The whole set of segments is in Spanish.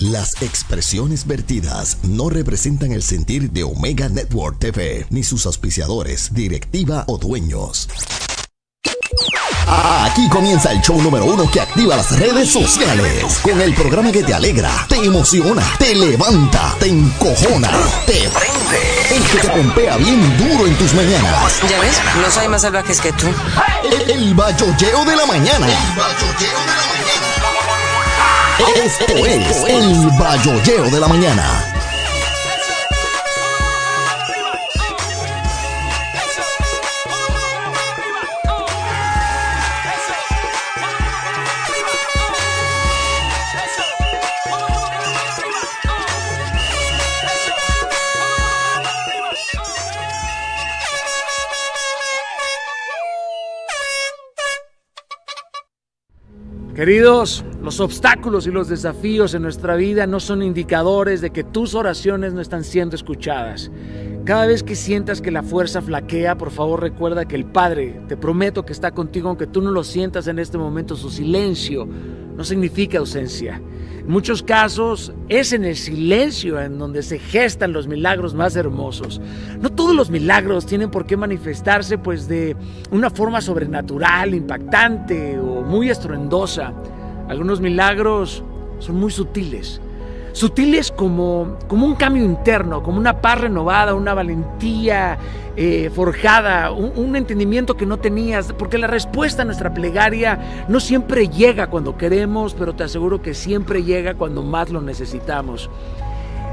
Las expresiones vertidas no representan el sentir de Omega Network TV, ni sus auspiciadores, directiva o dueños. Aquí comienza el show número uno que activa las redes sociales. Con el programa que te alegra, te emociona, te levanta, te encojona, te prende. El que te pompea bien duro en tus mañanas. Ya ves, no soy más salvajes que tú. El, el de la mañana. El bayolleo de la mañana. Esto es el Bayolleo de la mañana. Queridos los obstáculos y los desafíos en nuestra vida no son indicadores de que tus oraciones no están siendo escuchadas. Cada vez que sientas que la fuerza flaquea, por favor recuerda que el Padre, te prometo que está contigo, aunque tú no lo sientas en este momento, su silencio no significa ausencia. En muchos casos es en el silencio en donde se gestan los milagros más hermosos. No todos los milagros tienen por qué manifestarse pues de una forma sobrenatural, impactante o muy estruendosa. Algunos milagros son muy sutiles, sutiles como, como un cambio interno, como una paz renovada, una valentía eh, forjada, un, entendimiento que no tenías, porque la respuesta a nuestra plegaria no siempre llega cuando queremos, pero te aseguro que siempre llega cuando más lo necesitamos.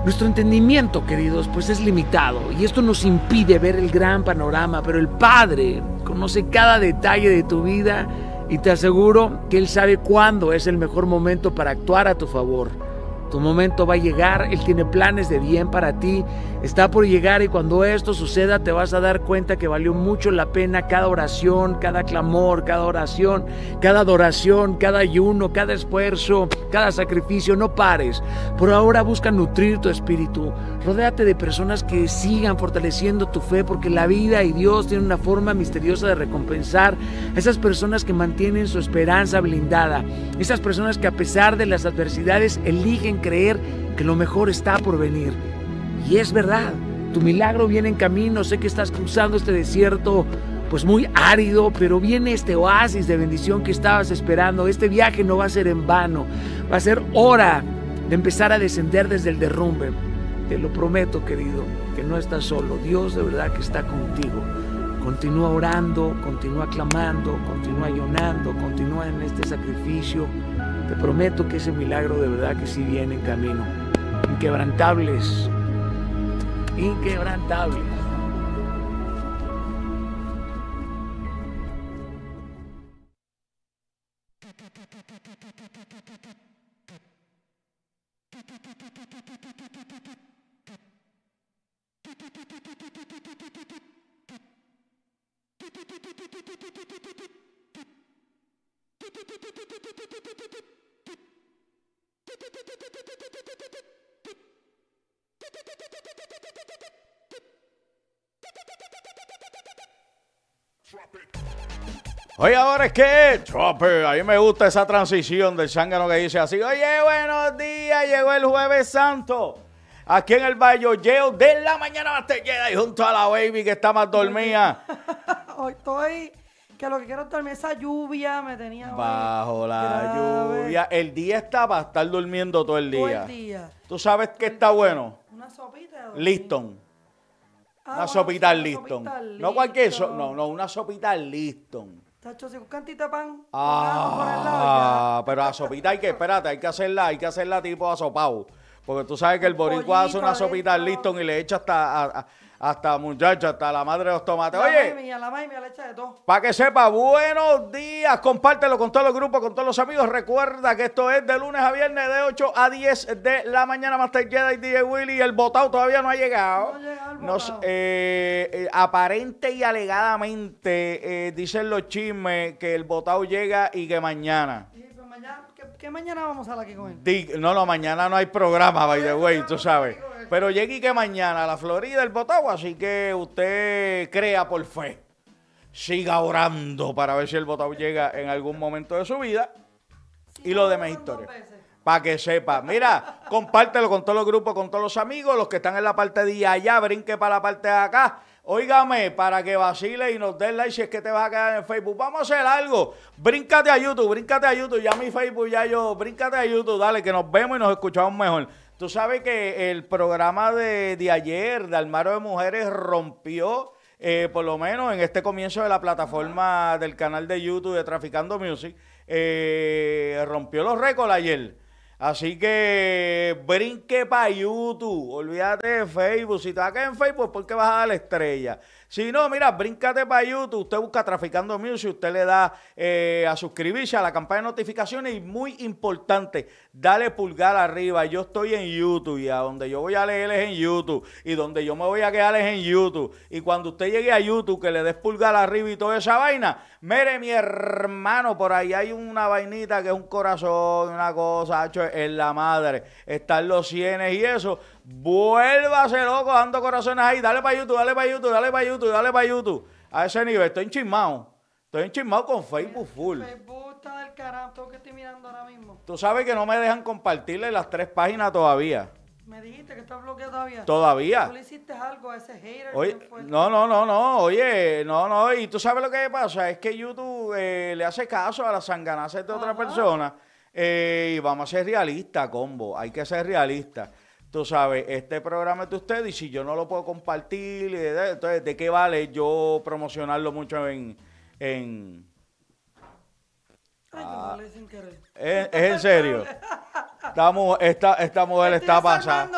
Nuestro entendimiento, queridos, pues es limitado y esto nos impide ver el gran panorama, pero el Padre conoce cada detalle de tu vida y te aseguro que Él sabe cuándo es el mejor momento para actuar a tu favor. Tu momento va a llegar, Él tiene planes de bien para ti, está por llegar y cuando esto suceda te vas a dar cuenta que valió mucho la pena cada oración, cada clamor, cada oración, cada adoración, cada ayuno, cada esfuerzo, cada sacrificio. No pares, por ahora busca nutrir tu espíritu. Rodéate de personas que sigan fortaleciendo tu fe porque la vida y Dios tienen una forma misteriosa de recompensar a esas personas que mantienen su esperanza blindada, esas personas que a pesar de las adversidades eligen creer que lo mejor está por venir. Y es verdad, tu milagro viene en camino, sé que estás cruzando este desierto pues muy árido, pero viene este oasis de bendición que estabas esperando. Este viaje no va a ser en vano, va a ser hora de empezar a descender desde el derrumbe. Te lo prometo, querido, que no estás solo. Dios de verdad que está contigo. Continúa orando, continúa clamando, continúa llorando, continúa en este sacrificio. Te prometo que ese milagro de verdad que sí viene en camino. Inquebrantables. Inquebrantables. Oye, ahora es que, chope, a mí me gusta esa transición del zángano que dice así, oye, buenos días, llegó el jueves santo. Aquí en el Yeo, de la mañana más te queda y junto a la baby que está más dormida. Hoy estoy que lo que quiero es dormir esa lluvia me tenía bajo la lluvia el día está para estar durmiendo todo el día, todo el día. tú sabes qué está bueno una sopita de Liston ah, una sopita Liston no cualquier sopita, no no una sopita Liston Tacho, si pan Ah, pero a sopita hay que, espérate, hay que hacerla, hay que hacerla tipo asopado. Porque tú sabes que el boricua hace una sopita al y le echa hasta a, hasta muchachos, hasta la madre de los tomates. Oye, Para que sepa, buenos días. Compártelo con todos los grupos, con todos los amigos. Recuerda que esto es de lunes a viernes de 8 a 10 de la mañana. Master y DJ Willy. El botao todavía no ha llegado. No Nos, eh, eh, aparente y alegadamente eh, dicen los chismes que el botao llega y que mañana. Pues mañana ¿qué, mañana vamos a hablar aquí con él? no, no, mañana no hay programa, by the way, tú sabes. Pero llegué que mañana a la Florida, el Botagua, así que usted crea por fe. Siga orando para ver si el Botagua llega en algún momento de su vida. Y lo de mi historia. Para que sepa. Mira, compártelo con todos los grupos, con todos los amigos, los que están en la parte de allá, brinque para la parte de acá. Óigame, para que vacile y nos den like si es que te vas a quedar en Facebook. Vamos a hacer algo. Bríncate a YouTube, bríncate a YouTube. Ya mi Facebook, ya yo, bríncate a YouTube. Dale, que nos vemos y nos escuchamos mejor. Tú sabes que el programa de, ayer de Almaro de Mujeres rompió, eh, por lo menos en este comienzo de la plataforma del canal de YouTube de Traficando Music, eh, rompió los récords ayer. Así que brinque para YouTube, olvídate de Facebook. Si te vas en Facebook, ¿por qué vas a dar la estrella? Si no, mira, bríncate para YouTube, usted busca Traficando Music, usted le da eh, a suscribirse a la campaña de notificaciones y muy importante, dale pulgar arriba. Yo estoy en YouTube y a donde yo voy a leer es en YouTube y donde yo me voy a quedar es en YouTube. Y cuando usted llegue a YouTube, que le des pulgar arriba y toda esa vaina, mire mi hermano, por ahí hay una vainita que es un corazón, una cosa, hecho en la madre, están los sienes y eso. Vuélvase loco dando corazones ahí. Dale para YouTube, dale para YouTube, dale para YouTube, dale para YouTube. A ese nivel. Estoy enchismado. Estoy enchismado con Facebook full. Facebook está del carajo. Tengo que estoy mirando ahora mismo. Tú sabes que no me dejan compartirle las tres páginas todavía. Me dijiste que está bloqueado todavía. Todavía. ¿Tú le hiciste algo a ese hater? no, no, no, no. Oye, no, no. Y tú sabes lo que pasa. Es que YouTube eh, le hace caso a las sanganazas de otra persona. Eh, y vamos a ser realistas, combo. Hay que ser realistas. ¿sabe sabes, este programa es de ustedes y si yo no lo puedo compartir, entonces, ¿de qué vale yo promocionarlo mucho en... en ah, Es, en serio. Estamos, esta, esta mujer está pasando.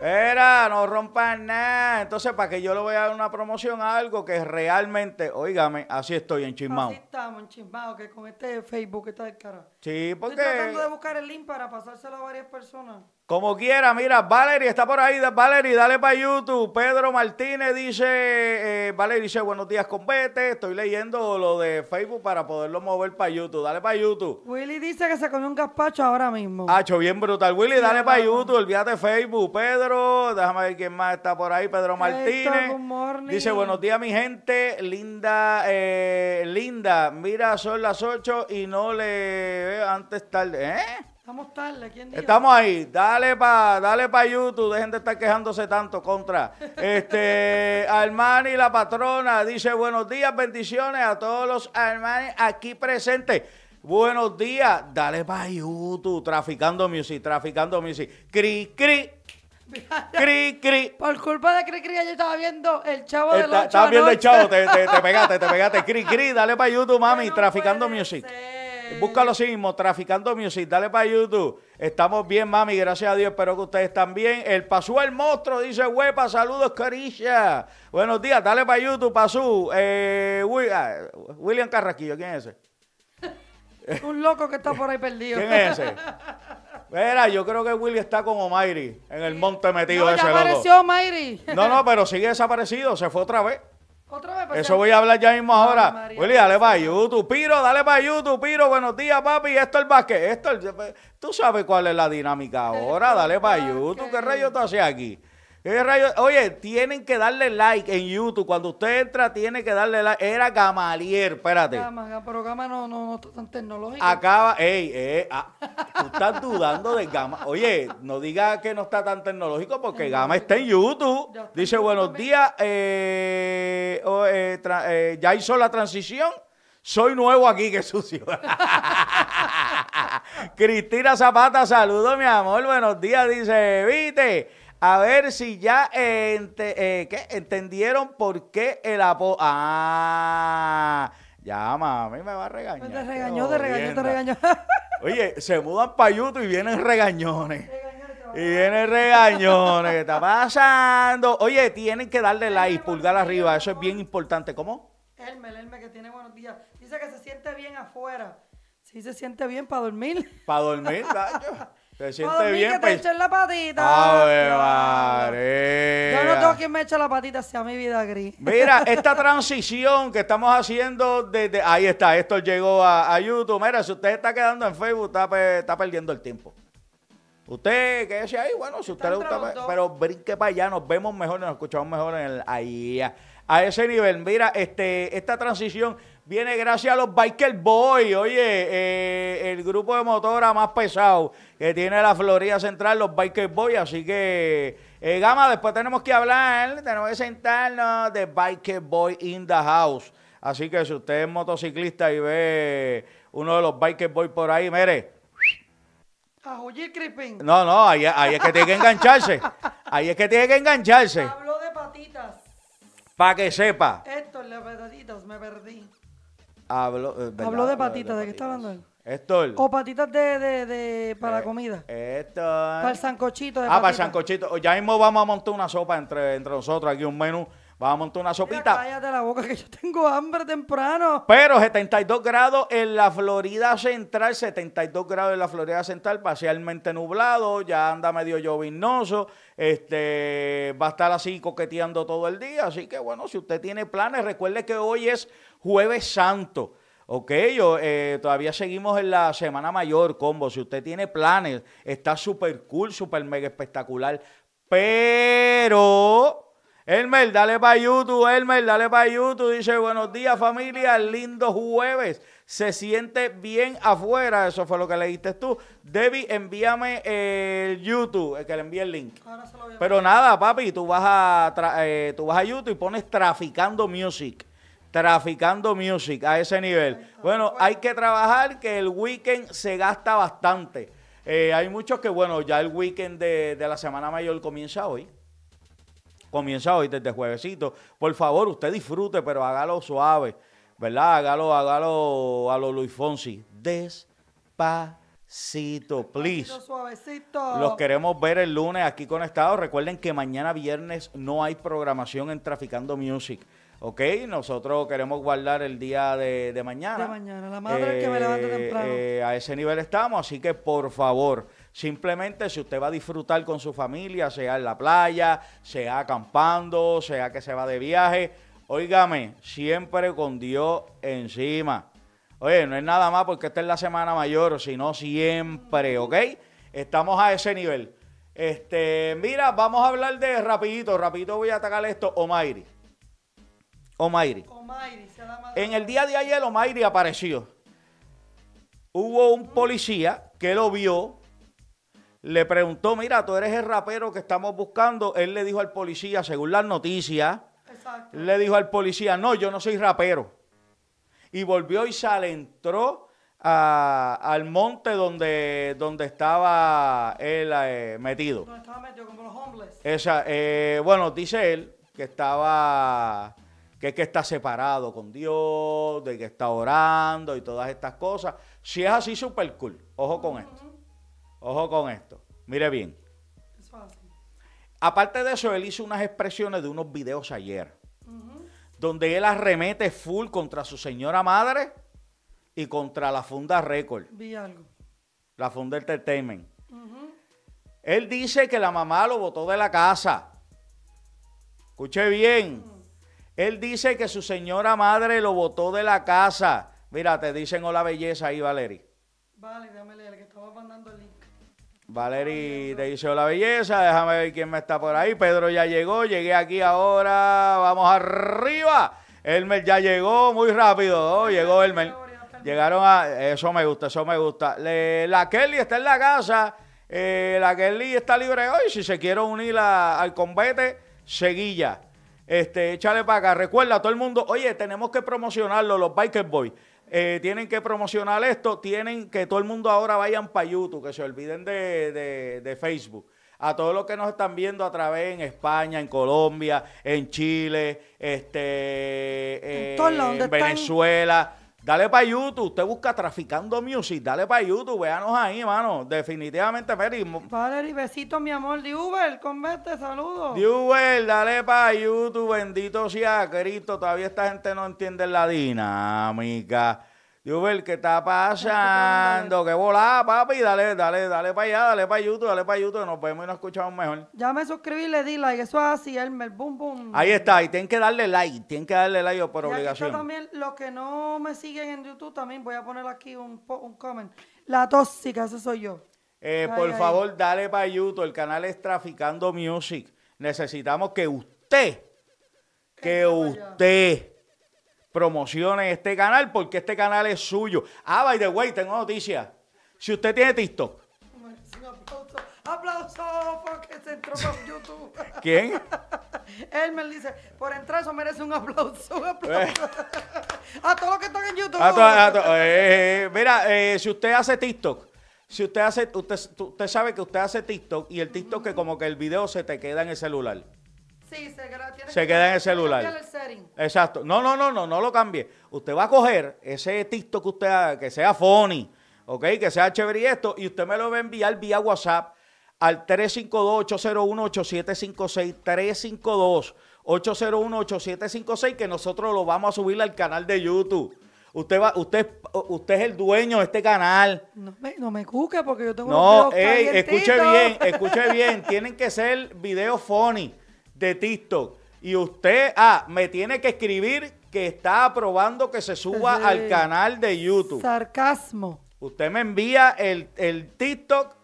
Era, no rompan nada. Entonces, para que yo le voy a dar una promoción a algo que realmente, oígame, así estoy en Chismao. Así estamos en Chismao, que con este Facebook está de cara. Sí, porque. Estoy tratando de buscar el link para pasárselo a varias personas. Como quiera, mira, Valerie está por ahí. Valerie, dale para YouTube. Pedro Martínez dice, eh, Valerie dice, buenos días compete. Estoy leyendo lo de Facebook para poderlo mover para YouTube. Dale para YouTube. Willy dice que se comió un gazpacho ahora mismo. Hacho, bien brutal. Willy, dale para YouTube. Olvídate Facebook. Pedro, déjame ver quién más está por ahí. Pedro Martínez. Dice, buenos días, mi gente. Linda, eh, linda. Mira, son las 8 y no le... veo Antes tarde. ¿Eh? Estamos tarde Estamos ahí. Dale para dale pa YouTube. Dejen de estar quejándose tanto contra. Este, Armani, la patrona, dice buenos días, bendiciones a todos los Armani aquí presentes. Buenos días. Dale para YouTube. Traficando music, traficando music. Cri, cri. Cri, cri. Por culpa de Cri, cri, yo estaba viendo el chavo de los Estaba viendo el chavo, te, te, pegaste, te pegaste. Cri, cri, dale para YouTube, mami, traficando music. Búscalo así mismo, Traficando Music, dale para YouTube. Estamos bien, mami, gracias a Dios, espero que ustedes también. El Pasú el monstruo, dice huepa, saludos, Carisha. Buenos días, dale para YouTube, Pasú. Eh, ah, William Carraquillo, ¿quién es ese? Un loco que está por ahí perdido. ¿Quién es ese? Mira, yo creo que William está con Omairi en el monte metido de ese ya apareció Omairi. No, no, pero sigue desaparecido, se fue otra vez. Eso voy a hablar ya mismo ahora. dale para YouTube. Piro, dale para YouTube. Piro, buenos días, papi. Esto es el basquet. Esto el... Tú sabes cuál es la dinámica ahora. Dale para YouTube. ¿Qué rayo tú haces aquí? Oye, tienen que darle like en YouTube. Cuando usted entra, tiene que darle like. Era Gamalier, espérate. Gama, pero Gama no, está tan tecnológico. Acaba, ey, eh, ah, tú estás dudando de Gama. Oye, no diga que no está tan tecnológico porque Gama está en YouTube. Dice, buenos días, eh, oh, eh, ya hizo la transición. Soy nuevo aquí, qué sucio. Cristina Zapata, saludo, mi amor. Buenos días, dice, viste. A ver si ya eh, ¿qué? entendieron por qué el apodo. Ah, ya, mami, me va a regañar. Pues te regañó, te regañó, te regañó. Oye, se mudan para YouTube y vienen regañones. Y vienen regañones, ¿qué está pasando? Oye, tienen que darle like, pulgar arriba, eso es bien importante. ¿Cómo? Elme, elme, que tiene buenos días. Dice que se siente bien afuera. Sí, se siente bien para dormir. Para dormir, ¿verdad? Te sientes bien. que te pues. la patita. A ah, ver, Yo no tengo quien me eche la patita, hacia mi vida gris. Mira, esta transición que estamos haciendo desde. Ahí está, esto llegó a, YouTube. Mira, si usted está quedando en Facebook, está, pues, perdiendo el tiempo. Usted, que dice ahí, bueno, si usted le gusta, pues, pero brinque para allá, nos vemos mejor, nos escuchamos mejor en el, ahí, a, a ese nivel. Mira, este, esta transición, viene gracias a los Biker Boys. Oye, eh, el grupo de motora más pesado que tiene la Florida Central, los Biker Boys. Así que, eh, Gama, después tenemos que hablar, tenemos que sentarnos de Biker Boy in the House. Así que si usted es motociclista y ve uno de los Biker Boys por ahí, mire. A creeping. No, no, ahí, es que tiene que engancharse. Ahí es que tiene que engancharse. Habló de patitas. Para que sepa. Esto es las patitas me perdí. Hablo, eh, Habló de patitas, ¿de, qué está hablando él? O patitas de, para eh, comida. Esto... Para el sancochito. De ah, para el sancochito. Ya mismo vamos a montar una sopa entre, entre nosotros, aquí un menú. Vamos a montar una sopita. Mira, la boca que yo tengo hambre temprano. Pero 72 grados en la Florida Central, 72 grados en la Florida Central, parcialmente nublado, ya anda medio llovinoso. Este, va a estar así coqueteando todo el día, así que bueno, si usted tiene planes, recuerde que hoy es Jueves Santo. Ok, yo, eh, todavía seguimos en la Semana Mayor, combo. Si usted tiene planes, está súper cool, súper mega espectacular. Pero, Elmer, dale para YouTube, Elmer, dale para YouTube. Dice, buenos días familia, lindo jueves. Se siente bien afuera, eso fue lo que le diste tú. Debbie, envíame el YouTube, que le envíe el link. Pero nada, papi, tú vas a, eh, tú vas a YouTube y pones Traficando Music traficando music a ese nivel. Bueno, hay que trabajar que el weekend se gasta bastante. Eh, hay muchos que, bueno, ya el weekend de, la Semana Mayor comienza hoy comienza hoy desde juevesito. Por favor, usted disfrute, pero hágalo suave, ¿verdad? Hágalo, a lo Luis Fonsi. Despacito, please. Los queremos ver el lunes aquí conectados. Recuerden que mañana viernes no hay programación en Traficando Music. Ok, nosotros queremos guardar el día de, mañana. De mañana, la madre que me eh, temprano. Eh, a ese nivel estamos, así que por favor, simplemente si usted va a disfrutar con su familia, sea en la playa, sea acampando, sea que se va de viaje, óigame, siempre con Dios encima. Oye, no es nada más porque esta es la semana mayor, sino siempre, ¿ok? Estamos a ese nivel. Este, mira, vamos a hablar de rapidito, rapidito voy a atacar esto, Omairi. Omairi. En el día de ayer Omairi apareció. Hubo un policía que lo vio, le preguntó, mira, tú eres el rapero que estamos buscando. Él le dijo al policía, según las noticias, le dijo al policía, no, yo no soy rapero. Y volvió y se entró al monte donde, donde estaba él eh, metido. Esa, eh, bueno, dice él que estaba que es que está separado con Dios, de que está orando y todas estas cosas. Si es así, super cool. Ojo con esto. Ojo con esto. Mire bien. Aparte de eso, él hizo unas expresiones de unos videos ayer, donde él arremete full contra su señora madre y contra la Funda Record. Vi algo. La Funda Entertainment. Él dice que la mamá lo botó de la casa. Escuche bien. Él dice que su señora madre lo botó de la casa. Mira, te dicen hola belleza ahí, Valery. Vale, déjame leer, que estaba mandando el link. Valerie te dice hola belleza, déjame ver quién me está por ahí. Pedro ya llegó, llegué aquí ahora, vamos arriba. Elmer ya llegó muy rápido, oh, llegó Elmer. Llegaron a... Eso me gusta, eso me gusta. la Kelly está en la casa, eh, la Kelly está libre hoy, si se quiere unir al combate, seguilla. Este, échale para acá. Recuerda a todo el mundo, oye, tenemos que promocionarlo, los Biker Boys. Eh, tienen que promocionar esto, tienen que todo el mundo ahora vayan para YouTube, que se olviden de, Facebook a todos los que nos están viendo a través en España, en Colombia, en Chile, este, en Venezuela. Dale para YouTube, usted busca Traficando Music, dale para YouTube, véanos ahí, mano. Definitivamente, padre y besito, mi amor, de Uber, verte. saludos. Uber, dale para YouTube, bendito sea Cristo, todavía esta gente no entiende la dinámica el ¿qué está pasando? ¿Qué volá, papi. Dale, dale, dale para allá, dale para YouTube, dale para YouTube. Nos vemos y nos escuchamos mejor. Ya me suscribí le di like. Eso es así, el Boom, boom. Ahí está. Y tienen que darle like. Tienen que darle like por obligación. Yo también, los que no me siguen en YouTube, también voy a poner aquí un, un comment. La tóxica, eso soy yo. Eh, por favor, dale para YouTube. El canal es Traficando Music. Necesitamos que usted, que usted promociones este canal porque este canal es suyo. Ah, by the way, tengo noticias. Si usted tiene TikTok. Aplauso porque se entró en YouTube. ¿Quién? Él me dice, por entrar eso merece un aplauso, un aplauso. Eh. a todos los que están en YouTube. A eh, eh, mira, eh, si usted hace TikTok, si usted hace, usted, usted sabe que usted hace TikTok y el TikTok que como que el video se te queda en el celular se, queda, en el celular. Exacto. No, no, no, no, no lo cambie. Usted va a coger ese TikTok que usted que sea funny, ¿ok? Que sea chévere y esto, y usted me lo va a enviar vía WhatsApp al 352-801-8756, 352-801-8756, que nosotros lo vamos a subir al canal de YouTube. Usted, va, usted, usted es el dueño de este canal. No me, no cuque porque yo tengo No, no. escuche bien, escuche bien. Tienen que ser videos funny de TikTok. Y usted, ah, me tiene que escribir que está aprobando que se suba al canal de YouTube. Sarcasmo. Usted me envía el, el TikTok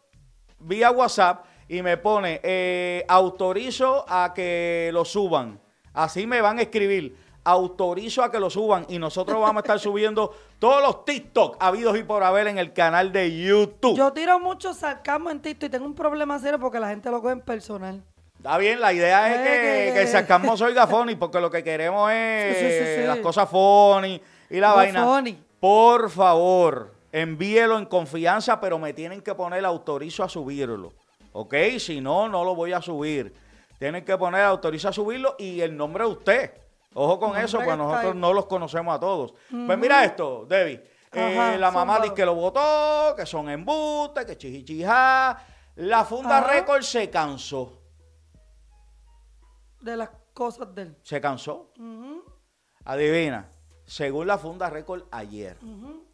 vía WhatsApp y me pone, eh, autorizo a que lo suban. Así me van a escribir. Autorizo a que lo suban y nosotros vamos a estar subiendo todos los TikTok habidos y por haber en el canal de YouTube. Yo tiro mucho sarcasmo en TikTok y tengo un problema serio porque la gente lo ve en personal. Está bien, la idea es que, que el sacamos oiga, funny, porque lo que queremos es las cosas funny y la vaina. Por favor, envíelo en confianza, pero me tienen que poner autorizo a subirlo. ¿Ok? Si no, no lo voy a subir. Tienen que poner autorizo a subirlo y el nombre de usted. Ojo con eso, porque nosotros no los conocemos a todos. Pues mira esto, Debbie. Eh, la mamá dice que lo votó, que son embustes, que chija. La Funda Récord se cansó de las cosas de él. Se cansó. Adivina, según la Funda Record ayer,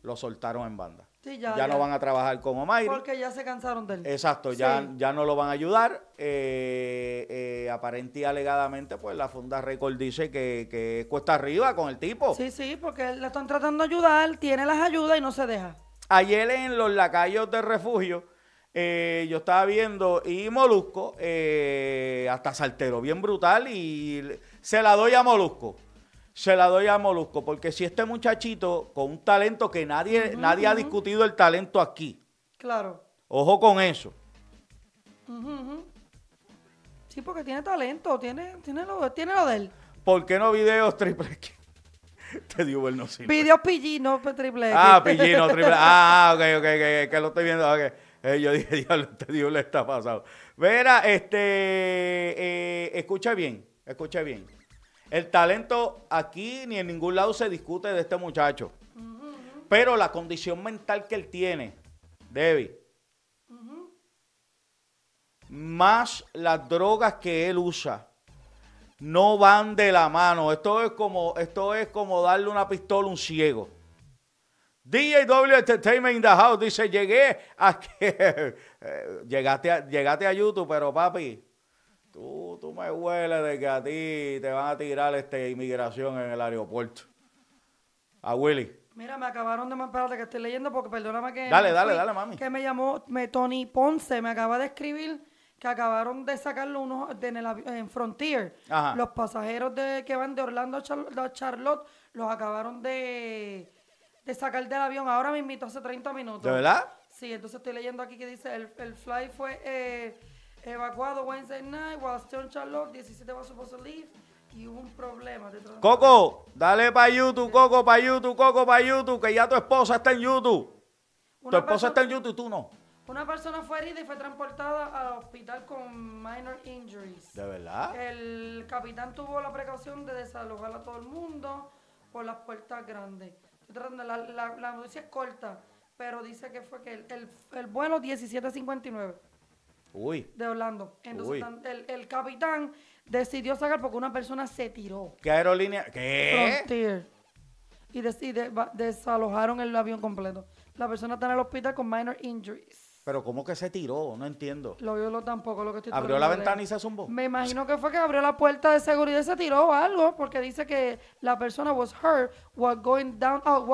lo soltaron en banda. ya, no van a trabajar con Omairi. Porque ya se cansaron de él. Exacto, ya, no lo van a ayudar. Eh, eh, y alegadamente, pues la Funda Record dice que, que, cuesta arriba con el tipo. Sí, sí, porque le están tratando de ayudar, tiene las ayudas y no se deja. Ayer en los lacayos de refugio, eh, yo estaba viendo y Molusco, eh, hasta saltero, bien brutal y se la doy a Molusco. Se la doy a Molusco, porque si este muchachito con un talento que nadie, nadie ha discutido el talento aquí. Claro. Ojo con eso. sí, porque tiene talento, tiene, tiene, lo, tiene lo de él. ¿Por qué no videos triple X? Te dio el Videos triple X. Ah, pillino triple Ah, ah ok, ok, que lo estoy viendo. Okay. Eh, yo dije, Dios le este está pasando. Verá, este, eh, escucha bien, escucha bien. El talento aquí ni en ningún lado se discute de este muchacho. Pero la condición mental que él tiene, Debbie, más las drogas que él usa, no van de la mano. Esto es como, esto es como darle una pistola a un ciego. DAW Entertainment in the House dice, llegué a que... Eh, llegaste, a, llegaste a YouTube, pero papi, tú, tú me hueles de que a ti te van a tirar este, inmigración en el aeropuerto. A Willy. Mira, me acabaron de... Espérate que estoy leyendo porque perdóname que... Dale, dale, dale, mami. Que me llamó me, Tony Ponce, me acaba de escribir que acabaron de sacarlo uno en, Frontier. Los pasajeros de, que van de Orlando a Charlotte los acabaron de de sacar del avión ahora mismo, hace 30 minutos. ¿De verdad? Sí, entonces estoy leyendo aquí que dice, el, fly fue eh, evacuado Wednesday night while Charlotte, 17 was supposed to leave. Y hubo un problema. Coco, dale para YouTube, Coco, para YouTube, Coco, para YouTube, que ya tu esposa está en YouTube. tu esposa está en YouTube, tú no. Una persona fue herida y fue transportada al hospital con minor injuries. ¿De verdad? El capitán tuvo la precaución de desalojar a todo el mundo por las puertas grandes la, la, noticia es corta, pero dice que fue que el, el, vuelo 1759 de Orlando. Entonces el, capitán decidió sacar porque una persona se tiró. ¿Qué aerolínea? ¿Qué? Frontier. Y decide desalojaron el avión completo. La persona está en el hospital con minor injuries. Pero ¿cómo que se tiró? No entiendo. Lo vio lo tampoco, lo que estoy Abrió la ventana y se asomó Me imagino que fue que abrió la puerta de seguridad y se tiró o algo, porque dice que la persona was hurt while going down, oh,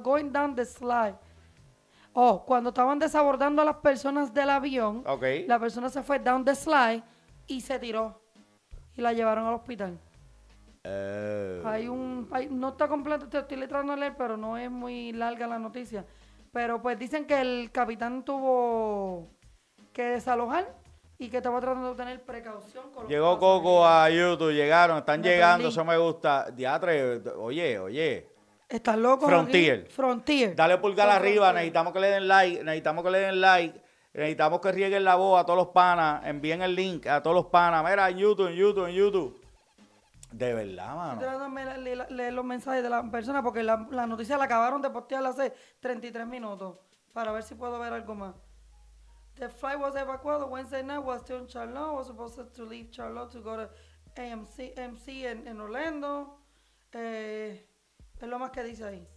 going down the slide. Oh, cuando estaban desabordando a las personas del avión, la persona se fue down the slide y se tiró. Y la llevaron al hospital. Eh. Hay un... no está completo, te estoy letrando leer, pero no es muy larga la noticia pero pues dicen que el capitán tuvo que desalojar y que estaba tratando de tener precaución con Llegó Coco a YouTube, llegaron, están llegando, eso me gusta. Diatre, oye, oye. Estás loco. Frontier. Frontier. Dale pulgar arriba, necesitamos que le den like, necesitamos que le den like. Necesitamos que rieguen la voz a todos los panas, envíen el link a todos los panas. Mira, en YouTube, en YouTube, en YouTube. De verdad, mano. Estoy tratando leer, los mensajes de la persona, porque la, la, noticia la acabaron de postear hace 33 minutos para ver si puedo ver algo más. The flight was evacuated Wednesday night was still in Charlotte. Was supposed to leave Charlotte to go to AMC, MC en, Orlando. Eh, es lo más que dice ahí.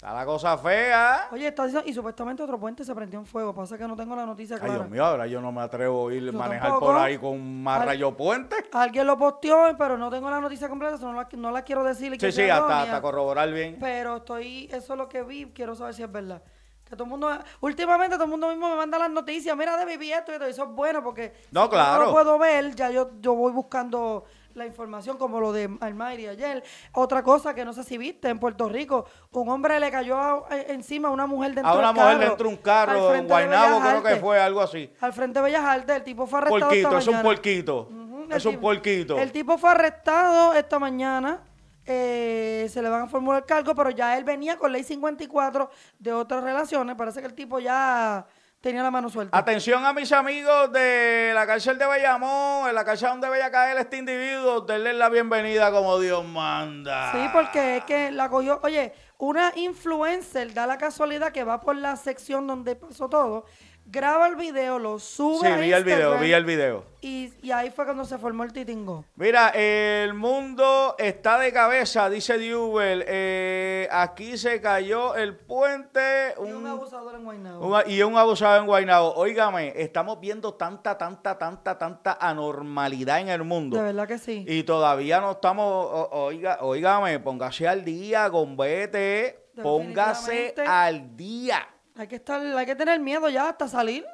Está la cosa fea. Oye, está, y supuestamente otro puente se prendió en fuego. Pasa que no tengo la noticia clara. Ay, Dios mío, ahora yo no me atrevo a ir a manejar por ahí con más rayo puente. Alguien lo posteó, pero no tengo la noticia completa, no la, no la quiero decir. Sí, sí, hasta, corroborar bien. Pero estoy, eso es lo que vi, quiero saber si es verdad. Que todo el mundo, últimamente todo el mundo mismo me manda las noticias, mira de vivir esto y todo, eso es bueno porque no, claro. no lo puedo ver, ya yo, yo voy buscando la información, como lo de Almayri ayer. Otra cosa que no sé si viste, en Puerto Rico, un hombre le cayó eh, encima a una mujer dentro de un carro. A una mujer dentro de un carro, en Guaynabo creo que fue, algo así. Al frente de Bellas Artes, el tipo fue arrestado porquito, es un porquito, es un porquito. El tipo fue arrestado esta mañana. Eh, se le van a formular cargo, pero ya él venía con ley 54 de otras relaciones. Parece que el tipo ya tenía la mano suelta. Atención a mis amigos de la cárcel de Bayamón, en la cárcel donde vaya a caer este individuo, denle la bienvenida como Dios manda. Sí, porque es que la cogió, oye, una influencer da la casualidad que va por la sección donde pasó todo graba el video, lo sube. Sí, vi el video, vi el video. Y, ahí fue cuando se formó el titingo. Mira, el mundo está de cabeza, dice Diubel. Eh, aquí se cayó el puente. y un abusador en Guaynabo. y un abusador en Guaynabo. Óigame, estamos viendo tanta, tanta, tanta, tanta anormalidad en el mundo. De verdad que sí. Y todavía no estamos. oiga, óigame, póngase al día, gombete. Póngase al día. Hay que estar, hay que tener miedo ya hasta salir.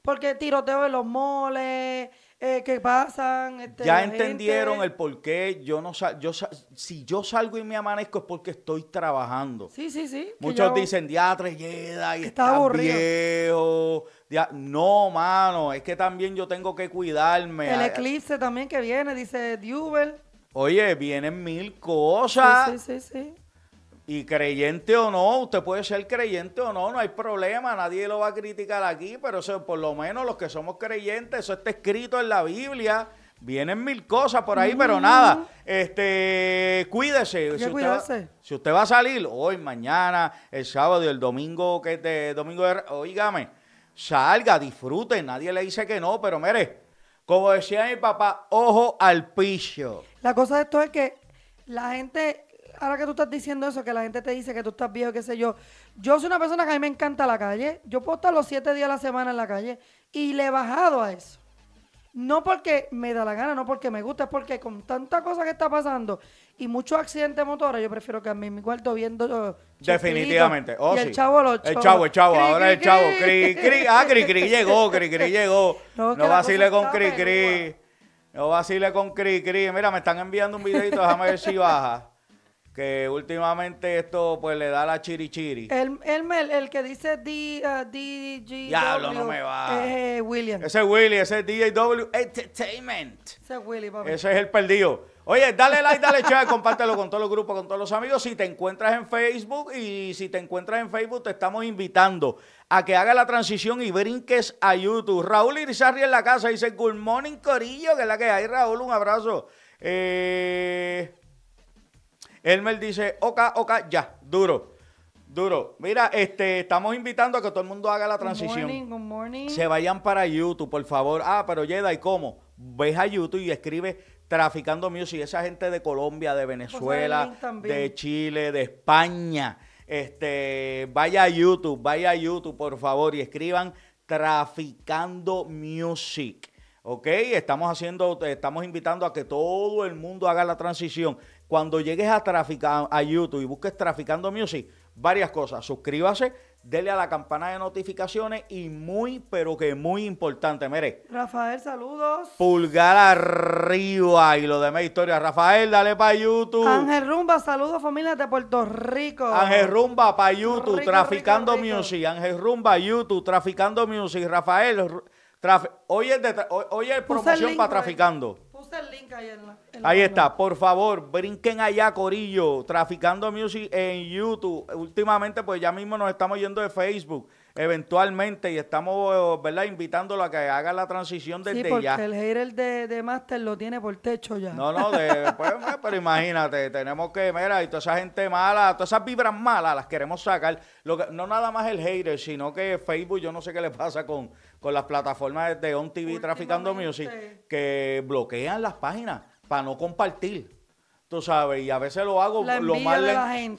Porque tiroteo de los moles, eh, que pasan. Este, ya entendieron el por qué. Yo no yo si yo salgo y me amanezco es porque estoy trabajando. Sí, sí, sí. Muchos dicen, diatres, y está aburrido. no, mano, es que también yo tengo que cuidarme. El ah, ah. eclipse también que viene, dice jubel Oye, vienen mil cosas. sí, sí. sí. Y creyente o no, usted puede ser creyente o no, no hay problema, nadie lo va a criticar aquí, pero por lo menos los que somos creyentes, eso está escrito en la Biblia. Vienen mil cosas por ahí, pero nada. Este, cuídese. Si usted, va a salir hoy, mañana, el sábado el domingo, que es domingo oígame, salga, disfrute, nadie le dice que no, pero mire, como decía mi papá, ojo al piso. La cosa de esto es que la gente ahora que tú estás diciendo eso, que la gente te dice que tú estás viejo, qué sé yo. Yo soy una persona que a mí me encanta la calle. Yo puedo estar los siete días a la semana en la calle y le he bajado a eso. No porque me da la gana, no porque me gusta, es porque con tanta cosa que está pasando y muchos accidentes motores, yo prefiero que a mí en mi cuarto viendo. Oh, Definitivamente. Oh, y el chavo El chavo, el chavo, ahora el chavo. Cri, cri. Ah, cri, cri llegó, cri, cri llegó. No, no vacile con cri, cri. No vacile con Cri Cri. Mira, me están enviando un videito, déjame ver si baja que últimamente esto pues le da la chirichiri. El, el, el, que dice D, uh, Diablo, no me va. Eh, William. Ese es Willy, ese es DJW Entertainment. Ese es Willy, Ese es el perdido. Oye, dale like, dale share, compártelo con todos los grupos, con todos los amigos. Si te encuentras en Facebook y si te encuentras en Facebook, te estamos invitando a que haga la transición y brinques a YouTube. Raúl Irizarri en la casa dice, good morning, Corillo, que es la que hay, Raúl, un abrazo. Eh... Elmer dice, oka, oka, ya, duro. Duro. Mira, este, estamos invitando a que todo el mundo haga la transición. Good morning, good morning. Se vayan para YouTube, por favor. Ah, pero Yeda, ¿y cómo? Ves a YouTube y escribe Traficando Music. Esa gente de Colombia, de pues Venezuela, de Chile, de España. Este, vaya a YouTube, vaya a YouTube, por favor, y escriban Traficando Music. ¿ok? Estamos haciendo, estamos invitando a que todo el mundo haga la transición. Cuando llegues a, a YouTube y busques Traficando Music, varias cosas. Suscríbase, dele a la campana de notificaciones y muy, pero que muy importante, mire. Rafael, saludos. Pulgar arriba y lo de mi historia. Rafael, dale para YouTube. Ángel Rumba, saludos familia de Puerto Rico. Ángel Rumba para YouTube, Traficando Music. Ángel Rumba, YouTube, Traficando Music. Rafael, hoy, es hoy promoción para Traficando ahí está, por favor, brinquen allá, Corillo, Traficando Music en YouTube. Últimamente, pues ya mismo nos estamos yendo de Facebook eventualmente y estamos, ¿verdad? Invitándolo a que haga la transición desde sí, porque el hater de, de Master lo tiene por techo ya. No, no, de, pues, pues, pero imagínate, tenemos que, mira, y toda esa gente mala, todas esas vibras malas las queremos sacar. Lo que, no nada más el hater, sino que Facebook, yo no sé qué le pasa con, con las plataformas de On TV Traficando Music, que bloquean las páginas para no compartir. Tú sabes, y a veces lo hago lo más,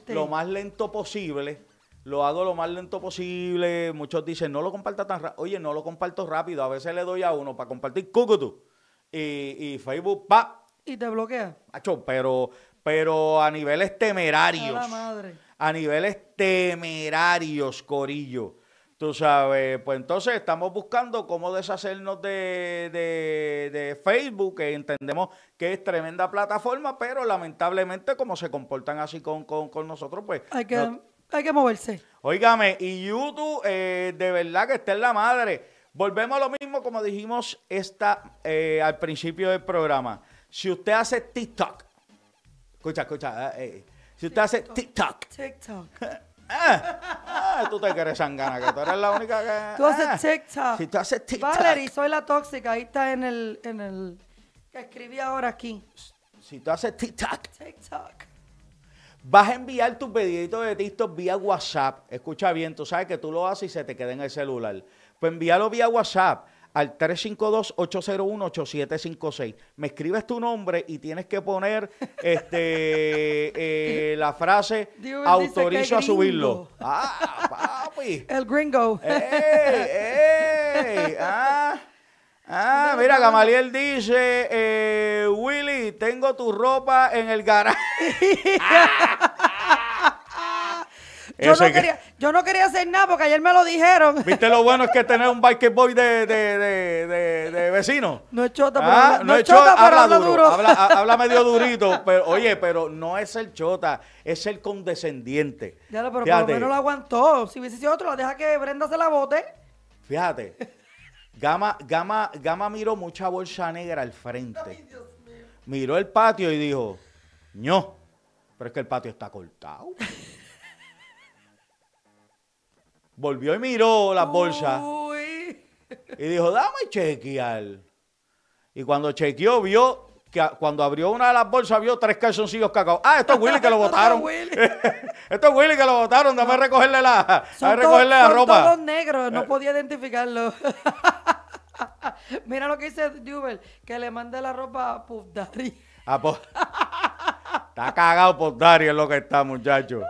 lo más lento posible lo hago lo más lento posible. Muchos dicen, no lo comparta tan rápido. Oye, no lo comparto rápido. A veces le doy a uno para compartir Cucutu. Y, y Facebook, pa. Y te bloquea. Macho, pero, pero a niveles temerarios. A, la madre. a niveles temerarios, Corillo. Tú sabes, pues entonces estamos buscando cómo deshacernos de, Facebook, que entendemos que es tremenda plataforma, pero lamentablemente como se comportan así con, con, con nosotros, pues... Hay que, hay que moverse. Óigame, y YouTube, eh, de verdad que está en la madre. Volvemos a lo mismo como dijimos esta, eh, al principio del programa. Si usted hace TikTok, escucha, escucha, eh, eh, si usted hace TikTok. TikTok. Ah, tú te quieres sangana, que tú eres la única que. Tú haces ah, TikTok. Si tú haces TikTok. Valerie, soy la tóxica. Ahí está en el. En el que escribí ahora aquí. Si tú haces TikTok. TikTok. Vas a enviar tus pediditos de TikTok vía WhatsApp. Escucha bien, tú sabes que tú lo haces y se te queda en el celular. Pues envíalo vía WhatsApp al 352-801-8756. Me escribes tu nombre y tienes que poner este, eh, la frase autorizo a subirlo. Ah, papi. El gringo. Ey, ey, ah. Ah, mira, Gamaliel dice, eh, Willy, tengo tu ropa en el garaje. yo, no quería, hacer nada porque ayer me lo dijeron. ¿Viste lo bueno es que tener un bike boy de, de, de, vecino? No es chota, habla, ah, no, es chota, duro. Habla, medio durito. Pero, oye, pero no es el chota, es el condescendiente. Ya, pero por lo menos lo aguantó. Si hubiese sido otro, deja que Brenda se la bote. Fíjate. Gama, Gama, Gama miró mucha bolsa negra al frente. Miró el patio y dijo, no, pero es que el patio está cortado. Volvió y miró las bolsas. Y dijo, dame chequear. Y cuando chequeó, vio que cuando abrió una de las bolsas vio tres calzoncillos cacao. Ah, esto es Willy que lo botaron esto es Willy que lo botaron Dame a recogerle la, a recogerle la ropa son ropa. negros, no eh. podía identificarlo. Mira lo que dice Jubel, que le mande la ropa a Puff Daddy. Ah, pues, Está cagado por Daddy es lo que está, muchacho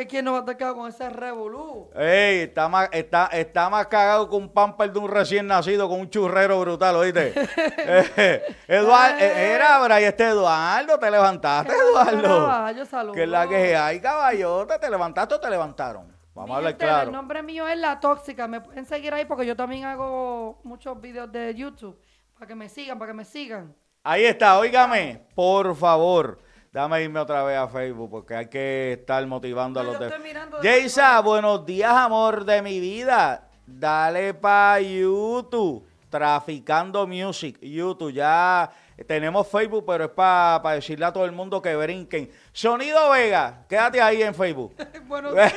que quién no va a estar cagado con ese revolú. Ey, está más, está, está más cagado con un pamper de un recién nacido con un churrero brutal, oíste. Eh, Eduardo, eh, era, ahí este Eduardo, te levantaste, Eduardo. Yo Que es la que hay, caballote, te levantaste o te levantaron. Vamos a hablar este, claro. El nombre mío es La Tóxica. Me pueden seguir ahí porque yo también hago muchos videos de YouTube. Para que me sigan, para que me sigan. Ahí está, óigame, por favor. Dame irme otra vez a Facebook porque hay que estar motivando a los demás. Jaysa, buenos días, amor de mi vida. Dale para YouTube. Traficando Music, YouTube. Ya tenemos Facebook, pero es para decirle a todo el mundo que brinquen. Sonido Vega, quédate ahí en Facebook. Buenos días.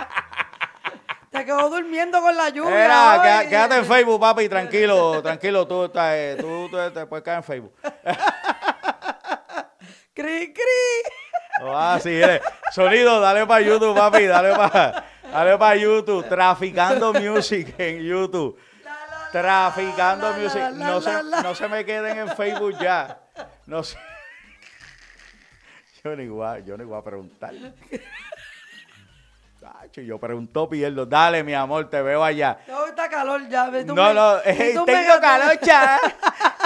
Te quedó durmiendo con la lluvia. quédate en Facebook, papi, tranquilo, tranquilo, tú, estás, eh, te puedes caer en Facebook. Cri, cri. Oh, ah, sí, Sonido, dale para YouTube, papi, dale para dale YouTube. Traficando Music en YouTube. Traficando Music. No se, no se me queden en Facebook ya. No sé. Yo no voy yo ni voy a preguntar yo pregunto, pierdo. Dale, mi amor, te veo allá. No, está calor ya. Tú no, me, tú tengo calocha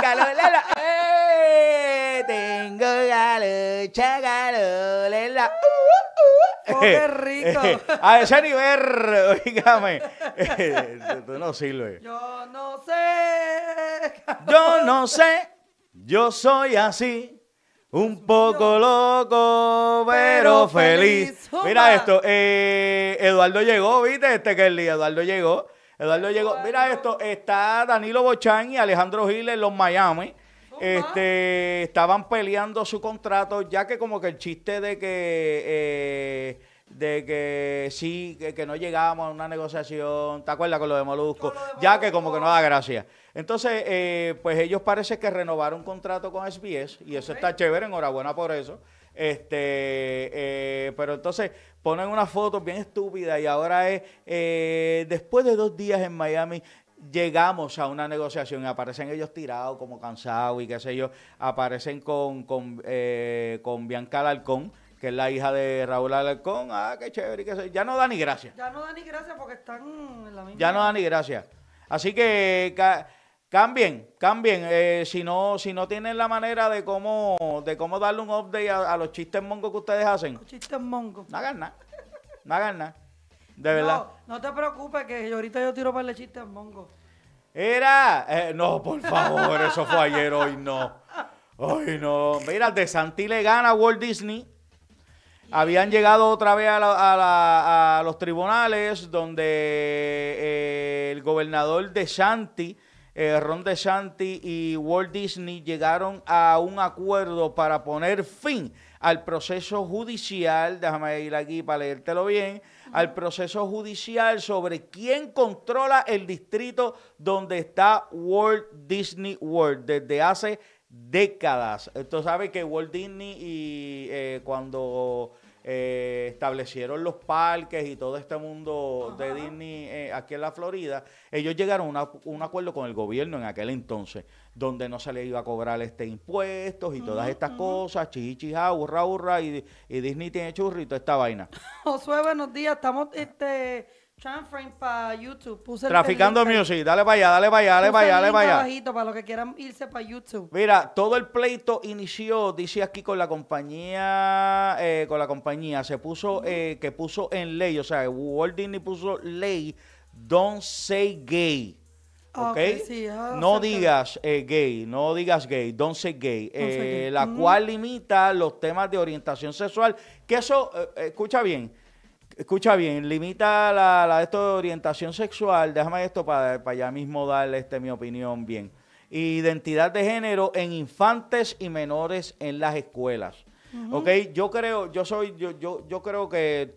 calor lela. ¡Eh! tengo calor, chá, calor, Uh, uh, uh. Oh, qué eh, rico. Eh, A ah, ese nivel, oígame. tú no sirves. Yo no sé. Yo no sé. Yo soy así. Un poco loco, pero feliz. Mira esto, eh, Eduardo llegó, ¿viste? Este que el día. Eduardo llegó. Eduardo llegó. Mira esto, está Danilo Bochán y Alejandro Gil en los Miami. Este, estaban peleando su contrato, ya que como que el chiste de que eh, de que sí, que, no llegamos a una negociación, ¿te acuerdas con lo de Molusco? Ya que como que no da gracia. Entonces, eh, pues ellos parece que renovaron un contrato con SBS y eso está chévere, enhorabuena por eso. Este, eh, pero entonces ponen una foto bien estúpida y ahora es, eh, después de dos días en Miami, llegamos a una negociación y aparecen ellos tirados como cansados y qué sé yo, aparecen con, con, con Bianca Alarcón que es la hija de Raúl Alarcón. Ah, qué chévere. Que ya no da ni gracia. Ya no da ni gracia porque están en la misma. Ya no da ni gracia. Así que cambien, cambien. Eh, si, no, si no tienen la manera de cómo, de cómo darle un update a, los chistes mongos que ustedes hacen. Los chistes mongos. No hagan nada. No hagan nada. De verdad. No, no te preocupes que ahorita yo tiro para el chistes mongos. Era. Eh, no, por favor, eso fue ayer, hoy no. Hoy no. Mira, de Santi le gana a Walt Disney habían llegado otra vez a, los tribunales donde eh, el gobernador de Shanti, eh, Ron Ron Shanti y Walt Disney llegaron a un acuerdo para poner fin al proceso judicial, déjame ir aquí para leértelo bien, al proceso judicial sobre quién controla el distrito donde está Walt Disney World desde hace décadas. Tú sabes que Walt Disney y eh, cuando eh, establecieron los parques y todo este mundo de Disney eh, aquí en la Florida, ellos llegaron a un acuerdo con el gobierno en aquel entonces, donde no se le iba a cobrar este impuestos y todas estas cosas, chichi hurra, hurra, y, Disney tiene churrito esta vaina. Josué, buenos días, estamos este para YouTube. Puse Traficando Music. Dale para allá, dale para allá, dale dale que quieran irse para YouTube. Mira, todo el pleito inició, dice aquí, con la compañía, eh, con la compañía, se puso, eh, que puso en ley, o sea, Walt Disney puso ley, don't say gay. Ah, ¿Ok? Ah, no digas eh, gay, no digas gay, don't say gay, la cual limita los temas de orientación sexual, que eso, escucha bien, Escucha bien, limita la, de orientación sexual, déjame esto para, para ya mismo darle este, mi opinión bien. Identidad de género en infantes y menores en las escuelas. ¿Ok? Yo creo, yo soy, yo, yo, creo que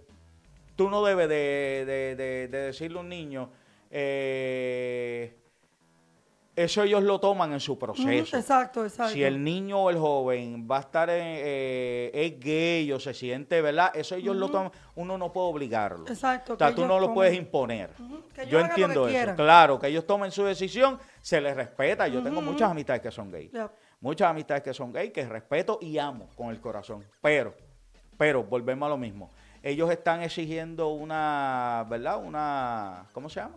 tú no debes de, de decirle a un niño, eh, eso ellos lo toman en su proceso. exacto, exacto. Si el niño o el joven va a estar, eh, eh, gay o se siente, ¿verdad? Eso ellos lo toman. Uno no puede obligarlo. Exacto. O sea, tú no lo puedes imponer. Yo entiendo eso. Claro, que ellos tomen su decisión, se les respeta. Yo tengo muchas amistades que son gay. Muchas amistades que son gay, que respeto y amo con el corazón. Pero, pero, volvemos a lo mismo. Ellos están exigiendo una, ¿verdad? Una, ¿cómo se llama?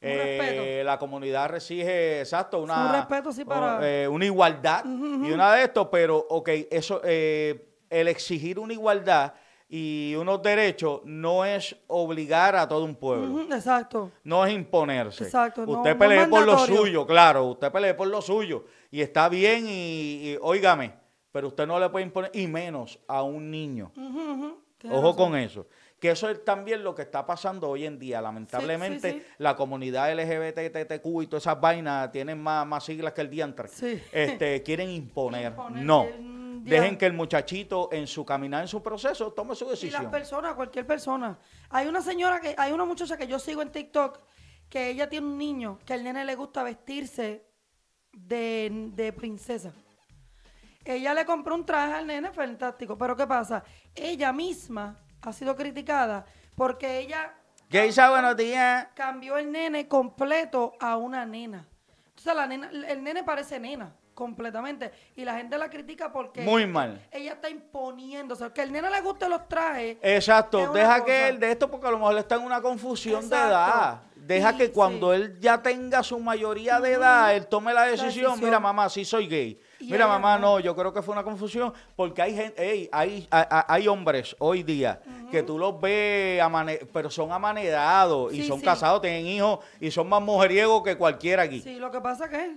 Eh, la comunidad exige, exacto, una, para... Eh, una igualdad y una de esto pero, ok, eso, eh, el exigir una igualdad y unos derechos no es obligar a todo un pueblo. exacto. No es imponerse. Usted pelea por lo suyo, claro, usted pelee por lo suyo y está bien y, óigame, pero usted no le puede imponer, y menos a un niño. Ojo con eso. Que eso es también lo que está pasando hoy en día. Lamentablemente, la comunidad LGBTQ y todas esas vainas tienen más, siglas que el diantre. Este, quieren imponer. no. Dejen que el muchachito en su caminar, en su proceso, tome su decisión. Y las personas, cualquier persona. Hay una señora, que hay una muchacha que yo sigo en TikTok, que ella tiene un niño, que al nene le gusta vestirse de, de princesa. Ella le compró un traje al nene fantástico, pero ¿qué pasa? Ella misma ha sido criticada porque ella... buenos días. Cambió el nene completo a una nena. Entonces la nena, el nene parece nena completamente. Y la gente la critica porque. Muy mal. Ella está imponiéndose. que el nene le guste los trajes. Exacto. Deja que él de esto, porque a lo mejor está en una confusión de edad. Deja que cuando él ya tenga su mayoría de edad, él tome La decisión. Mira, mamá, sí soy gay. Mira, mamá, no, yo creo que fue una confusión porque hay gente, hay, hombres hoy día que tú los ves, pero son amanedados y son casados, tienen hijos y son más mujeriegos que cualquiera aquí. Sí, lo que pasa que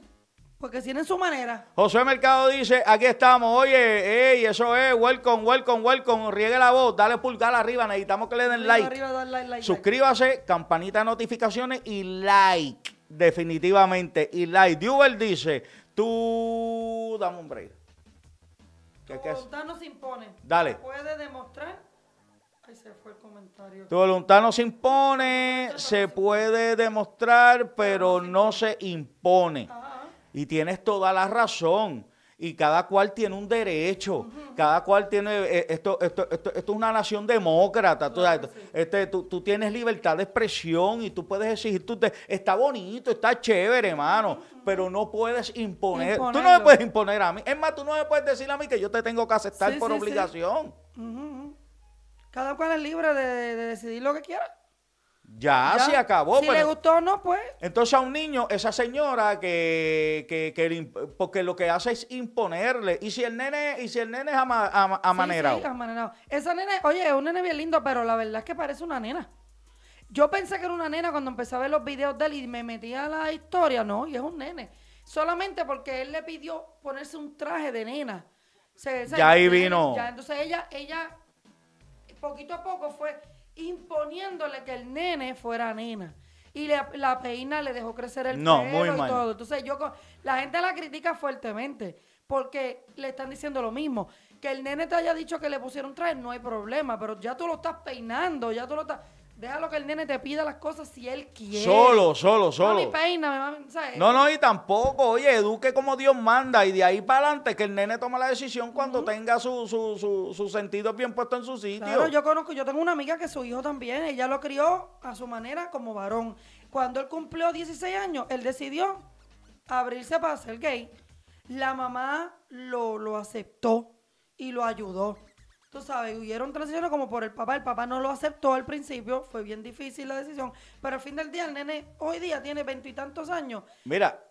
porque tienen su manera. José Mercado dice, aquí estamos, oye, ey, eso es, welcome, welcome, welcome, riegue la voz, dale pulgar arriba, necesitamos que le den like. Arriba, Suscríbase, campanita de notificaciones y like, definitivamente, y like. Duber dice... Tú dame un break. tu voluntad no se impone. Dale. Puede demostrar. Ahí se fue el comentario. Tu voluntad no se impone, se puede demostrar, pero no se impone. Y tienes toda la razón y cada cual tiene un derecho, cada cual tiene, eh, eh, esto, esto, esto, es una nación demócrata, tú, este, tú, tienes libertad de expresión y tú puedes exigir, tú te, está bonito, está chévere, hermano, pero no puedes imponer, tú no me puedes imponer a mí, es más, tú no me puedes decir a mí que yo te tengo que aceptar por obligación. Cada cual es libre de, de decidir lo que quiera. Ya, se acabó. Si le gustó o no, pues. Entonces a un niño, esa señora que, porque lo que hace es imponerle. Y si el nene, y si el nene es amanerado. Esa nene, oye, es un nene bien lindo, pero la verdad es que parece una nena. Yo pensé que era una nena cuando empecé a ver los videos de él y me metía a la historia, no, y es un nene. Solamente porque él le pidió ponerse un traje de nena. ya ahí vino. entonces ella, ella, poquito a poco fue imponiéndole que el nene fuera nena. Y la peina le dejó crecer el no, pelo y todo. Entonces yo la gente la critica fuertemente porque le están diciendo lo mismo. Que el nene te haya dicho que le pusieron traer, no hay problema, pero ya tú lo estás peinando, ya tú lo estás Déjalo que el nene te pida las cosas si él quiere. Solo, solo, solo. No, no, y tampoco, oye, eduque como Dios manda y de ahí para adelante que el nene tome la decisión cuando tenga su, su, sentido bien puesto en su sitio. Claro, yo conozco, yo tengo una amiga que su hijo también, ella lo crió a su manera como varón. Cuando él cumplió 16 años, él decidió abrirse para ser gay. La mamá lo, lo aceptó y lo ayudó tú sabes, hubieron transiciones como por el papá. El papá no lo aceptó al principio, fue bien difícil la decisión, pero al fin del día el nene hoy día tiene veintitantos años. Mira,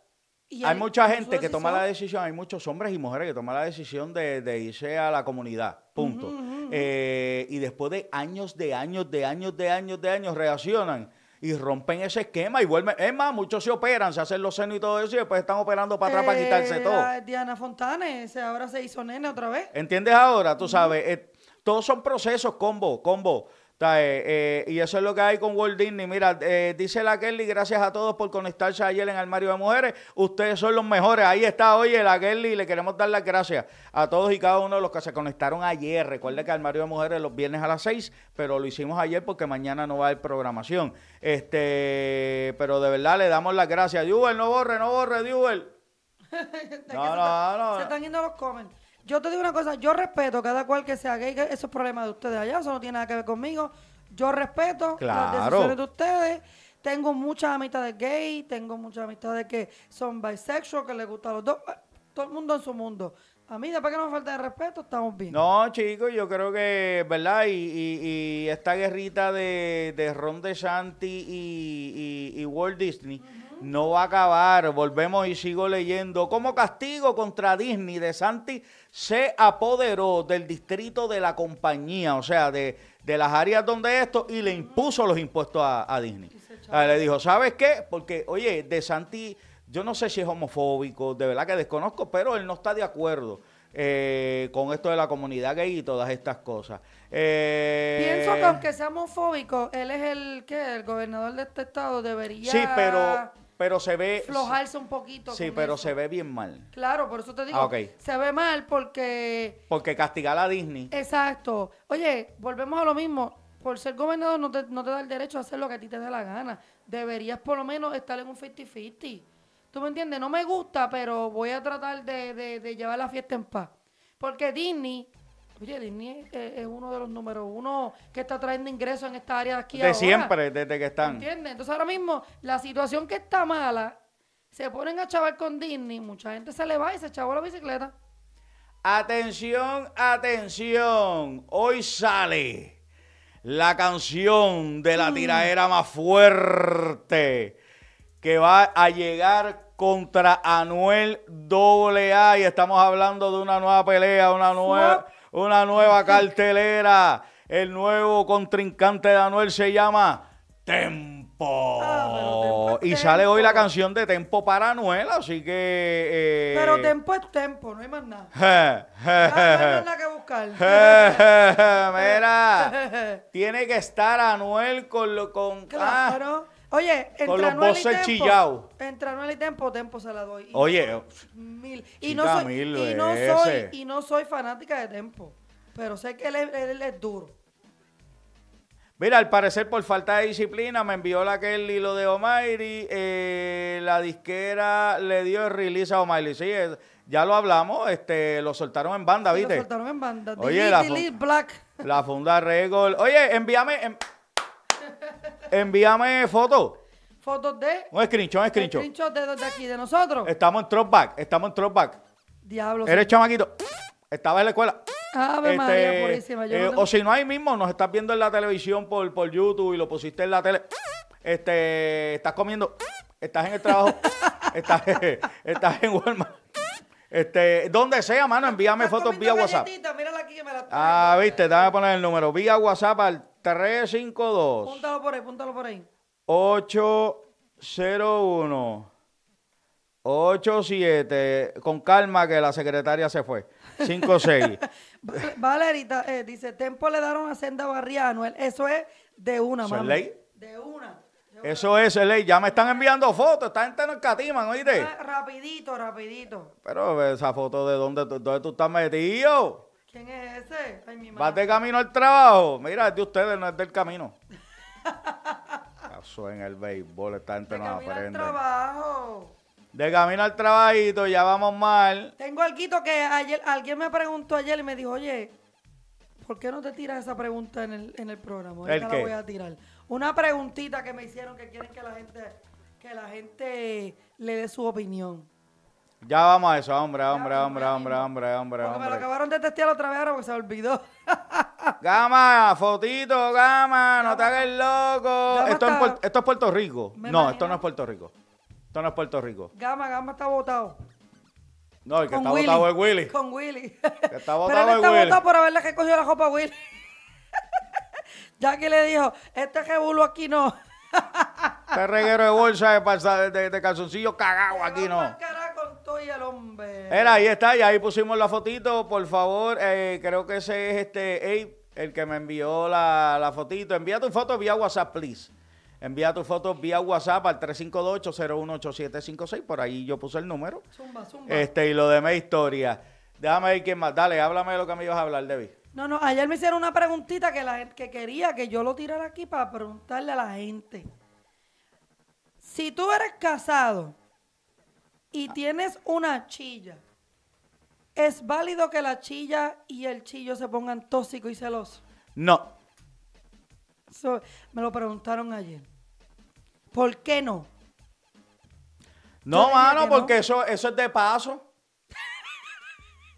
hay mucha gente que toma la decisión, hay muchos hombres y mujeres que toman la decisión de, irse a la comunidad, punto. Eh, y después de años, de años, de años, de años, de años, reaccionan y rompen ese esquema y vuelven. Es más, muchos se operan, se hacen los senos y todo eso y después están operando para atrás para quitarse eh, todo. Ah, Diana Fontanes, ahora se hizo nene otra vez. ¿Entiendes ahora? Tú sabes, eh, todos son procesos, combo, combo. Eh, eh, y eso es lo que hay con Walt Disney. Mira, eh, dice la Kelly, gracias a todos por conectarse ayer en Armario de Mujeres. Ustedes son los mejores. Ahí está, oye, la Kelly. Le queremos dar las gracias a todos y cada uno de los que se conectaron ayer. Recuerde que Armario de Mujeres los viernes a las seis, pero lo hicimos ayer porque mañana no va a haber programación. Este, pero de verdad le damos las gracias. Duel, no borre, no borre, Duel. no, no, Se están yendo los comentarios. Yo te digo una cosa, yo respeto cada cual que sea gay, que eso es problema de ustedes allá, eso no tiene nada que ver conmigo. Yo respeto las decisiones de ustedes. Tengo muchas amistades gay, tengo muchas amistades que son bisexual, que les gustan los dos. Eh, todo el mundo en su mundo. A mí, después que nos falta de respeto, estamos bien. No, chicos, yo creo que, ¿verdad? Y, esta guerrita de, de Ron DeShanti y, y, Walt Disney. No va a acabar. Volvemos y sigo leyendo. Como castigo contra Disney, De Santi se apoderó del distrito de la compañía, o sea, de, las áreas donde esto, y le impuso los impuestos a, Disney. Ah, le dijo, ¿sabes qué? Porque, oye, De Santi, yo no sé si es homofóbico, de verdad que desconozco, pero él no está de acuerdo. Eh, con esto de la comunidad gay y todas estas cosas. Eh, Pienso que aunque sea homofóbico, él es el que el gobernador de este estado debería. Sí, pero pero se ve. Flojarse un poquito. Sí, pero se ve bien mal. Claro, por eso te digo. Ah, se ve mal porque. Porque castigar a Disney. Exacto. Oye, volvemos a lo mismo. Por ser gobernador no te, da el derecho a hacer lo que a ti te dé la gana. Deberías por lo menos estar en un 50-50. ¿Tú me entiendes? No me gusta, pero voy a tratar de llevar la fiesta en paz. Porque Disney Oye, Disney es uno de los números uno que está trayendo ingresos en esta área de aquí. De siempre, desde que están. ¿Entiendes? Entonces ahora mismo la situación que está mala, se ponen a chavar con Disney, mucha gente se le va y se chavó la bicicleta. Atención, atención, hoy sale la canción de la mm. tiraera más fuerte que va a llegar contra Anuel AA y estamos hablando de una nueva pelea, una nueva una nueva cartelera. El nuevo contrincante de Anuel se llama Tempo. Ah, y sale hoy la canción de Tempo para Anuel, así que. Eh, pero Tempo es Tempo, no hay más nada. Ah, no nada que buscar. Mira, tiene que estar Anuel con. Lo, con ah, claro. Oye, entre con los y Tempo, tiempo Tempo, Tempo se la doy. Oye, oh, mil. Y, no soy, y no soy, y no soy fanática de Tempo, pero sé que él, es- duro. Mira, al parecer por falta de disciplina me envió la el lo de Omairi. Eh, la disquera le dio el release a Omairi. Sí, ya lo hablamos, este, lo soltaron en banda, ¿viste? Lo soltaron en banda. Oye, la Black. La funda Regol. Oye, envíame, em, Envíame fotos. Fotos de. Un screenshot, un screenshot. Screenshot de, de aquí, de nosotros. Estamos en Throwback, estamos en Throwback. Diablo. Eres chamaquito. Estaba en la escuela. Ave este, María purísima. Eh, o si no, ahí mismo nos estás viendo en la televisión por, por YouTube y lo pusiste en la tele. Este, estás comiendo, estás en el trabajo, estás, estás en Walmart. Este, donde sea, mano, envíame fotos vía WhatsApp. aquí que me ah, viste, te a poner el número. Vía WhatsApp al 352. Púntalo por ahí, púntalo por ahí. 801. 87. Con calma que la secretaria se fue. 56. Valerita eh, dice, Tempo le daron a Senda Barriano. Eso es de una, ¿Eso ley? De una. Eso es, ley. Ya me están enviando fotos. Está gente no oíste. Ah, rapidito, rapidito. Pero esa foto de dónde tú estás metido. ¿Quién es ese? Ay, Vas de camino al trabajo. Mira, es de ustedes, no es del camino. Eso en el béisbol, esta gente de camino Al trabajo. De camino al trabajito, ya vamos mal. Tengo algo que ayer, alguien me preguntó ayer y me dijo, oye, ¿por qué no te tiras esa pregunta en el, en el programa? ¿El qué? la voy a tirar. Una preguntita que me hicieron que quieren que la gente, que la gente le dé su opinión. Ya vamos a eso, hombre, hombre, hombre, hombre, hombre, hombre, hombre. Me lo acabaron de testear otra vez ahora porque se olvidó. Gama, fotito, gama, no te hagas loco. Esto, es Puerto Rico. no, esto no es Puerto Rico. Esto no es Puerto Rico. Gama, gama está votado. No, el que está votado es Willy. Con Willy. que está votado Pero él está votado por haberle que la ropa a Willy. Jackie le dijo, este jebulo aquí no. este reguero de bolsa de, de, calzoncillos cagado aquí no y el hombre. Era, ahí está, y ahí pusimos la fotito, por favor. Eh, creo que ese es este el que me envió la, fotito. Envía tu foto vía WhatsApp, please. Envía tu foto vía WhatsApp al 352 018756 Por ahí yo puse el número. Zumba, zumba. Este, y lo de mi historia. Déjame ver quién más. Dale, háblame de lo que me ibas a hablar, Debbie. No, no, ayer me hicieron una preguntita que, la, que quería que yo lo tirara aquí para preguntarle a la gente. Si tú eres casado y tienes una chilla, ¿es válido que la chilla y el chillo se pongan tóxico y celoso? No. me lo preguntaron ayer. ¿Por qué no? No, mano, porque Eso, eso es de paso.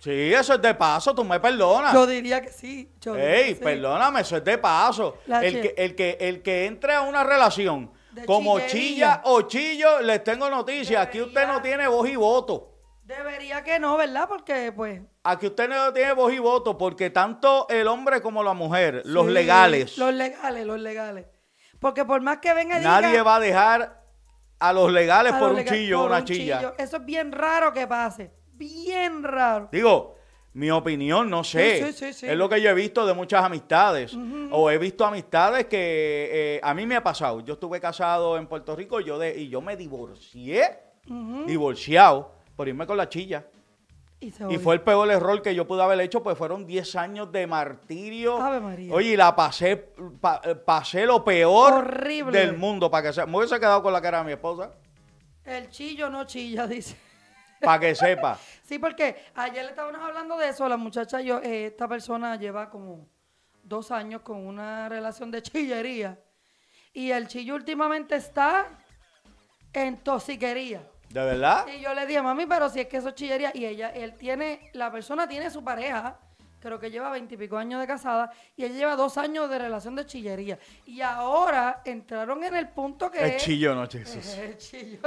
Sí, eso es de paso, tú me perdonas. Yo diría que sí. Ey, perdóname, eso es de paso. El que, el que, el que entre a una relación como chilla o chillo, les tengo noticias. Aquí usted no tiene voz y voto. Debería que no, ¿verdad? Porque, pues. Aquí usted no tiene voz y voto, porque tanto el hombre como la mujer, los legales. Los legales, los legales. Porque por más que venga. Nadie va a dejar a los legales por un chillo o una chilla. Eso es bien raro que pase. Bien raro. Digo, mi opinión, no sé. es lo que yo he visto de muchas amistades. O he visto amistades que eh, a mí me ha pasado. Yo estuve casado en Puerto Rico yo de, y yo me divorcié, divorciado, por irme con la chilla. Y, fue el peor error que yo pude haber hecho, pues fueron 10 años de martirio. Oye, y la pasé, eh, pasé lo peor del mundo. Para que se, me hubiese quedado con la cara de mi esposa. El chillo no chilla, dice. Para que sepa. Sí, porque ayer le estábamos hablando de eso. La muchacha, yo, eh, esta persona lleva como dos años con una relación de chillería. Y el chillo últimamente está en tosiquería. ¿De verdad? Y yo le dije, mami, pero si es que eso es chillería. Y ella, él tiene, la persona tiene su pareja, creo que lleva veintipico años de casada, y ella lleva dos años de relación de chillería. Y ahora entraron en el punto que. El chillo, no, Jesús. El chillo.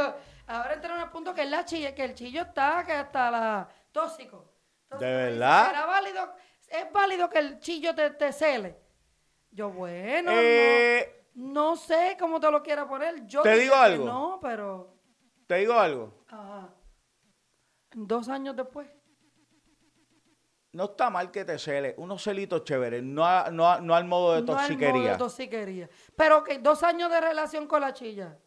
Ahora entraron a punto que el, que el chillo está que hasta la tóxico. ¿De verdad? válido, es válido que el chillo te, cele. Yo, bueno, eh, no, sé cómo te lo quiera poner. Yo te digo algo. no, pero. Te digo algo. Dos años después. No está mal que te cele, unos celitos chéveres, no, no, al modo de toxiquería. No al modo de toxiquería. Pero que dos años de relación con la chilla.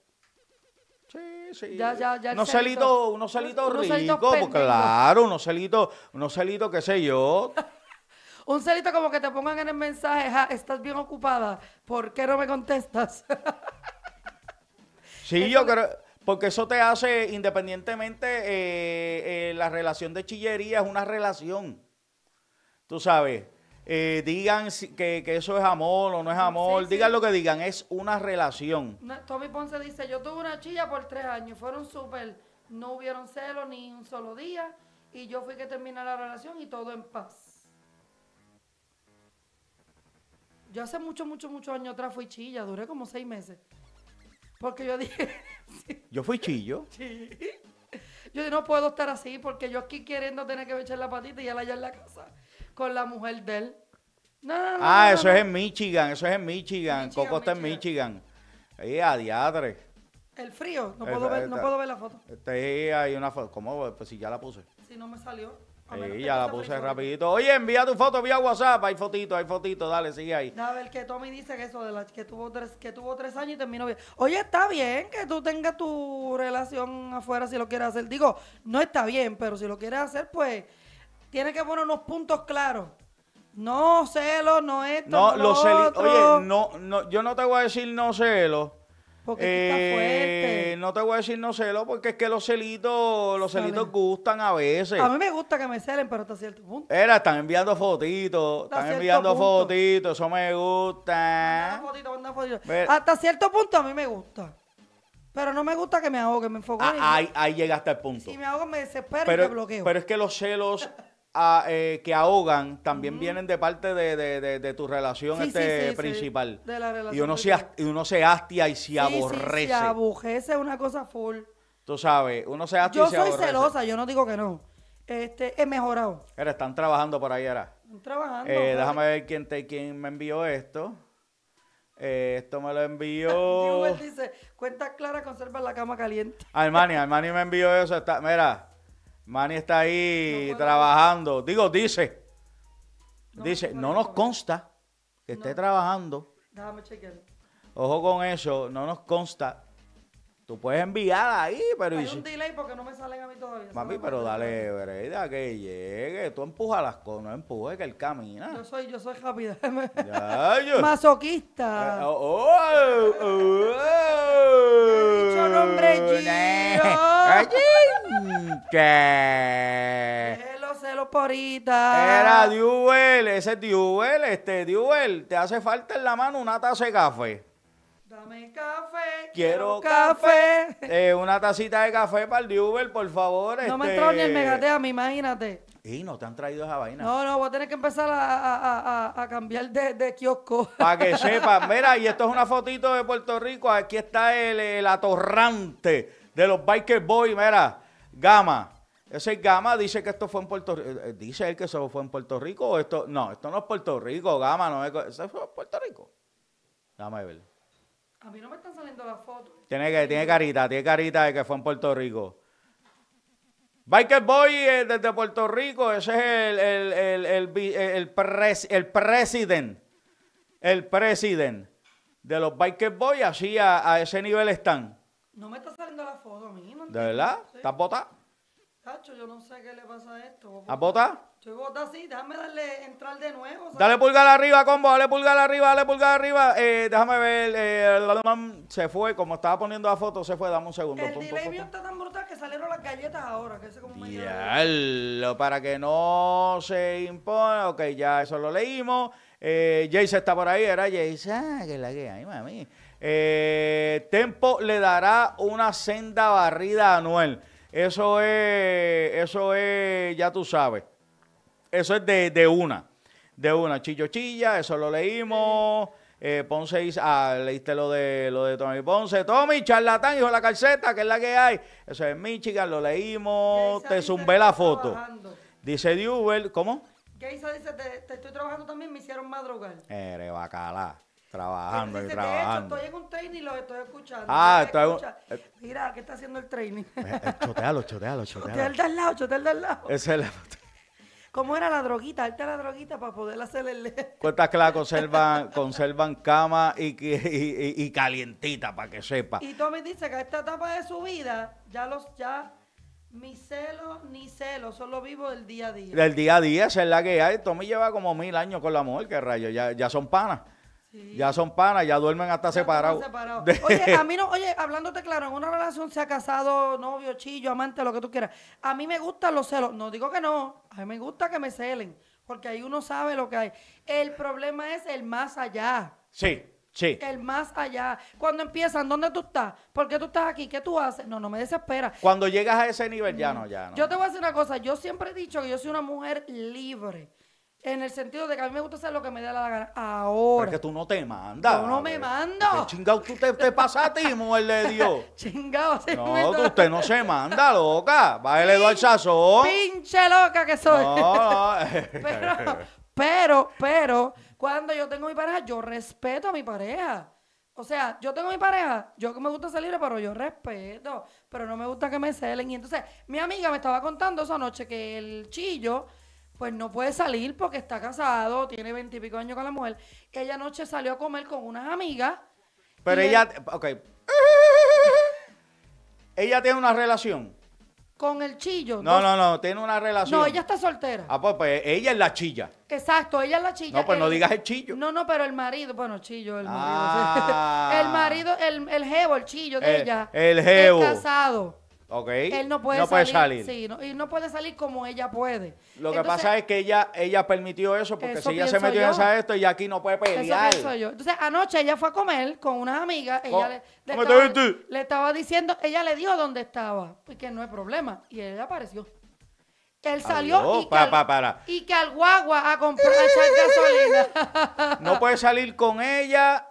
Sí, sí. Ya, ya, ya unos celitos, unos ricos, claro, unos celitos, unos celitos, qué sé yo. un celito como que te pongan en el mensaje, estás bien ocupada, ¿por qué no me contestas? sí, yo creo, porque eso te hace, independientemente, eh, eh, la relación de chillería es una relación, tú sabes. Eh, digan que, eso es amor o no es amor, digan lo que digan, es una relación. Tommy Ponce dice, yo tuve una chilla por tres años, fueron súper, no hubieron celos ni un solo día y yo fui que terminé la relación y todo en paz. Yo hace mucho, mucho, mucho años atrás fui chilla, duré como seis meses. Porque yo dije, Yo fui chillo. Yo no puedo estar así porque yo aquí queriendo tener que echar la patita y ya la en la casa con la mujer de él. No, no, ah, eso es en Michigan, eso es en Michigan. Coco está en Michigan. Ahí, a diadre. El frío, no puedo, ver, no puedo ver la foto. Este, hay una foto. ¿Cómo? Pues si ya la puse. Si no me salió. Sí, ya la puse rapidito. Oye, envía tu foto vía WhatsApp. Hay fotito, hay fotito. Dale, sigue ahí. A ver, que Tommy dice que eso de la, que tuvo tres, que tuvo tres años y terminó bien. Oye, está bien que tú tengas tu relación afuera si lo quieres hacer. Digo, no está bien, pero si lo quieres hacer, pues tiene que poner unos puntos claros. No celos, no esto, no, no lo Oye, no, no, yo no te voy a decir no celos. Porque tú eh, fuerte. No te voy a decir no celos porque es que los celitos, los celitos gustan a veces. A mí me gusta que me celen, pero hasta cierto punto. Era, están enviando fotitos, están enviando fotitos, eso me gusta. Hasta cierto punto a mí me gusta. Pero no me gusta que me ahoguen, me enfocen. Ah, ahí, llega hasta el punto. Si me ahogo me desespero y me bloqueo. pero es que los celos Eh, que ahogan también vienen de parte de, tu relación este principal. y uno, se, hastia y se aborrece. se aborrece una cosa full. Tú sabes, uno se hastia yo y se aborrece. Yo soy celosa, yo no digo que no. Este, he mejorado. pero están trabajando por ahí, ahora. Están trabajando. Eh, déjame ver quién, me envió esto. Eh, esto me lo envió. dice, cuenta clara, conserva la cama caliente. Armani, Armani me envió eso. Está, mira, Mani está ahí trabajando. Digo, dice. dice, no, nos consta que esté trabajando. Déjame Ojo con eso, no nos consta Tú puedes enviar ahí, pero... Hay un delay porque no me salen a mí todavía. Mami, pero dale Breda que llegue. Tú empujas las cosas, no empujes que él camina. Yo soy, yo soy rápida. Ya, yo... Masoquista. Eh, oh, oh, oh, oh. dicho nombre Gio. ¿Qué? celos porita. Era Duel, ese es Duel, este Duel. Te hace falta en la mano una taza de café. Dame café. Quiero café. Eh, una tacita de café para el de Uber, por favor. No me este, entró ni el Megatea, me imagínate. Y no te han traído esa vaina. No, no, voy a tener que empezar a, cambiar de, kiosco. Para que sepan. Mira, y esto es una fotito de Puerto Rico. Aquí está el, atorrante de los Biker Boys. Mira, Gama. Ese Gama dice que esto fue en Puerto Rico. Eh, dice él que eso fue en Puerto Rico. esto, no, esto no es Puerto Rico, Gama. No es, eso fue Puerto Rico. Dame ver. A mí no me están saliendo las fotos. Tiene, que, tiene carita, tiene carita de que fue en Puerto Rico. Biker Boy eh, desde Puerto Rico, ese es el, el, el, el, el pres, president. El president de los Biker Boy, así a, ese nivel están. No me está saliendo la foto a mí. No ¿De verdad? ¿Estás bota? botada? yo no sé qué le pasa a esto. ¿Estás bota? déjame darle entrar de nuevo. Dale pulgar arriba, combo, dale pulgar arriba, dale pulgar arriba. Eh, déjame ver, eh, se fue, como estaba poniendo la foto, se fue, dame un segundo. El pum, delay está tan brutal que salieron las galletas ahora, que como para que no se impone. Ok, ya eso lo leímos. Eh, Jace está por ahí, era Jace. Ah, que la que hay, mami. Eh, Tempo le dará una senda barrida a Anuel. Eso es, eso es, ya tú sabes. Eso es de, de una. De una. Chillo Chilla, eso lo leímos. Eh, Ponce, ah, leíste lo de, lo de Tommy Ponce. Tommy, charlatán, hijo de la calceta, que es la que hay. Eso es Michigan, lo leímos. Te zumbé la foto. Dice Diubel ¿cómo? hizo? dice, te, estoy trabajando también, me hicieron madrugar. Eres bacala. Trabajando trabajando. estoy en un training y estoy escuchando. Ah, eh, Mira, ¿qué está haciendo el training? Eh, eh, chotealo, chotealo, chotealo. lado, lado. Ese es el... ¿Cómo era la droguita? Alta la droguita para poder hacerle el... Cuentas que la conservan, conservan cama y, calientita, para que sepa. Y Tommy dice que a esta etapa de su vida, ya los... ya mi celos ni celos, solo vivo del día a día. Del día a día, es la que hay. Tommy lleva como mil años con la mujer, ¿Qué rayo, ya, ya son panas. Ya son panas, ya duermen hasta separados. Oye, a mí no, oye, hablándote claro, en una relación se ha casado novio, chillo, amante, lo que tú quieras. A mí me gustan los celos. No digo que no, a mí me gusta que me celen, porque ahí uno sabe lo que hay. El problema es el más allá. Sí. Sí. El más allá. Cuando empiezan, ¿dónde tú estás? ¿Por qué tú estás aquí? ¿Qué tú haces? No, no me desespera. Cuando llegas a ese nivel, ya no, ya mm. no. Yo te voy a decir una cosa. Yo siempre he dicho que yo soy una mujer libre. En el sentido de que a mí me gusta hacer lo que me dé la gana. Ahora. Porque tú no te mandas. Yo no me mando. ¿Qué chingado tú te, te pasa a ti, mujer de Dios? chingado, No, usted no se manda, loca. Bájale dos al Pinche loca que soy. pero, pero, pero, cuando yo tengo mi pareja, yo respeto a mi pareja. O sea, yo tengo mi pareja, yo que me gusta ser libre, pero yo respeto. Pero no me gusta que me celen. Y entonces, mi amiga me estaba contando esa noche que el chillo pues no puede salir porque está casado, tiene veintipico años con la mujer. Que Ella anoche salió a comer con unas amigas. Pero ella, ok. ella tiene una relación. con el chillo. No, no, no, tiene una relación. No, ella está soltera. Ah, pues, pues, ella es la chilla. Exacto, ella es la chilla. No, pues no digas el chillo. No, no, pero el marido, bueno, chillo, el marido. Ah. el marido, el, el jevo, el chillo de eh, ella. el jevo. El casado. Okay. Él no puede salir. no, y no puede salir como ella puede. Lo que pasa es que ella, ella permitió eso porque si ella se metió en esa esto, y aquí no puede pelear. Eso yo. Entonces, anoche ella fue a comer con unas amigas. Ella oh, le, estaba, diciendo, ella le dijo dónde estaba, porque no hay problema. Y él apareció. Él salió y, que al, y que al guagua a comprar gasolina. no puede salir con ella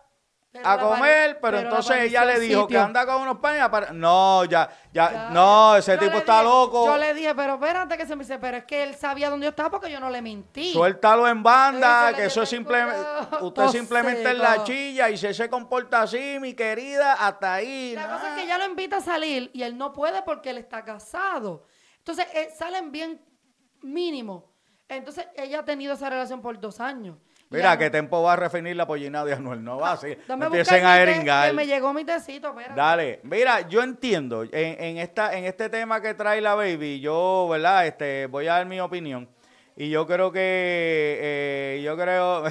a comer, pero, entonces ella le dijo que anda con unos panes. No, ya, ya, no, ese tipo está loco. Yo le dije, pero espérate que se me dice, pero es que él sabía dónde yo estaba porque yo no le mentí. Suéltalo en banda, que eso es simplemente, usted simplemente es la chilla y se comporta así, mi querida, hasta ahí. La cosa es que ella lo invita a salir y él no puede porque él está casado. Entonces, eh, salen bien mínimo. Entonces, ella ha tenido esa relación por dos años. Mira, ¿qué que Tempo va a refinir la pollina de Anuel, no va así. Ah, no empiecen a eringar. me llegó mi tecito, Dale, mira, yo entiendo, en, en, esta, en este tema que trae la baby, yo, ¿verdad? Este, voy a dar mi opinión. Y yo creo que, eh, yo creo,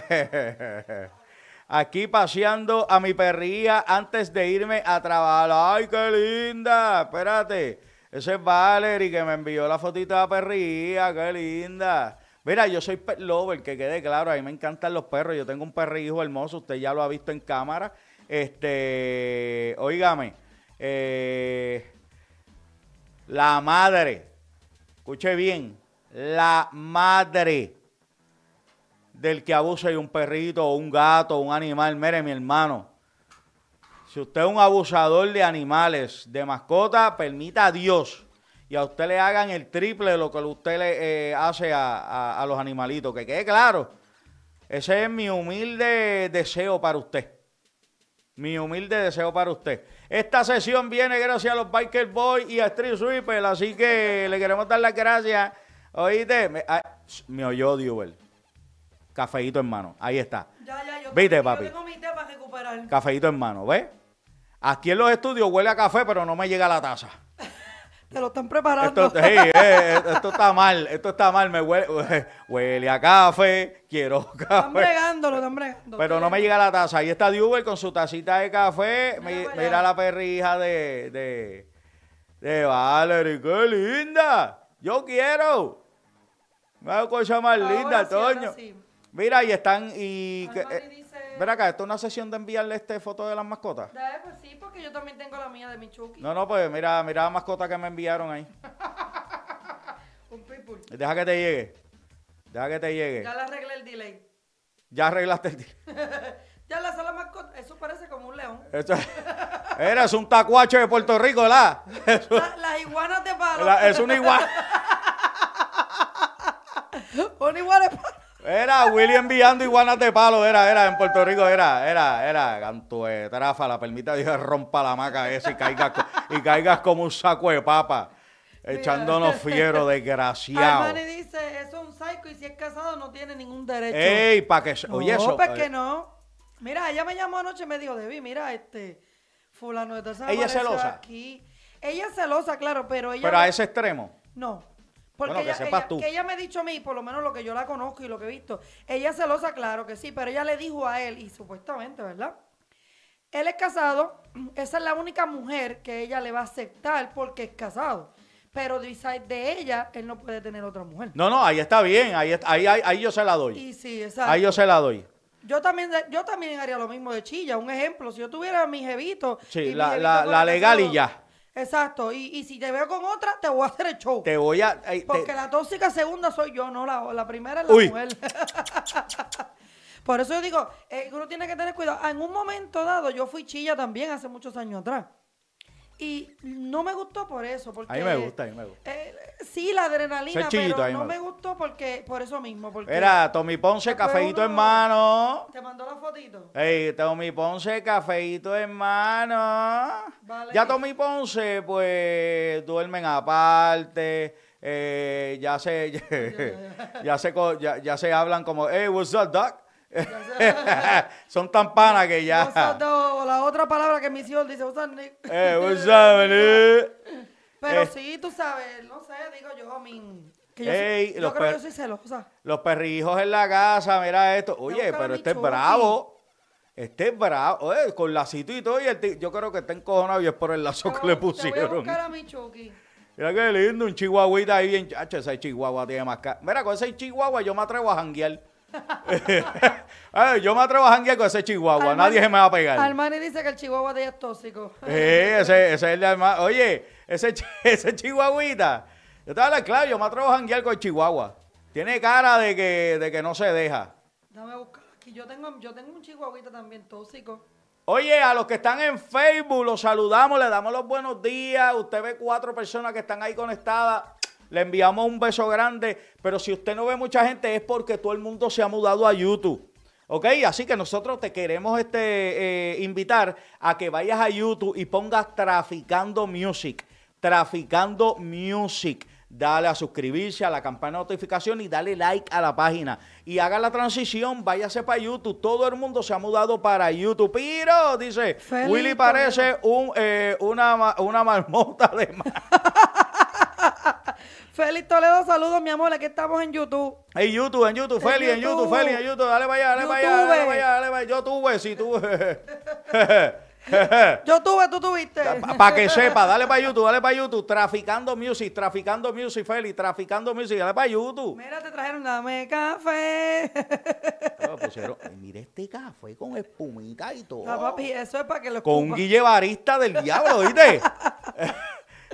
aquí paseando a mi perría antes de irme a trabajar. ¡Ay, qué linda! Espérate, ese es Valerie que me envió la fotita de perrilla. qué linda. Mira, yo soy pet lover, que quede claro, a mí me encantan los perros. Yo tengo un perrijo hermoso, usted ya lo ha visto en cámara. Este, oígame, eh, la madre, escuche bien, la madre del que abusa de un perrito, un gato, un animal. Mire, mi hermano, si usted es un abusador de animales, de mascota, permita a Dios y a usted le hagan el triple de lo que usted le eh, hace a, los animalitos. Que quede claro, ese es mi humilde deseo para usted. Mi humilde deseo para usted. Esta sesión viene gracias a los Biker Boys y a Street Sweeper, así que le queremos dar las gracias. Oíste, me, me oyó Duel. Cafeíto en mano, ahí está. Ya, ¿Viste, papi? tengo mi recuperar. Cafeíto en mano, ¿ves? Aquí en los estudios huele a café, pero no me llega la taza. Te lo están preparando. Eh, eh, esto, está mal, esto está mal. Me huele, eh, a café, quiero café. Están bregando, están Pero no me llega la taza. Ahí está Duber con su tacita de café. Mira, la perrija de, de, de Valerie. ¡Qué linda! ¡Yo quiero! me cosa más linda, Toño. Mira, y están... y Espera acá, ¿esto es una sesión de enviarle este foto de las mascotas? Dale, pues sí, porque yo también tengo la mía de Michuki. No, no, pues mira, mira la mascota que me enviaron ahí. Un people. Deja que te llegue. Deja que te llegue. Ya le arreglé el delay. Ya arreglaste el delay. ya la sala mascota. Eso parece como un león. eres un tacuache de Puerto Rico, ¿verdad? las iguanas de palo. es una iguana. una iguana de pues. Era Willy enviando iguanas de palo, era, era, en Puerto Rico, era, era, era, canto de permita Dios rompa la maca esa y caigas, y caigas como un saco de papa, echándonos fiero, desgraciado. dice, eso es un psycho y si es casado no tiene ningún derecho. Ey, ¿para que, oye, no, eso. Pues eh. no. Mira, ella me llamó anoche y me dijo, Debbie, mira, este, fulano de tal, Ella es celosa. Ella es celosa, claro, pero ella... Pero a ese extremo. No, porque ella, Que ella me ha dicho a mí, por lo menos lo que yo la conozco y lo que he visto, ella se celosa, claro que sí, pero ella le dijo a él, y supuestamente, ¿verdad? Él es casado, esa es la única mujer que ella le va a aceptar porque es casado. Pero de ella, él no puede tener otra mujer. No, no, ahí está bien, ahí, ahí, ahí, yo se la doy. Y sí, exacto. Ahí yo se la doy. Yo también, yo también haría lo mismo de Chilla. Un ejemplo, si yo tuviera a mi jevito. Sí, la, legal y ya. Exacto, y, si te veo con otra, te voy a hacer el show. Te voy a... Porque la tóxica segunda soy yo, no la, la primera es la mujer. Por eso yo digo, eh, uno tiene que tener cuidado. En un momento dado, yo fui chilla también hace muchos años atrás. Y no me gustó por eso. Porque, a mí me gusta, a mí me gusta. Eh, eh, sí, la adrenalina, pero no me, gustó porque, por eso mismo. Porque Era Tommy Ponce, cafeíto en mano. ¿Te mandó la fotito? Ey, Tommy Ponce, cafeíto en mano. Ya Tommy Ponce, pues, duermen aparte. Eh, ya se ya, ya, se ya, se hablan como hey what's up doc Son tan panas que ya. la otra palabra que mi hijos dice, Eh, Pero eh. sí, tú sabes, no sé, digo yo, mi Que yo, creo que yo soy celosa. Los perrijos en la casa, mira esto. Oye, pero este es bravo. Este es bravo. Oye, con lacito y todo. Y el yo creo que está encojonado y es por el lazo que le pusieron. mi Mira qué lindo, un chihuahuita ahí bien chacho. Ese chihuahua tiene más cara. Mira, con ese chihuahua yo me atrevo a janguear. yo me atrevo a janguear con ese chihuahua. Nadie se me va a pegar. Armani dice que el chihuahua de ella es tóxico. ese, es el de Oye, ese, ese chihuahuita. Yo te la claro, yo me atrevo a janguear con el chihuahua. Tiene cara de que, de que no se deja. Dame buscar aquí. Yo tengo, yo tengo un chihuahuita también tóxico. Oye, a los que están en Facebook, los saludamos, le damos los buenos días. Usted ve cuatro personas que están ahí conectadas. Le enviamos un beso grande. Pero si usted no ve mucha gente es porque todo el mundo se ha mudado a YouTube. ¿Ok? Así que nosotros te queremos este, eh, invitar a que vayas a YouTube y pongas Traficando Music. Traficando Music. Dale a suscribirse a la campana de notificación y dale like a la página. Y haga la transición, váyase para YouTube. Todo el mundo se ha mudado para YouTube. Pero, dice, Willy parece un, eh, una, una marmota de mar. Félix Toledo, saludos, mi amor. Aquí estamos en YouTube. En YouTube, en YouTube, Félix, en YouTube, Félix, en YouTube. Dale para allá, dale para allá, dale para allá, dale para Yo tuve, sí, tuve. Yo tuve, tú tuviste. Para que sepa, dale para YouTube, dale para YouTube. Traficando Music, Traficando Music, Feli, Traficando Music, dale para YouTube. Mira, te trajeron dame café. Eh, mira este café con espumita y todo. papi, eso es para que lo Con un guille del diablo, ¿viste?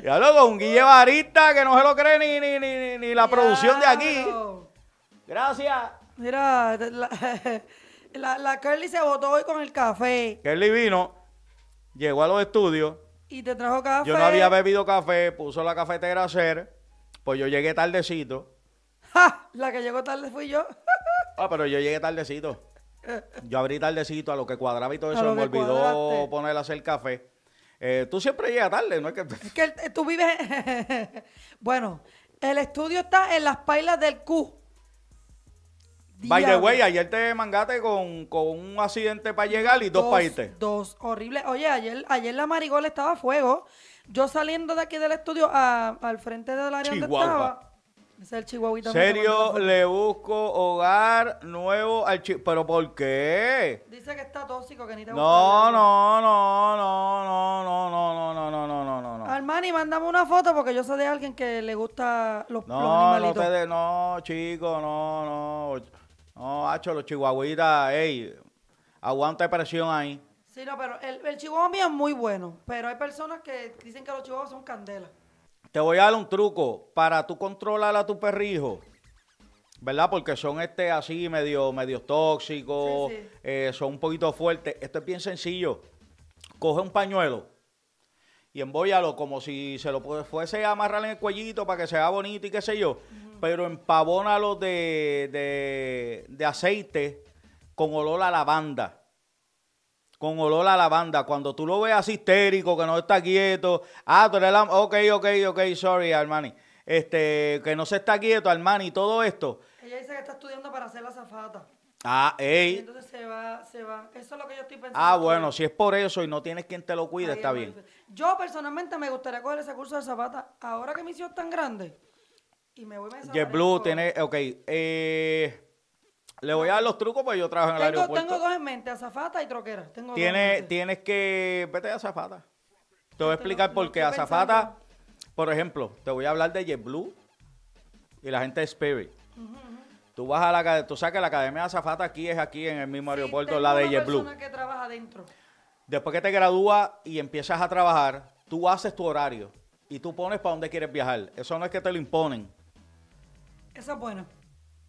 Ya luego, un Guille Barista que no se lo cree ni, ni, la producción de aquí. Gracias. Mira, la, la, se botó hoy con el café. Curly vino, llegó a los estudios. Y te trajo café. Yo no había bebido café, puso la cafetera a hacer. Pues yo llegué tardecito. La que llegó tarde fui yo. ah, pero yo llegué tardecito. Eh. Yo abrí tardecito a lo que cuadraba y todo eso. Me olvidó poner a hacer café. Eh, tú siempre llegas tarde, ¿no? Es que, eh, tú vives... bueno, el estudio está en las pailas del Q. By the way, ayer te mangaste con, un accidente para llegar y dos, dos Dos, horribles. Oye, ayer, ayer la marigola estaba a fuego. Yo saliendo de aquí del estudio al frente del área donde estaba es el Serio, le busco hogar nuevo al chihuahua. ¿Pero por qué? Dice que está tóxico, que ni te gusta. No, no, no, no, no, no, no, no, no, no, no, no, no. Armani, mándame una foto porque yo sé de alguien que le gusta los, no, animalitos. No, no, chico, no, no. No, hacho, los chihuahuitas, ey, aguanta presión ahí. Sí, no, pero el, el chihuahua mío es muy bueno, pero hay personas que dicen que los chihuahuas son candelas. Te voy a dar un truco para tú controlar a tu perrijo. ¿Verdad? Porque son este así, medio, medio tóxicos, eh, son un poquito fuertes. Esto es bien sencillo. Coge un pañuelo y embóyalo como si se lo fuese a amarrar en el cuellito para que sea bonito y qué sé yo. Pero empavónalo de, de, de aceite con olor a lavanda con olor a lavanda. Cuando tú lo ves histérico, que no está quieto. Ah, tú eres la... Ok, ok, ok, sorry, Armani. Este, que no se está quieto, Armani, todo esto. Ella dice que está estudiando para hacer la zafata. Ah, ey. entonces se va, se va. Eso es lo que yo estoy pensando. Ah, bueno, si es por eso y no tienes quien te lo cuide, está bien. Yo personalmente me gustaría coger ese curso de zapata. Ahora que mi hijo es tan grande. Y me voy a JetBlue tiene, ok. Eh, le voy a dar los trucos porque yo trabajo en el aeropuerto. Tengo dos en mente, azafata y troquera. tienes, que... Vete a azafata. Te voy a explicar por qué. Azafata, por ejemplo, te voy a hablar de JetBlue y la gente de Spirit. Tú vas a la... Tú sabes que la academia de azafata aquí es aquí en el mismo aeropuerto, la de JetBlue. que trabaja dentro. Después que te gradúas y empiezas a trabajar, tú haces tu horario y tú pones para dónde quieres viajar. Eso no es que te lo imponen. Eso es bueno.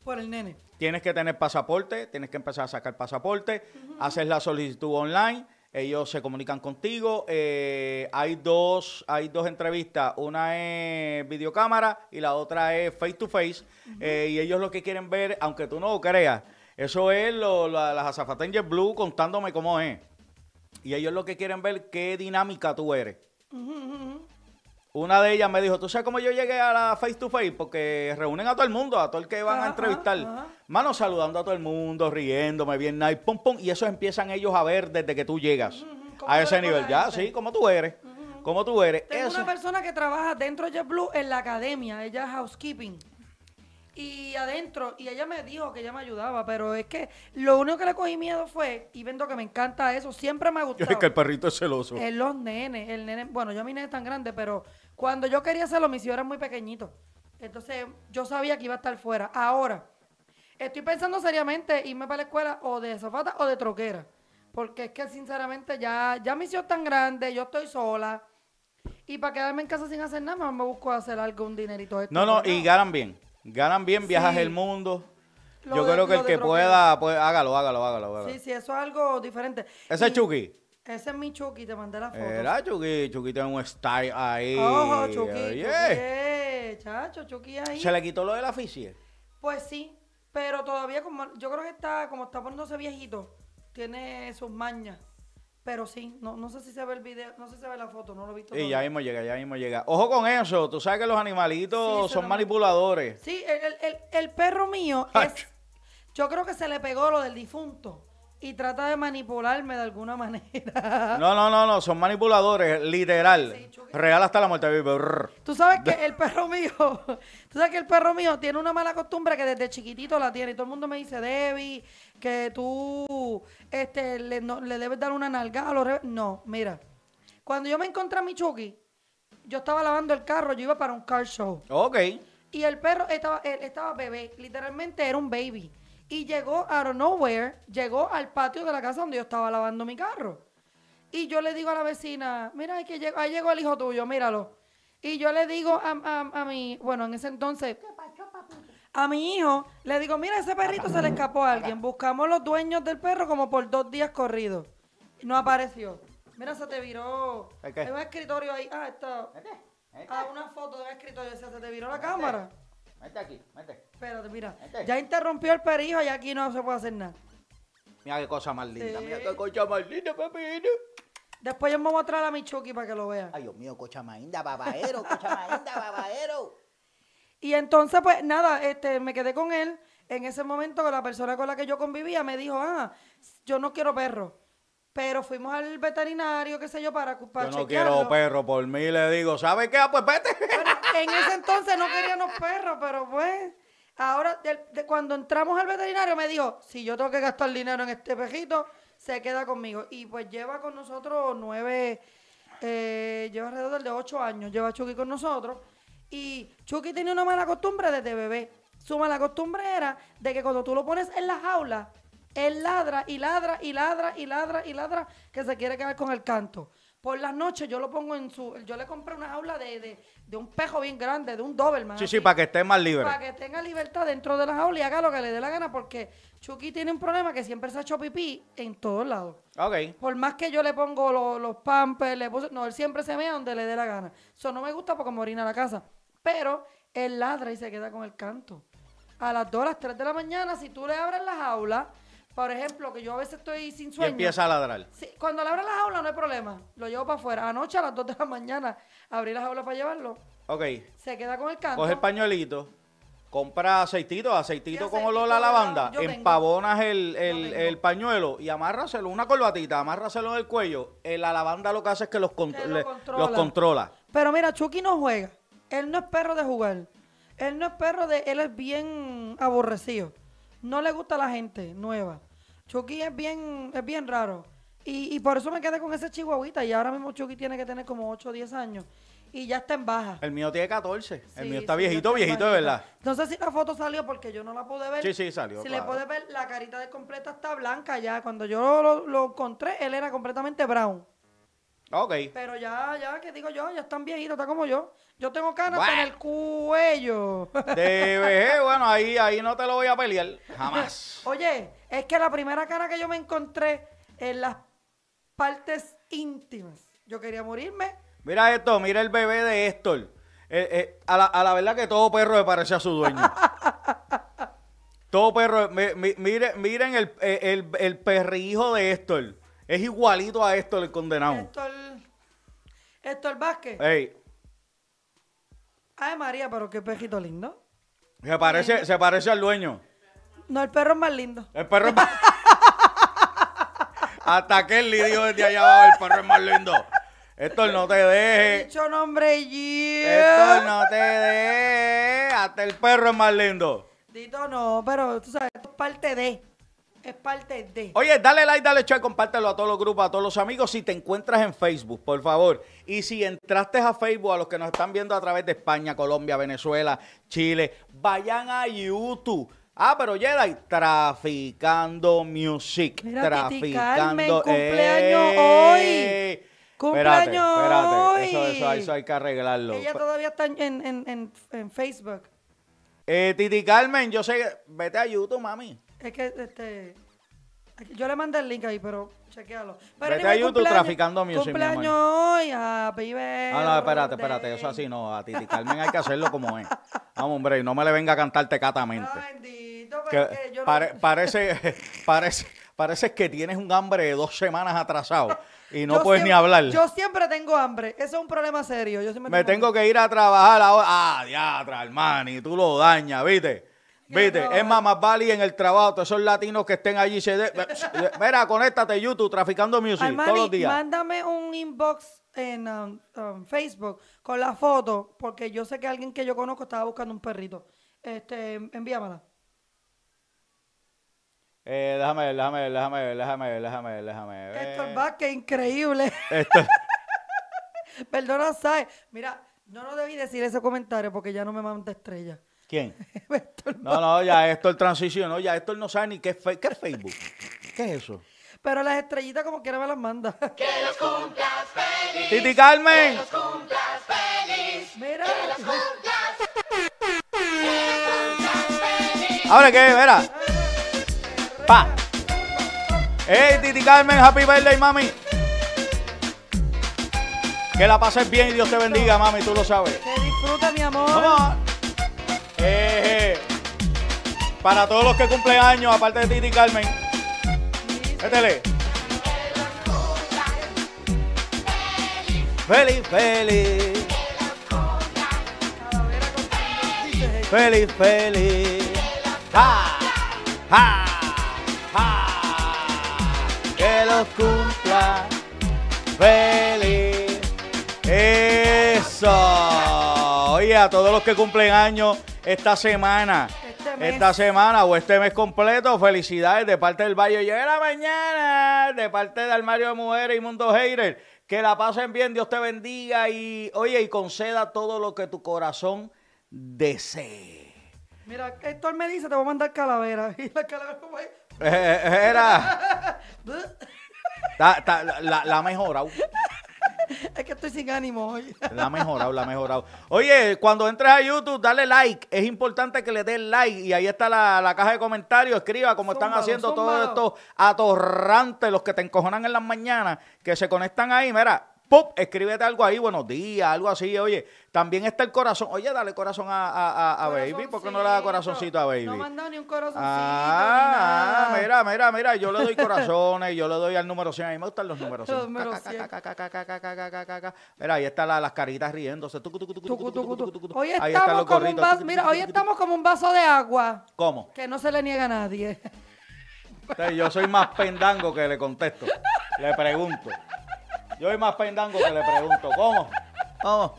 Por el nene. Tienes que tener pasaporte, tienes que empezar a sacar pasaporte, haces la solicitud online, ellos se comunican contigo. Eh, hay, dos, hay dos entrevistas, una es videocámara y la otra es face to face. y ellos lo que quieren ver, aunque tú no lo creas, eso es lo, las azafatas Blue contándome cómo es. Y ellos lo que quieren ver, qué dinámica tú eres una de ellas me dijo, ¿tú sabes cómo yo llegué a la face to face? Porque reúnen a todo el mundo, a todo el que van a entrevistar. Manos saludando a todo el mundo, riéndome, bien nice, pum, pum. Y eso empiezan ellos a ver desde que tú llegas a ese nivel. Ya, sí, como tú eres. Como tú eres. Es una persona que trabaja dentro de JetBlue en la academia, ella es housekeeping y adentro, y ella me dijo que ella me ayudaba, pero es que lo único que le cogí miedo fue, y vendo que me encanta eso, siempre me ha gustado. Es que el perrito es celoso. Es los nenes, el nene, bueno, yo a mi nene es tan grande, pero cuando yo quería hacerlo, mis hijos eran muy pequeñitos. Entonces yo sabía que iba a estar fuera. Ahora, estoy pensando seriamente irme para la escuela o de zapata o de troquera. Porque es que sinceramente ya, ya mis es tan grande, yo estoy sola. Y para quedarme en casa sin hacer nada, me busco hacer algo, un dinerito. Esto, no, no, y ganan bien. Ganan bien, viajas el mundo. yo creo que el que pueda, pues hágalo, hágalo, hágalo, Sí, sí, eso es algo diferente. Ese es Chucky. Ese es mi Chucky, te mandé la foto. Era Chucky, Chucky tiene un style ahí. Ojo, Chucky, Oye. Eh, chacho, Chucky ahí. ¿Se le quitó lo de la fisie? Pues sí, pero todavía como, yo creo que está, como está poniéndose viejito, tiene sus mañas. Pero sí, no, no sé si se ve el video, no sé si se ve la foto, no lo he visto. Y ya mismo llega, ya mismo llega. Ojo con eso, tú sabes que los animalitos son manipuladores. Sí, el, el, el, el perro mío es, yo creo que se le pegó lo del difunto y trata de manipularme de alguna manera. No, no, no, no, son manipuladores, literal. Real hasta la muerte vive. Tú sabes que el perro mío, tú sabes que el perro mío tiene una mala costumbre que desde chiquitito la tiene y todo el mundo me dice, "Debbie, que tú este le, debes dar una nalgada a los No, mira. Cuando yo me encontré a mi Chucky, yo estaba lavando el carro, yo iba para un car show. Ok. Y el perro estaba, estaba bebé, literalmente era un baby. Y llegó out of nowhere, llegó al patio de la casa donde yo estaba lavando mi carro. Y yo le digo a la vecina, mira, que llegó, ahí llegó el hijo tuyo, míralo. Y yo le digo a, a, mi, bueno, en ese entonces, a mi hijo, le digo, mira, ese perrito se le escapó a alguien. Buscamos los dueños del perro como por dos días corridos. No apareció. Mira, se te viró. Hay un escritorio ahí. Ah, está. Ah, una foto de un escritorio. Se te viró la cámara. Mete aquí, mete. Espérate, mira. Ya interrumpió el perijo y aquí no se puede hacer nada. Mira qué cosa más linda, mira qué cocha más linda, papi. Después yo me voy a traer a mi Chucky para que lo vea. Ay, Dios mío, cocha más linda, babaero, cocha más linda, babaero. Y entonces, pues nada, este, me quedé con él. En ese momento, la persona con la que yo convivía me dijo, ah, yo no quiero perro. Pero fuimos al veterinario, qué sé yo, para, ocupar. Yo no quiero perro, por mí le digo, ¿sabe qué? Ah, pues vete. en ese entonces no queríamos perros, pero pues... Ahora, cuando entramos al veterinario me dijo, si yo tengo que gastar dinero en este pejito, se queda conmigo. Y pues lleva con nosotros nueve, eh, lleva alrededor de ocho años, lleva Chucky con nosotros. Y Chucky tiene una mala costumbre desde bebé. Su mala costumbre era de que cuando tú lo pones en la jaula, él ladra y ladra y ladra y ladra y ladra que se quiere quedar con el canto. Por las noches yo lo pongo en su. Yo le compré una jaula de, de, un pejo bien grande, de un Doberman. Sí, sí, para que esté más libre. Para que tenga libertad dentro de la jaula y haga lo que le dé la gana, porque Chucky tiene un problema que siempre se ha hecho pipí en todos lados. Ok. Por más que yo le pongo los pampers, No, él siempre se mea donde le dé la gana. Eso no me gusta porque me orina la casa. Pero él ladra y se queda con el canto. A las 2, a las 3 de la mañana, si tú le abres la jaula por ejemplo, que yo a veces estoy sin sueño. empieza a ladrar. Sí, cuando le abren las jaula no hay problema. Lo llevo para afuera. Anoche a las 2 de la mañana abrí las jaula para llevarlo. Ok. Se queda con el canto. Coge el pañuelito. Compra aceitito, aceitito, con olor a lavanda, empavonas el, pañuelo y amárraselo, una corbatita, amárraselo en el cuello. Eh, la lavanda lo que hace es que los, los controla. Pero mira, Chucky no juega. Él no es perro de jugar. Él no es perro de. Él es bien aborrecido no le gusta a la gente nueva. Chucky es bien, es bien raro. Y, y por eso me quedé con ese chihuahuita. Y ahora mismo Chucky tiene que tener como 8 o 10 años. Y ya está en baja. El mío tiene 14. el mío está viejito, viejito, de verdad. No sé si la foto salió porque yo no la pude ver. Sí, sí, salió. Si le puede ver, la carita de completa está blanca ya. Cuando yo lo encontré, él era completamente brown. Pero ya, ya, que digo yo, ya están viejitos, está como yo. Yo tengo canas en el cuello. De bueno, ahí, ahí no te lo voy a pelear, jamás. Oye, es que la primera cara que yo me encontré en las partes íntimas, yo quería morirme. Mira esto, mira el bebé de Héctor. Eh, eh, a, la, verdad que todo perro le parece a su dueño. todo perro, miren, el, eh, el, el, perrijo de Héctor. Es igualito a Héctor el condenado. Héctor Vázquez. Ey. Ay, María, pero qué pejito lindo. Se parece, se parece al dueño. No, el perro es más lindo. El perro es más... Hasta que el lidió desde allá abajo, el perro es más lindo. Héctor, no te deje, Dicho nombre Héctor, no te deje Hasta el perro es más lindo. Dito, no, pero tú sabes, esto es parte de. Es parte de. Oye, dale like, dale share, compártelo a todos los grupos, a todos los amigos. Si te encuentras en Facebook, por favor. Y si entraste a Facebook, a los que nos están viendo a través de España, Colombia, Venezuela, Chile, vayan a YouTube. Ah, pero Jedi, traficando music. traficando. cumpleaños eh. hoy. Cumpleaños hoy. Eso, eso, hay que arreglarlo. Ella todavía está en, Facebook. Eh, Titi Carmen, yo sé, que... vete a YouTube, mami. Es que este. Yo le mandé el link ahí, pero chequealo. Pero Vete a YouTube traficando music, cumpleaños mi hoy a Pibe. Ah, no, espérate, espérate. Eso así no. A Titi Carmen hay que hacerlo como es. Vamos, hombre, y no me le venga a cantar tecatamente. bendito, yo Parece, parece, parece que tienes un hambre de dos semanas atrasado y no puedes ni hablar. Yo siempre tengo hambre. Ese es un problema serio. Yo me tengo, me tengo que ir a trabajar ahora. Ah, diatra, hermano, y tú lo dañas, ¿viste? Viste, es más, más en el trabajo, todos esos latinos que estén allí. Mira, conéctate YouTube, Traficando Music, todos los días. Mándame un inbox en um, um, Facebook con la foto, porque yo sé que alguien que yo conozco estaba buscando un perrito. Este, envíamela. Eh, déjame ver, déjame ver, déjame ver, déjame ver, déjame déjame ver. Héctor Vázquez, increíble. Perdona, Sai. Mira, no, no debí decir ese comentario porque ya no me manda estrella. ¿Quién? Pues, no, no, ya esto Héctor transicionó, ya esto no sabe ni qué es, qué Facebook. ¿Qué es eso? Pero las estrellitas como quiera me las manda. Que los cumplas feliz. Titi Carmen. Que los cumplas feliz. Mira. Que los cumplas. Ahora ¿qué? mira. Pa. Hey, Titi Carmen, happy birthday, mami. Que la pases bien y Dios te bendiga, mami, tú lo sabes. Que disfruta, mi amor. Vamos. Eh, para todos los que cumplen años, aparte de ti y Carmen. Métele. Feliz, feliz. Feliz, feliz. ¡Ja! ¡Ja! ¡Ja! Que los cumpla feliz. Eso a todos los que cumplen años esta semana. Este esta semana o este mes completo, felicidades de parte del Valle Llega la Mañana, de parte del Armario de Mujeres y Mundo Hater. Que la pasen bien, Dios te bendiga y oye, y conceda todo lo que tu corazón desee. Mira, Héctor me dice, te voy a mandar calavera. Y la calavera eh, eh, Era. la mejora. es que estoy sin ánimo hoy. La ha mejorado, la ha mejorado. Oye, cuando entres a YouTube, dale like. Es importante que le des like. Y ahí está la, caja de comentarios. Escriba cómo están haciendo todos estos atorrantes, los que te encojonan en las mañanas, que se conectan ahí. Mira, ¡pop! Escríbete algo ahí, buenos días, algo así. Oye, también está el corazón. Oye, dale corazón a, Baby. ¿Por qué no le da corazoncito a Baby? No mandó ni un corazoncito. Ah, mira, mira, mira. Yo le doy corazones, yo le doy al número 100. A mí me gustan los números 100. Mira, ahí están las caritas riéndose. Hoy estamos un vaso, hoy estamos como un vaso de agua. ¿Cómo? Que no se le niega a nadie. Yo soy más pendango que le contesto. Le pregunto. Yo soy más pendango que le pregunto. ¿Cómo? ¿Cómo?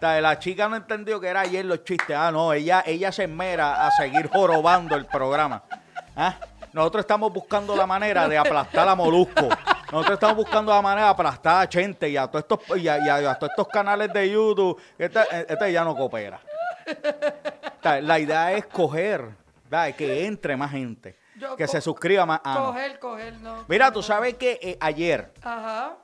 La chica no entendió que era ayer los chistes. Ah, no, ella, ella se mera a seguir jorobando el programa. ¿Ah? Nosotros estamos buscando la manera de aplastar a Molusco. Nosotros estamos buscando la manera de aplastar a Chente y a todos estos, canales de YouTube. Esta, ya no coopera. La idea es coger, que entre más gente que se suscriba más. Ah, coger, coger, no. Mira, tú sabes que eh, ayer Ajá.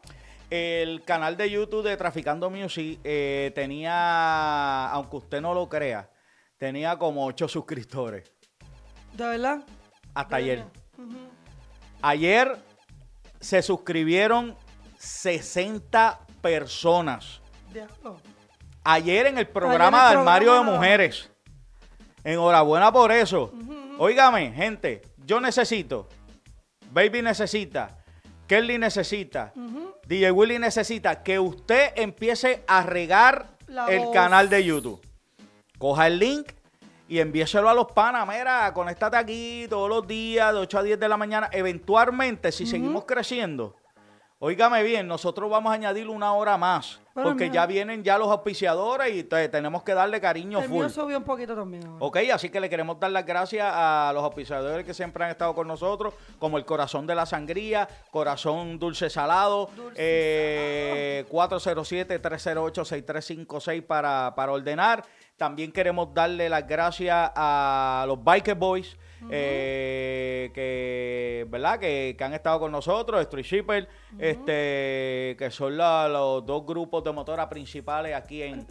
el canal de YouTube de Traficando Music eh, tenía, aunque usted no lo crea, tenía como 8 suscriptores. ¿De verdad? Hasta ayer. Ayer se suscribieron 60 personas. Ayer en el programa, del mario de Armario de Mujeres. Enhorabuena por eso. Óigame, gente, yo necesito, Baby necesita, Kelly necesita, DJ Willy necesita que usted empiece a regar el canal de YouTube. Coja el link y envíeselo a los panas. Mira, conéctate aquí todos los días, de 8 a 10 de la mañana. Eventualmente, si seguimos creciendo, Óigame bien, nosotros vamos a añadirle una hora más, porque ya vienen ya los auspiciadores y tenemos que darle cariño El full. subió un poquito también. Ok, así que le queremos dar las gracias a los auspiciadores que siempre han estado con nosotros, como el Corazón de la Sangría, Corazón Dulce Salado, eh, 407-308-6356 para, para ordenar. También queremos darle las gracias a los Biker Boys, eh, que, ¿verdad? Que, han estado con nosotros, Street Shipper, este, que son la, los dos grupos de motora principales aquí en,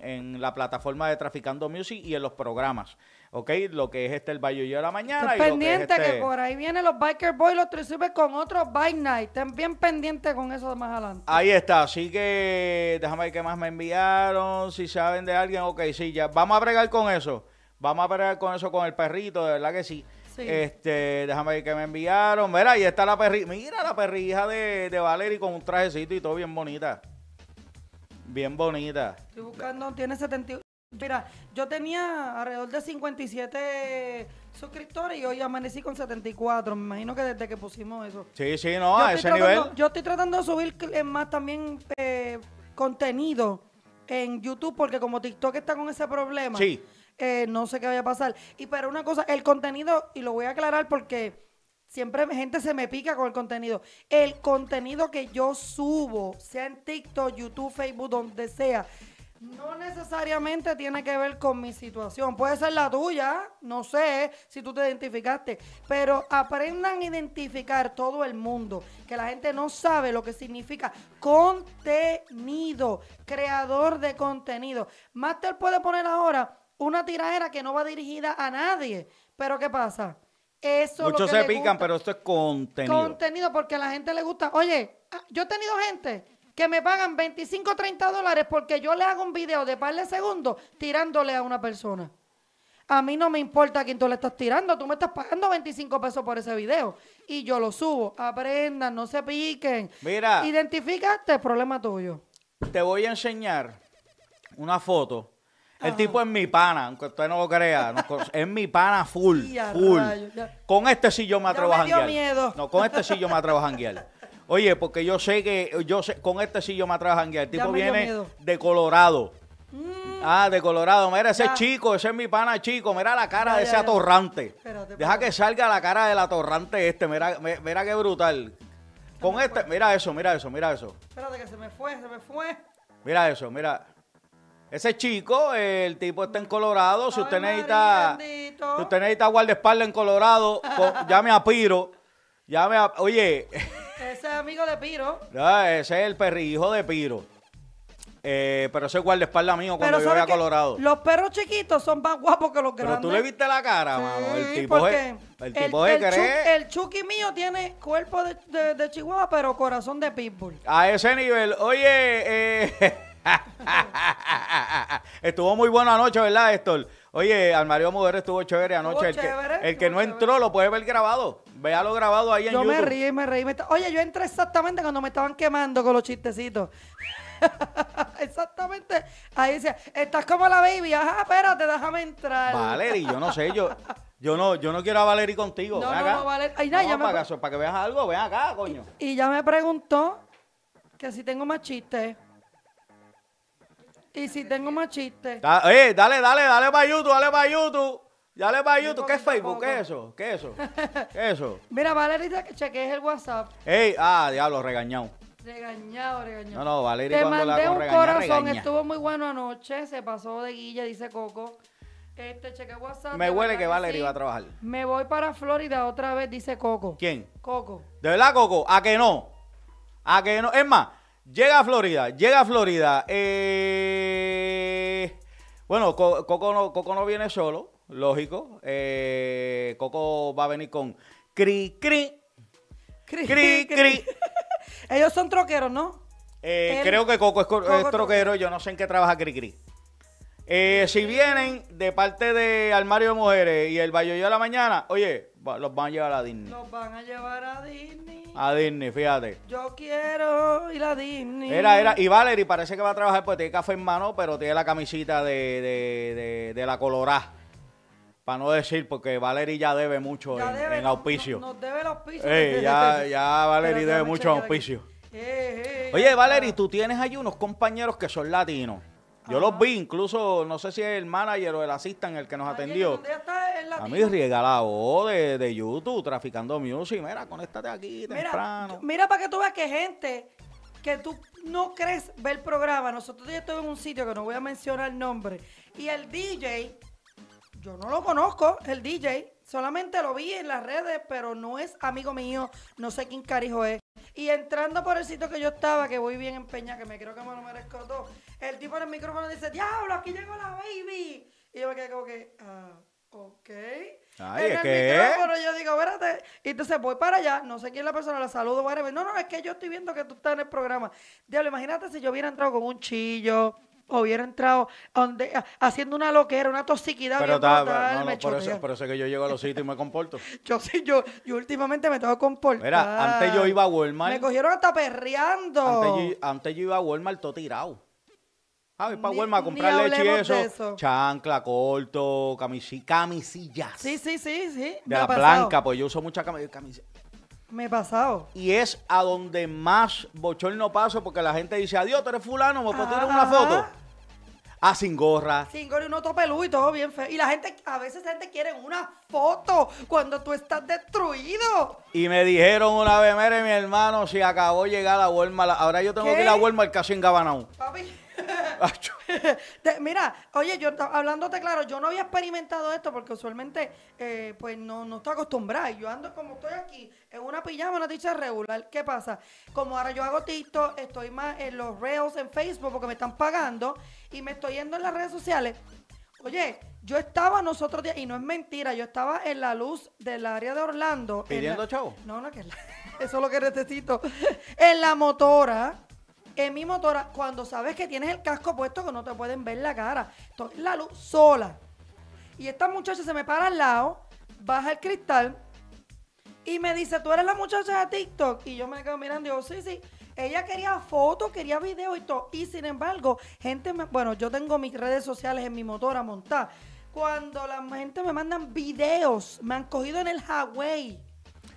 en, la plataforma de Traficando Music y en los programas. ¿ok? Lo que es este el Yo de la mañana. y pendiente que, este por ahí vienen los Biker Boys, los Tricipes con otros Bike Night. Estén bien pendientes con eso de más adelante. Ahí está, así que déjame ver qué más me enviaron, si saben de alguien, ok, sí, ya. Vamos a bregar con eso. Vamos a bregar con eso con el perrito, de verdad que sí. Este, déjame ver qué me enviaron. Mira, ahí está la perrija. Mira la perrija de, de Valerie con un trajecito y todo bien bonita. Bien bonita. Estoy buscando, tiene 71. Mira, yo tenía alrededor de 57 suscriptores y hoy amanecí con 74. Me imagino que desde que pusimos eso. Sí, sí, no, a ese nivel. Yo estoy tratando de subir eh, más también eh, contenido en YouTube porque como TikTok está con ese problema, sí. Eh, no sé qué vaya a pasar. Y pero una cosa, el contenido, y lo voy a aclarar porque siempre gente se me pica con el contenido. El contenido que yo subo, sea en TikTok, YouTube, Facebook, donde sea no necesariamente tiene que ver con mi situación. Puede ser la tuya, no sé si tú te identificaste. Pero aprendan a identificar todo el mundo. Que la gente no sabe lo que significa contenido, creador de contenido. Master puede poner ahora una tiradera que no va dirigida a nadie. Pero ¿qué pasa? Eso Muchos se pican, pero esto es contenido. Contenido, porque a la gente le gusta. Oye, ah, yo he tenido gente que me pagan 25 30 dólares porque yo le hago un video de par de segundos tirándole a una persona. A mí no me importa a quién tú le estás tirando, tú me estás pagando 25 pesos por ese video y yo lo subo. Aprendan, no se piquen. Mira. Identificaste problema tuyo. Te voy a enseñar una foto. El tipo es mi pana, aunque usted no lo crea. es mi pana full, full. con este sí yo me atrevo No, con este sí yo me atrevo a Oye, porque yo sé que yo sé, con este sí yo me atrevo a El tipo viene de Colorado. Mm. Ah, de Colorado. Mira, ese chico, ese es mi pana chico. Mira la cara de ese atorrante. Deja que salga la cara del atorrante este. Mira, mira qué brutal. Con este, mira eso, mira eso, mira eso. Espérate que se me fue, se me fue. Mira eso, mira. Ese chico, el tipo está en Colorado. Si usted, necesita, si usted necesita guardaespaldas en Colorado, ya me apiro. Ya me a. Oye. Ese es amigo de Piro. Ah, ese es el perrijo de Piro. Eh, pero ese es guardaespaldas mío cuando yo Colorado. Los perros chiquitos son más guapos que los grandes. Pero tú le viste la cara, mano. El tipo El tipo es el, Chucky mío tiene cuerpo de, de, Chihuahua, pero corazón de pitbull. A ese nivel. Oye, eh, Estuvo muy bueno anoche, ¿verdad, Héctor? Oye, al Mario Mujer estuvo chévere anoche. el, que, no entró lo puede ver grabado lo grabado ahí en YouTube. Yo me rí, me reí. Oye, yo entré exactamente cuando me estaban quemando con los chistecitos. Exactamente. Ahí decía, estás como la baby, ajá, espérate, déjame entrar. Valery, yo no sé, yo, yo no, yo no quiero a Valery contigo. No, no, Ay, no, para, que, veas algo, ven acá, coño. Y, ya me preguntó que si tengo más chistes. Y si tengo más chistes. eh, dale, dale, dale para YouTube, dale para YouTube. Ya Dale a YouTube. ¿Qué es Facebook? ¿Qué es eso? ¿Qué es eso? ¿Qué es eso? Mira, Valerita, que cheques el WhatsApp. Ey, ah, diablo, regañado. Regañado, regañado. No, no, Valeria Te mandé un corazón, estuvo muy bueno anoche, se pasó de guilla, dice Coco. Este, cheque WhatsApp. Me huele que Valeria va a trabajar. Me voy para Florida otra vez, dice Coco. ¿Quién? Coco. ¿De verdad, Coco? ¿A que no? ¿A que no? Es más, llega a Florida, llega a Florida. Eh... Bueno, Coco no, Coco no viene solo lógico. Eh, Coco va a venir con cri, cri, cri, cri. Ellos son troqueros, ¿no? Eh, creo que Coco es, troquero, yo no sé en qué trabaja Cri Cri. Eh, si vienen de parte de Armario de Mujeres y el Bayoyo de la mañana, oye, los van a llevar a Disney. Los van a llevar a Disney. A Disney, fíjate. Yo quiero ir a Disney. Era, era. Y Valerie parece que va a trabajar porque tiene café en mano, pero tiene la camisita de, de la colorada. Para no decir, porque Valery ya debe mucho en, auspicio. Nos, debe el auspicio. ya, ya Valery debe mucho auspicio. Eh, eh, eh, Oye, Valery, ah. tú tienes ahí unos compañeros que son latinos. Yo los vi, incluso, no sé si es el manager o el en el que nos atendió. A mí riega la de, YouTube, traficando music. Mira, conéctate aquí temprano. Mira para que tú veas que gente que tú no crees ver el programa. Nosotros ya estuvimos en un sitio que no voy a mencionar el nombre. Y el DJ yo no lo conozco, el DJ. Solamente lo vi en las redes, pero no es amigo mío. No sé quién carijo es. Y entrando por el sitio que yo estaba, que voy bien empeñada, que me creo que me lo merezco todo, el tipo en el micrófono dice, diablo, aquí llegó la baby. Y yo me quedé como que, ah, ok. Ay, es el micrófono yo digo, espérate. Y entonces voy para allá, no sé quién es la persona, la saludo, No, no, es que yo estoy viendo que tú estás en el programa. Diablo, imagínate si yo hubiera entrado con un chillo hubiera entrado donde, haciendo una loquera, una toxiquidad. Pero por, eso, es que yo llego a los sitios y me comporto. yo sí, yo, últimamente me tengo que comportar. Mira, antes yo iba a Walmart. Me cogieron hasta perreando. Antes yo, iba a Walmart todo tirado. Ah, para Walmart a comprar leche y eso. Chancla, corto, camisilla, camisillas. Sí, sí, sí, sí. De me la blanca, pues yo uso mucha camisilla. me he pasado. Y es a donde más no paso porque la gente dice, adiós, tú eres fulano, ¿me puedo una foto? Ah, sin gorra. Sin gorra y un todo peludo y todo bien feo. Y la gente, a veces la gente quiere una foto cuando tú estás destruido. Y me dijeron una vez, mire mi hermano, si acabó llegar la Walmart, ahora yo tengo que ir a Walmart casi en Gabanao. Papi. Mira, oye, yo hablándote claro, yo no había experimentado esto porque usualmente eh, pues no, no estoy acostumbrada. Yo ando como estoy aquí, en una pijama, una dicha regular. ¿Qué pasa? Como ahora yo hago TikTok, estoy más en los reels en Facebook porque me están pagando y me estoy yendo en las redes sociales. Oye, yo estaba nosotros, y no es mentira, yo estaba en la luz del área de Orlando. ¿Pidiendo chavo? No, no, que eso es lo que necesito. en la motora en mi Motora, cuando sabes que tienes el casco puesto, que no te pueden ver la cara, entonces la luz sola. Y esta muchacha se me para al lado, baja el cristal y me dice, tú eres la muchacha de TikTok. Y yo me quedo mirando y digo, sí, sí. Ella quería fotos, quería videos y todo. Y sin embargo, gente, me, bueno, yo tengo mis redes sociales en mi motora montada. Cuando la gente me mandan videos, me han cogido en el Huawei.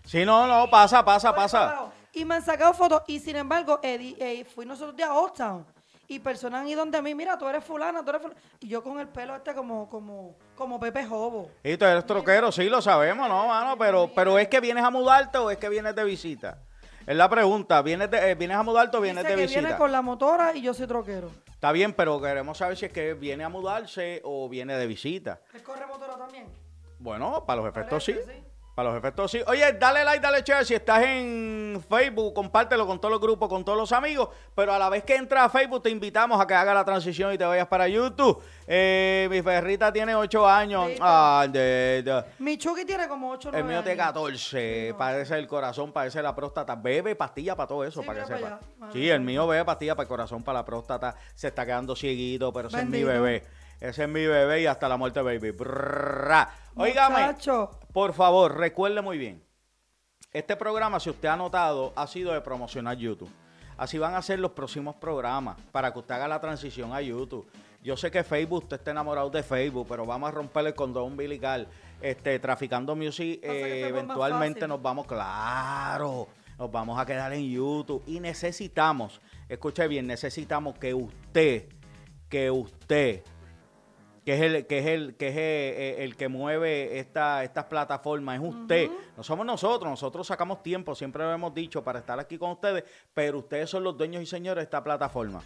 Sí, no, no, pasa, pasa, pasa y me han sacado fotos. Y sin embargo, Eddie, eh, fui nosotros de Town. Y personas han ido donde a mí, mira, tú eres fulana, tú eres fulana. Y yo con el pelo este como, como, como Pepe Jobo. Y tú eres troquero, sí, lo sabemos, ¿no, mano? Pero, pero ¿es que vienes a mudarte o es que vienes de visita? Es la pregunta, ¿vienes, eh, ¿vienes a mudarte o vienes de que Él viene con la motora y yo soy troquero. Está bien, pero queremos saber si es que viene a mudarse o viene de visita. ¿Es corre motora también? Bueno, para los efectos sí. Para los efectos, sí. Oye, dale like, dale share. Si estás en Facebook, compártelo con todos los grupos, con todos los amigos. Pero a la vez que entras a Facebook, te invitamos a que hagas la transición y te vayas para YouTube. Eh, mi perrita tiene 8 años. de, Mi Chucky tiene como 8 años. El mío tiene 14. Parece el corazón, parece la próstata. Bebe pastilla para todo eso, sí, el mío bebe pastilla para el corazón, para la próstata. Se está quedando cieguito, pero ese es mi bebé. Ese es mi bebé y hasta la muerte, baby. Brrra. Por favor, recuerde muy bien. Este programa, si usted ha notado, ha sido de promocionar YouTube. Así van a ser los próximos programas para que usted haga la transición a YouTube. Yo sé que Facebook, usted está enamorado de Facebook, pero vamos a romperle el condón umbilical. Este, traficando music, eh, eventualmente nos vamos, claro, nos vamos a quedar en YouTube. Y necesitamos, escuche bien, necesitamos que usted, que usted que es el que es el que es eh, el, que mueve esta estas plataformas es usted no somos nosotros nosotros sacamos tiempo siempre lo hemos dicho para estar aquí con ustedes pero ustedes son los dueños y señores de esta plataforma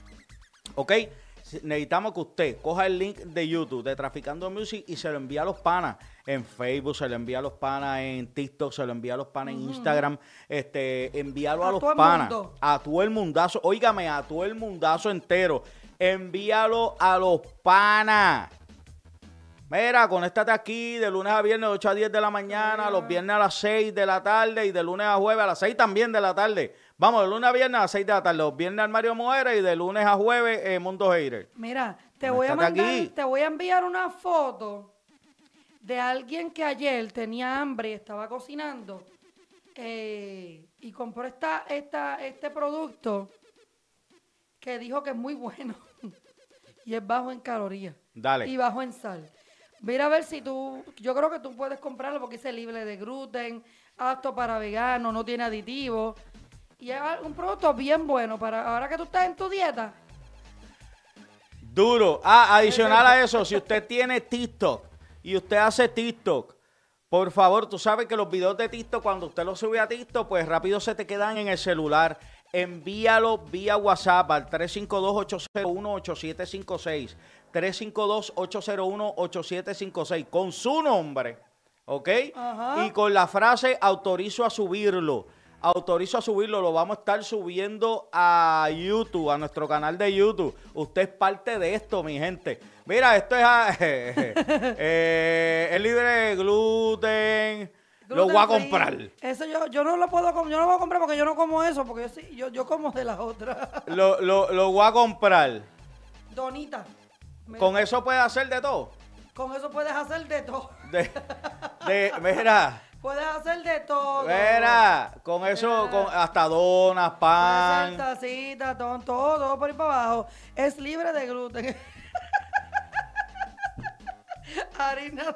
ok necesitamos que usted coja el link de YouTube de Traficando Music y se lo envía a los panas en Facebook, se lo envía a los panas en TikTok, se lo envía a los panas en Instagram, este, envíalo a, a los panas, a todo el mundazo, óigame, a todo el mundazo entero, envíalo a los panas. Mira, conéctate aquí de lunes a viernes, de 8 a 10 de la mañana, los viernes a las 6 de la tarde y de lunes a jueves a las 6 también de la tarde. Vamos, de lunes a viernes a las 6 de la tarde, los viernes al Mario Moera y de lunes a jueves eh, Mundo Hater. Mira, te voy, a mandar, te voy a enviar una foto de alguien que ayer tenía hambre y estaba cocinando eh, y compró esta, esta, este producto que dijo que es muy bueno y es bajo en calorías Dale. y bajo en sal. Mira a ver si tú, yo creo que tú puedes comprarlo porque es libre de gluten, apto para veganos, no tiene aditivos. Y es un producto bien bueno para ahora que tú estás en tu dieta. Duro. Ah, adicional a eso, si usted tiene TikTok y usted hace TikTok, por favor, tú sabes que los videos de TikTok, cuando usted los sube a TikTok, pues rápido se te quedan en el celular. Envíalo vía WhatsApp al 352-801-8756. 352-801-8756 con su nombre, ¿ok? Y con la frase autorizo a subirlo. Autorizo a subirlo, lo vamos a estar subiendo a YouTube, a nuestro canal de YouTube. Usted es parte de esto, mi gente. Mira, esto es, ah, eh, eh, el libre de gluten. Lo voy a comprar. Eso yo, yo no lo puedo yo no lo voy a comprar porque yo no como eso, porque yo, yo, yo como de las otras. Lo, lo voy a comprar. Donita. ¿Con eso puedes hacer de todo? Con eso puedes hacer de todo. De, mira. Puedes hacer de todo. Mira, con eso, Con hasta donas, pan. Tacita, todo, todo por ahí para abajo. Es libre de gluten. Harina.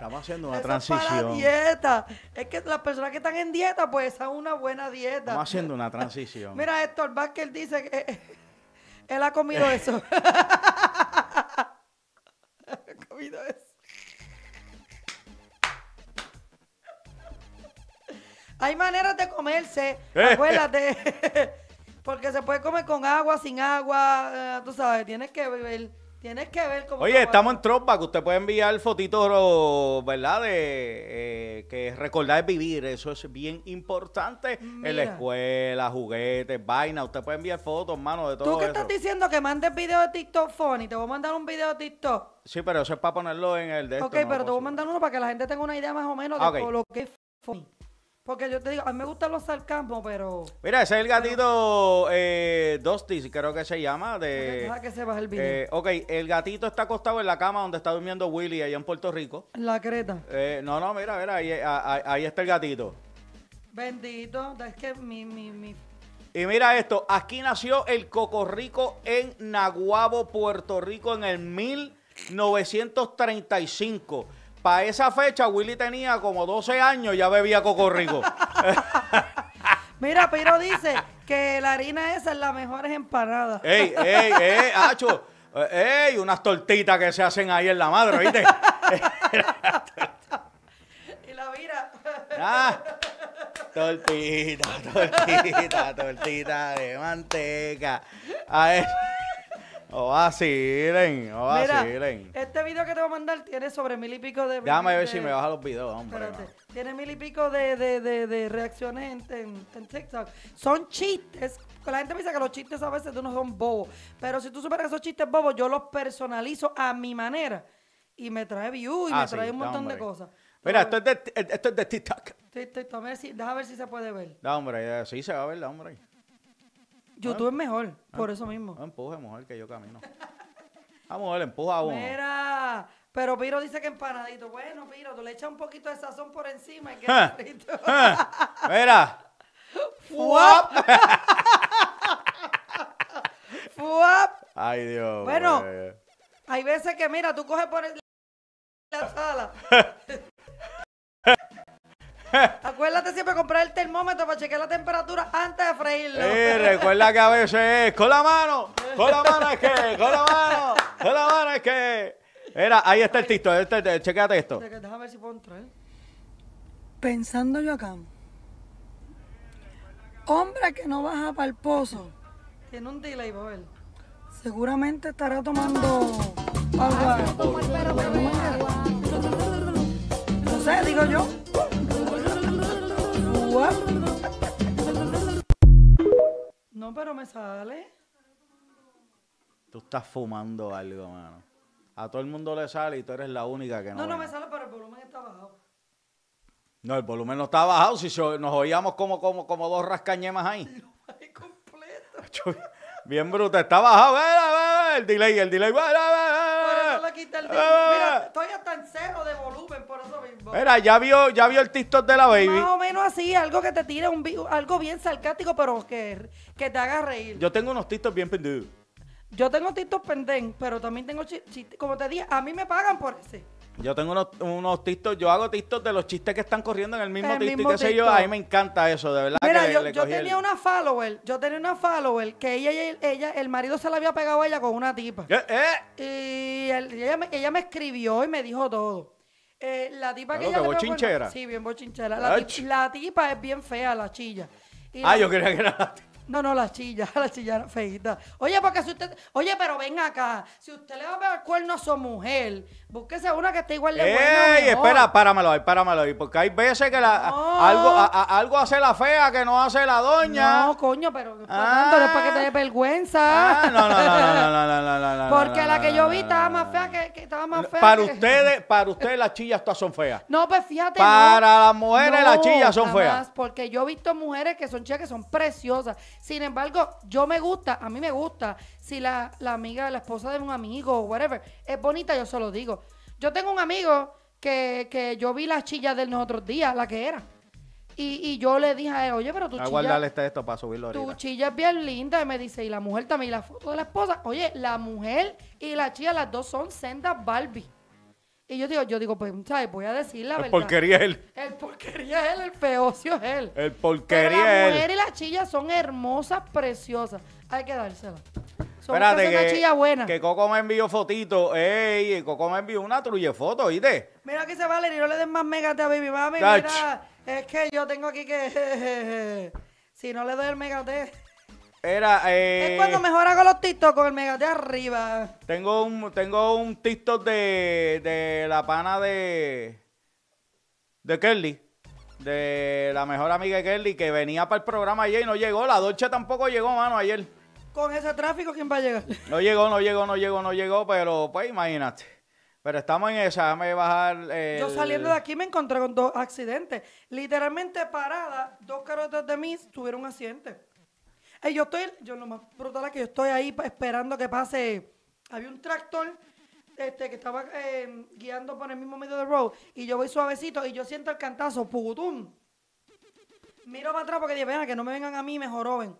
Estamos haciendo una transición. Es para dieta. Es que las personas que están en dieta, pues esa una buena dieta. Estamos haciendo una transición. Mira, Héctor Vázquez dice que él ha comido eso. ha comido eso. Hay maneras de comerse, eh. acuérdate. Porque se puede comer con agua, sin agua, eh, tú sabes, tienes que beber Tienes que ver cómo. Oye, estamos en Tropa, que usted puede enviar fotitos, ¿verdad? De eh, que recordar es vivir, eso es bien importante. En la escuela, juguetes, vaina. Usted puede enviar fotos, hermano, de todo. Tú qué estás diciendo que mandes video de TikTok Fonny. te voy a mandar un video de TikTok. Sí, pero eso es para ponerlo en el de Ok, esto, pero te voy a mandar uno para que la gente tenga una idea más o menos de ah, lo que es porque yo te digo, a mí me gustan los sarcasmos, pero. Mira, ese es el gatito eh, creo que se llama. De, se el eh, ok, el gatito está acostado en la cama donde está durmiendo Willy allá en Puerto Rico. En La creta. Eh, no, no, mira, mira, ahí, está el gatito. Bendito, es que mi, mi, mi. Y mira esto, aquí nació el Cocorrico en Naguabo, Puerto Rico, en el 1935. Para esa fecha, Willy tenía como 12 años y ya bebía coco rico. Mira, Piro dice que la harina esa es la mejor empanada. ¡Ey, ey, ey, Acho! ¡Ey! Unas tortitas que se hacen ahí en la madre, ¿viste? y la mira. Ah, tortita, tortita, tortita de manteca. A o vacilen, o vacilen. este video que te voy a mandar tiene sobre mil y pico de. Déjame ver si me baja los videos, hombre. Espérate, Tiene mil y pico de, de, de, de reacciones en, en, TikTok. Son chistes. La gente me dice que los chistes a veces de uno son bobos. Pero si tú superas esos chistes bobos, yo los personalizo a mi manera. Y me trae views y me ah, trae un montón de cosas. Mira, esto es de, esto es de TikTok. TikTok, déjame ver si se puede ver. No, hombre, sí se va a ver, hombre. YouTube ah. es mejor, por ah. eso mismo. No ah, empuje, mujer, que yo camino. Vamos a empuja a uno. Mira, pero Piro dice que empanadito. Bueno, Piro, tú le echas un poquito de sazón por encima y queda Mira. ¡Fuap! ¡Fuap! Ay, Dios. Bueno, hay veces que, mira, tú coges por el, la sala Acuérdate siempre comprar el termómetro para chequear la temperatura antes de freírlo. Sí, recuerda que a veces es con la mano, con la mano es que, con la mano, con la mano es que. Era, ahí está el texto, este, chequéate esto. Déjame ver si puedo entrar. Pensando yo acá. Hombre que no baja para el pozo. Tiene un delay, Seguramente estará tomando agua. No ah, sé, digo yo. No, pero me sale. Tú estás fumando algo, mano. A todo el mundo le sale y tú eres la única que no. No, no me sale, pero el volumen está bajado. No, el volumen no está bajado. Si nos oíamos como, como, como dos rascañemas ahí. Lo completo. Bien bruta, está bajado. El delay, el delay el ah, ah, Mira, ah. estoy hasta en cero de volumen por eso mismo. Mira, ya vio, ya vio el TikTok de la baby. Más o menos así, algo que te tire un algo bien sarcástico, pero que, que te haga reír. Yo tengo unos TikToks bien pendidos. Yo tengo tistos penden, pero también tengo Como te dije, a mí me pagan por ese. Yo tengo unos, tistos, yo hago tistos de los chistes que están corriendo en el mismo TikTok, qué yo, a mí me encanta eso, de verdad. Mira, yo, tenía una follower, yo tenía una follower que ella, el marido se la había pegado a ella con una tipa. ¿Qué? ¿Eh? Y ella, me, ella me escribió y me dijo todo. Eh, la tipa que ella que Sí, bien bochinchera. La, la tipa es bien fea, la chilla. Ah, yo creía que era no, no, la chilla, la chilla feita. Oye, porque si usted. Oye, pero ven acá. Si usted le va a pegar cuerno a su mujer, búsquese una que esté igual de buena. Ey, espera, páramelo ahí, páramelo ahí. Porque hay veces que la, algo, algo hace la fea que no hace la doña. No, coño, pero no es para que te dé vergüenza. Ah, no, no, no, no, no, no, no, no Porque la que yo vi estaba más fea que, estaba más fea. Para ustedes, para ustedes las chillas todas son feas. No, pues fíjate. Para las mujeres las chillas son feas. Porque yo he visto mujeres que son chicas que son preciosas. Sin embargo, yo me gusta, a mí me gusta. Si la, la amiga, la esposa de un amigo o whatever es bonita, yo se lo digo. Yo tengo un amigo que, que yo vi la chilla del otro día la que era. Y, yo le dije a él, oye, pero tu chilla. esto para subirlo Tu chilla es bien linda. Y me dice, y la mujer también, y la foto de la esposa. Oye, la mujer y la chilla, las dos son sendas Barbie. Y yo digo, yo digo, pues, ¿sabes? Voy a decir la el verdad. Porquería es él. El porquería es él, el peocio es él. El porquería el es él. La mujer y la chilla son hermosas, preciosas. Hay que dárselas. Son Espérate, que, una chilla buena. que Coco me envió fotito. Ey, Coco me envió una trulle foto, ¿viste? Mira que se y no le den más megate a Baby Mami. Mira, es que yo tengo aquí que... si no le doy el megate... Era, eh, es cuando mejor hago los TikTok con el mega de arriba. Tengo un, tengo un TikTok de, la pana de. de Kelly. De la mejor amiga de Kelly que venía para el programa ayer y no llegó. La Dolce tampoco llegó, mano, ayer. Con ese tráfico, ¿quién va a llegar? No llegó, no llegó, no llegó, no llegó, pero pues imagínate. Pero estamos en esa, me bajar. Yo saliendo de aquí me encontré con dos accidentes. Literalmente parada, dos carotas de mí tuvieron un accidente yo estoy, yo lo es que yo estoy ahí esperando que pase. Había un tractor este, que estaba em, guiando por el mismo medio del road y yo voy suavecito y yo siento el cantazo, pugutum. Miro para atrás porque dije, venga, que no me vengan a mí, me joroben.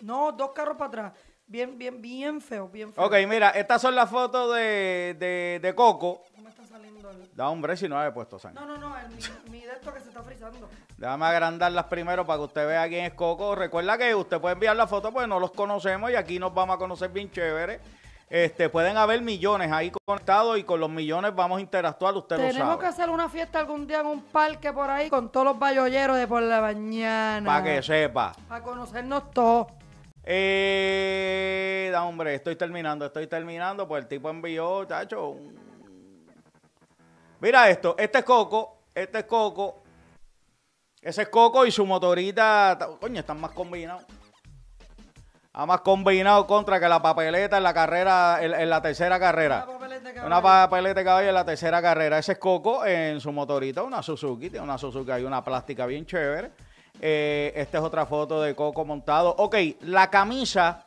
No, dos carros para atrás. Bien, bien, bien feo, bien feo. Ok, mira, estas son las fotos de, de, Coco. ¿Cómo está saliendo Da hombre, si no había puesto sangre. No, no, no, mi, esto que se está frizando. Déjame agrandarlas primero para que usted vea quién es Coco. Recuerda que usted puede enviar la foto, pues no los conocemos y aquí nos vamos a conocer bien chévere. Este, pueden haber millones ahí conectados y con los millones vamos a interactuar, usted Tenemos lo sabe. Tenemos que hacer una fiesta algún día en un parque por ahí con todos los bayolleros de por la mañana. Para que sepa. Para conocernos todos. Eh, da, hombre, estoy terminando, estoy terminando, pues el tipo envió, tacho. Mira esto, este es Coco, este es Coco, ese es Coco y su motorita. Coño, están más combinados. Está más combinado contra que la papeleta en la carrera, en, la tercera carrera. Una papeleta de caballo en la tercera carrera. Ese es Coco en su motorita, una Suzuki. Tiene una Suzuki, hay una plástica bien chévere. Eh, esta es otra foto de Coco montado. Ok, la camisa.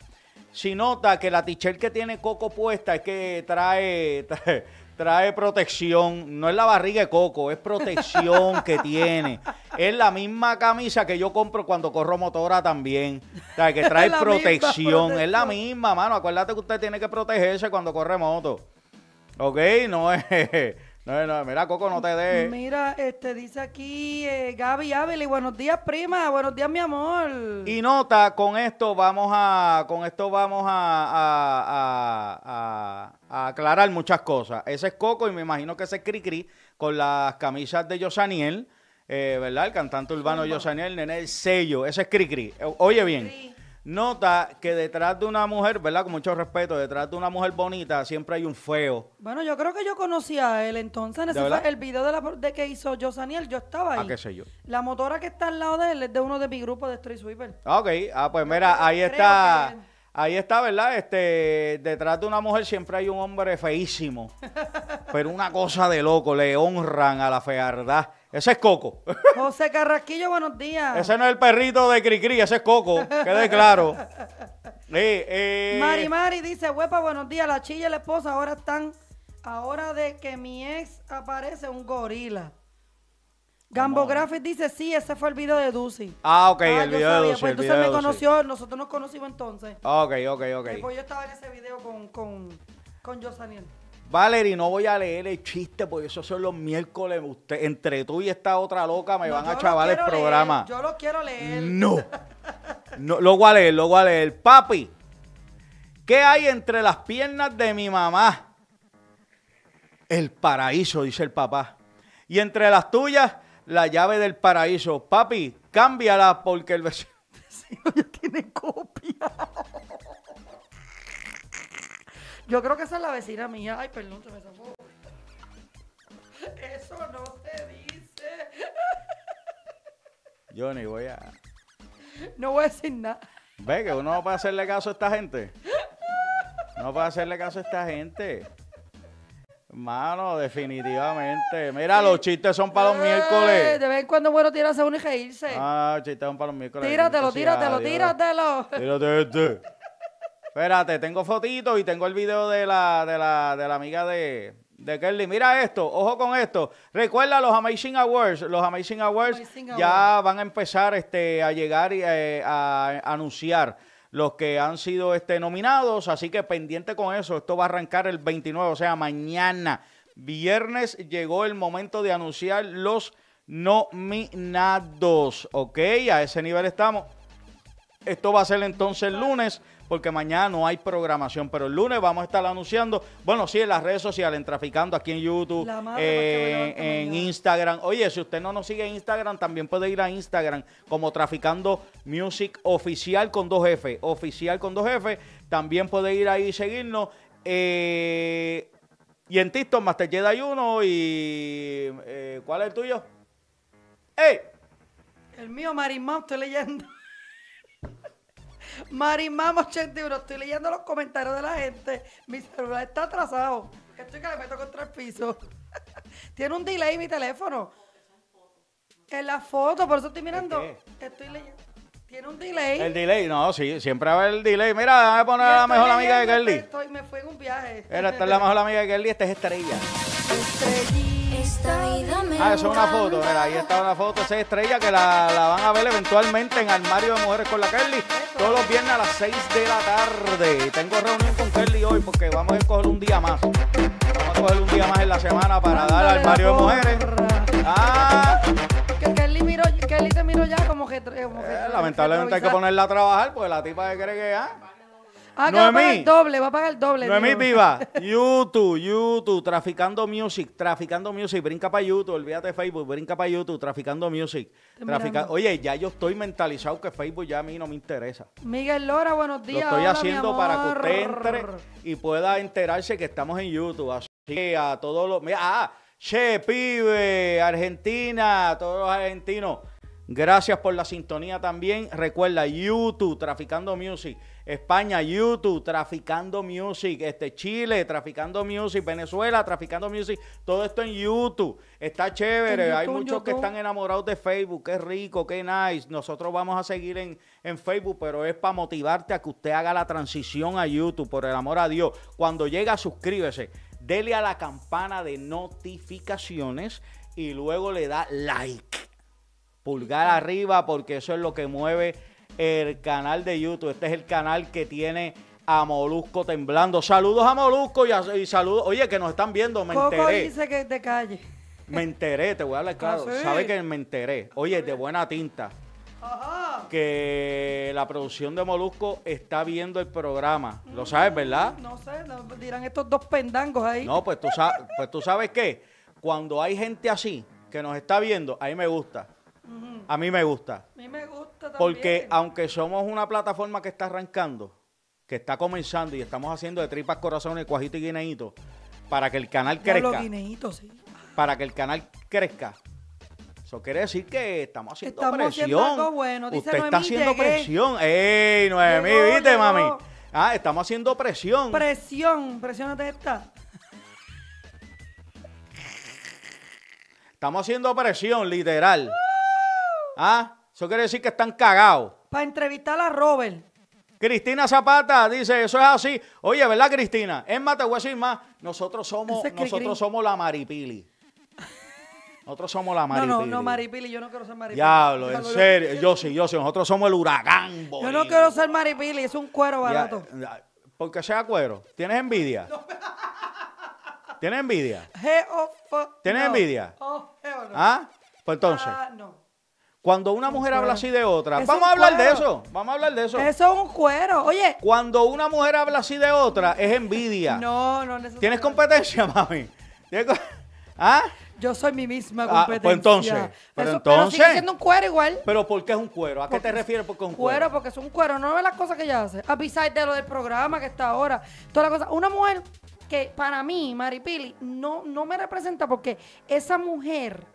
Si nota que la t que tiene Coco puesta es que trae Trae protección, no es la barriga de coco, es protección que tiene. Es la misma camisa que yo compro cuando corro motora también. O que trae protección, es la misma, mano. Acuérdate que usted tiene que protegerse cuando corre moto. ¿Ok? No es... No, no, mira, Coco, no te dé. Mira, este dice aquí eh, Gaby Ávila, buenos días, prima, buenos días, mi amor. Y nota, con esto vamos a, con esto vamos a, aclarar muchas cosas. Ese es Coco y me imagino que ese es Cricri con las camisas de Yosaniel, eh, ¿verdad? El cantante urbano Josaniel, nene, el sello, ese es Cricri. Eh, oye bien nota que detrás de una mujer, ¿verdad? Con mucho respeto, detrás de una mujer bonita siempre hay un feo. Bueno, yo creo que yo conocí a él entonces. En el video de, la, de que hizo yo, Josaniel, yo estaba ah, ahí. Ah, qué sé yo. La motora que está al lado de él es de uno de mi grupo de Street Sweeper. Ah, ok. Ah, pues mira, ahí está. Ahí está, ¿verdad? Este, detrás de una mujer siempre hay un hombre feísimo. pero una cosa de loco, le honran a la fealdad. Ese es Coco. José Carrasquillo, buenos días. Ese no es el perrito de Cricri, ese es Coco. Quede claro. Eh. Mari Mari dice, huepa, buenos días. La chilla y la esposa ahora están, ahora de que mi ex aparece un gorila. Gambo dice, sí, ese fue el video de Ducy. Ah, ok, el, ah, video de Ducy, pues, me conoció, nosotros nos conocimos entonces. Ah, ok, ok, ok. Después yo estaba en ese video con, con, con Valery, no voy a leer el chiste porque esos son los miércoles. entre tú y esta otra loca me van a chavar el programa. yo lo quiero leer. No. Lo voy a leer, lo a leer. Papi, ¿qué hay entre las piernas de mi mamá? El paraíso, dice el papá. Y entre las tuyas, la llave del paraíso. Papi, cámbiala porque el vecino, el vecino ya tiene copia. Yo creo que esa es la vecina mía. Ay, perdón, se me sacó. Eso no se dice. Yo ni voy a. No voy a decir nada. Ve que uno no puede hacerle caso a esta gente. No puede hacerle caso a esta gente. Mano, definitivamente. Mira, los chistes son para los miércoles. De vez en cuando bueno tirarse uno y reírse. Ah, chistes son para los miércoles. Tíratelo, tíratelo, tíratelo. Tírate este. Espérate, tengo fotitos y tengo el video de la, de la, de la amiga de, Kelly. Mira esto, ojo con esto. Recuerda los Amazing Awards. Los Amazing Awards ya van a empezar este, a llegar y eh, a anunciar los que han sido este, nominados. Así que pendiente con eso. Esto va a arrancar el 29, o sea, mañana. Viernes llegó el momento de anunciar los nominados. ¿Ok? A ese nivel estamos. Esto va a ser entonces el lunes porque mañana no hay programación, pero el lunes vamos a estar anunciando, bueno, sí, en las redes sociales, en Traficando, aquí en YouTube, pues, eh, en, Instagram. Oye, si usted no nos sigue en Instagram, también puede ir a Instagram como Traficando Music Oficial con dos jefes. oficial con dos jefes, También puede ir ahí y seguirnos. Eh, y en TikTok, Master Jedi 1 y... Eh, ¿Cuál es el tuyo? ¡Ey! El mío, Marimá, estoy leyendo. Marimamos 81. Estoy leyendo los comentarios de la gente. Mi celular está atrasado. Estoy que le meto contra el piso. Tiene un delay mi teléfono. En la foto, por eso estoy mirando. Estoy leyendo. Tiene un delay. El delay, no, sí, siempre va el delay. Mira, déjame poner a la mejor amiga de Kelly. Estoy, me fue en un viaje. esta es la mejor amiga de Kelly, esta es Estrella. Estrella. Ah, eso es una foto, mira, ahí está una foto, esa estrella que la, van a ver eventualmente en Armario de Mujeres con la Kelly, todos los viernes a las 6 de la tarde. Tengo reunión con Kelly hoy porque vamos a coger un día más. Vamos a coger un día más en la semana para dar al Armario de Mujeres. Ah, Kelly, te miró ya como que... Ah, eh, lamentablemente hay que ponerla a trabajar porque la tipa que cree que... ya... Ah, Ah, doble, va a pagar el doble. Noemí Viva, YouTube, YouTube, Traficando Music, Traficando Music, brinca para YouTube, olvídate de Facebook, brinca para YouTube, Traficando Music. Trafica... Oye, ya yo estoy mentalizado que Facebook ya a mí no me interesa. Miguel Lora, buenos días. Lo estoy haciendo para que usted entre y pueda enterarse que estamos en YouTube. Así que a todos los... ah, che, pibe, Argentina, todos los argentinos. Gracias por la sintonía también. Recuerda, YouTube, Traficando Music. España, YouTube, Traficando Music. Este, Chile, Traficando Music. Venezuela, Traficando Music. Todo esto en YouTube. Está chévere. Hay muchos que están enamorados de Facebook. Qué rico, qué nice. Nosotros vamos a seguir en, en Facebook, pero es para motivarte a que usted haga la transición a YouTube. Por el amor a Dios. Cuando llega, suscríbese. Dele a la campana de notificaciones y luego le da like Pulgar arriba porque eso es lo que mueve el canal de YouTube. Este es el canal que tiene a Molusco temblando. Saludos a Molusco y, saludos. Oye, que nos están viendo, me enteré. dice que es de calle. Me enteré, te voy a hablar ah, claro. Sabe que me enteré. Oye, de buena tinta. Que la producción de Molusco está viendo el programa. ¿Lo sabes, mm, verdad? No sé, dirán estos dos pendangos ahí. No, pues tú, sabes, pues tú sabes qué. Cuando hay gente así que nos está viendo, ahí me gusta. A mí me gusta. A mí me gusta también. Porque aunque somos una plataforma que está arrancando, que está comenzando y estamos haciendo de tripas, corazones, cuajito y guineíto, para que el canal crezca. sí. Para que el canal crezca. Eso quiere decir que estamos haciendo estamos presión. Haciendo algo bueno. Usted está haciendo presión. ¡Ey, Noemí, viste, mami! Ah, estamos haciendo presión. Presión, Presión esta. Estamos haciendo presión, literal. ¿Ah? Eso quiere decir que están cagados. Para entrevistar a Robert. Cristina Zapata dice, eso es así. Oye, ¿verdad, Cristina? Es más, te voy a decir más. Nosotros somos, nosotros somos la maripili. Nosotros somos la maripili. No, no, maripili, yo no quiero ser maripili. Diablo, en serio. Yo, sí, yo sí. Nosotros somos el huracán, Yo no quiero ser maripili, es un cuero barato. porque sea cuero. ¿Tienes envidia? ¿Tienes envidia? ¿Tienes envidia? Oh, ¿Ah? Pues entonces. Ah, no. Cuando una mujer habla así de otra, vamos a hablar de eso, vamos a hablar de eso. Eso es un cuero, oye. Cuando una mujer habla así de otra, es envidia. No, no necesito. ¿Tienes competencia, mami? ¿Ah? Yo soy mi misma ah, competencia. Ah, pues entonces. Pero entonces. Pero sigue siendo un cuero igual. Pero ¿por qué es un cuero? ¿A qué te refieres porque es un cuero? Cuero, porque es un cuero. No ve las cosas que ella hace. A ah, de lo del programa que está ahora. Toda la cosa. Una mujer que para mí, Maripili, no, no me representa porque esa mujer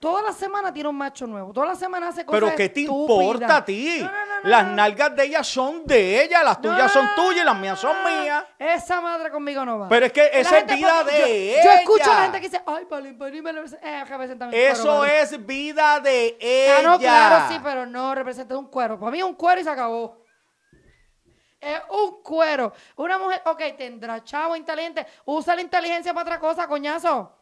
Toda la semana tiene un macho nuevo. Toda la semana hace cosas Pero ¿qué te importa a ti? las nalgas de ella son de ella, las tuyas son tuyas y las mías son mías. Esa madre conmigo no va. Pero es que esa es vida de ella. Yo escucho a la gente que dice, ay, Paulín, Paulín, me lo eh, Eso es vida de ella. Ah, no, claro, sí, pero no representa un cuero. Para mí es un cuero y se acabó. Es un cuero. Una mujer, ok, tendrá chavo inteligente. Usa la inteligencia para otra cosa, coñazo.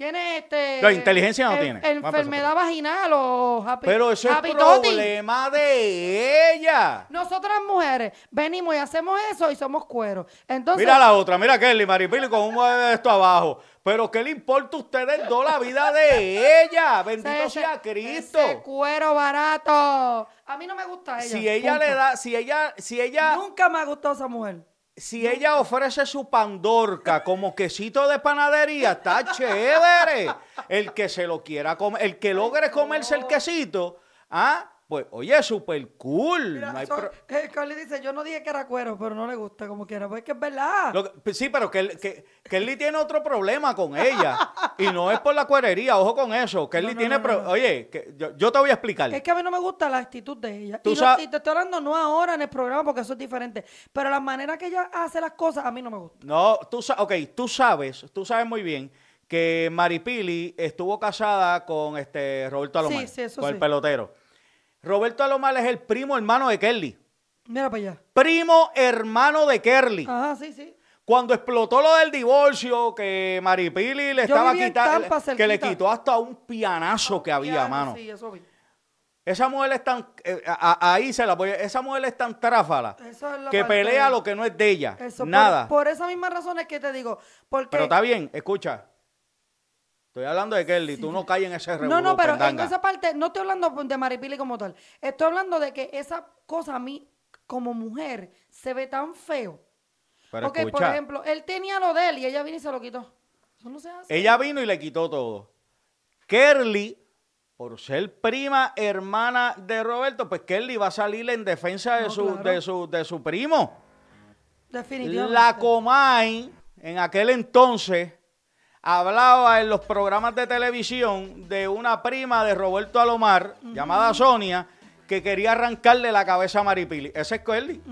Tiene este. La inteligencia no tiene. Enfermedad ah, vaginal o happy, Pero eso es problema de ella. Nosotras mujeres venimos y hacemos eso y somos cueros. Entonces. Mira la otra, mira Kelly Maripili con un de esto abajo. Pero ¿qué le importa a ustedes dos la vida de ella? Bendito sea Cristo. Ese cuero barato. A mí no me gusta ella. Si ella le da, si ella, si ella. Nunca me ha gustado esa mujer si ella ofrece su pandorca como quesito de panadería, está chévere. El que se lo quiera comer, el que logre comerse el quesito, ¿ah? Pues, oye, súper cool. Mira, no dice, yo no dije que era cuero, pero no le gusta como quiera. Pues es que es verdad. Pues, sí, pero que, que, Kelly tiene otro problema con ella. y no es por la cuerería, ojo con eso. Kelly tiene... oye, que, yo, te voy a explicar. Es que a mí no me gusta la actitud de ella. ¿Tú y, sabes? te estoy hablando no ahora en el programa porque eso es diferente. Pero la manera que ella hace las cosas a mí no me gusta. No, tú sabes... Ok, tú sabes, tú sabes muy bien que Maripili estuvo casada con este Roberto Alomar. con el pelotero. Roberto Alomar es el primo hermano de Kerly. Mira para allá. Primo hermano de Kerly. Ajá, sí, sí. Cuando explotó lo del divorcio, que Maripili le estaba quitando. Que le quitó hasta un pianazo que había, mano. Esa mujer es tan. Eh, ahí se la voy Esa mujer es tan tráfala que pelea lo que no es de ella. Eso, por- Nada. Por, esas mismas razones que te digo. Pero está bien, escucha. Estoy hablando de Kelly, tú no caes en ese revuelo. No, no, pero en esa parte, no estoy hablando de Maripili como tal. Estoy hablando de que esa cosa a mí, como mujer, se ve tan feo. Pero Porque, por ejemplo, él tenía lo de él y ella vino y se lo quitó. Eso no se hace. Ella vino y le quitó todo. Kelly, por ser prima hermana de Roberto, pues Kelly va a salir en defensa de, su, de, su, de su primo. Definitivamente. La Comay, en aquel entonces hablaba en los programas de televisión de una prima de Roberto Alomar, llamada Sonia, que quería arrancarle la cabeza a Maripili. Ese es Kelly.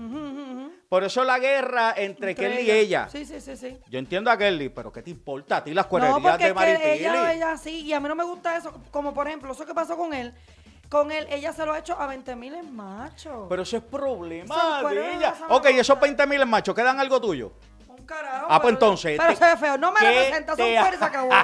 Por eso la guerra entre, Kelly y ella. Sí, sí, sí, sí. Yo entiendo a Kelly, pero ¿qué te importa a ti las cuererías de Maripili? Ella, ella sí, y a mí no me gusta eso. Como por ejemplo, eso que pasó con él. Con él, ella se lo ha hecho a 20 mil en macho. Pero eso es problema de ella. Ok, esos 20 mil en macho, ¿quedan algo tuyo? carajo. Ah, pues entonces. Pero se ve feo. No me representa, son cuero se acabó.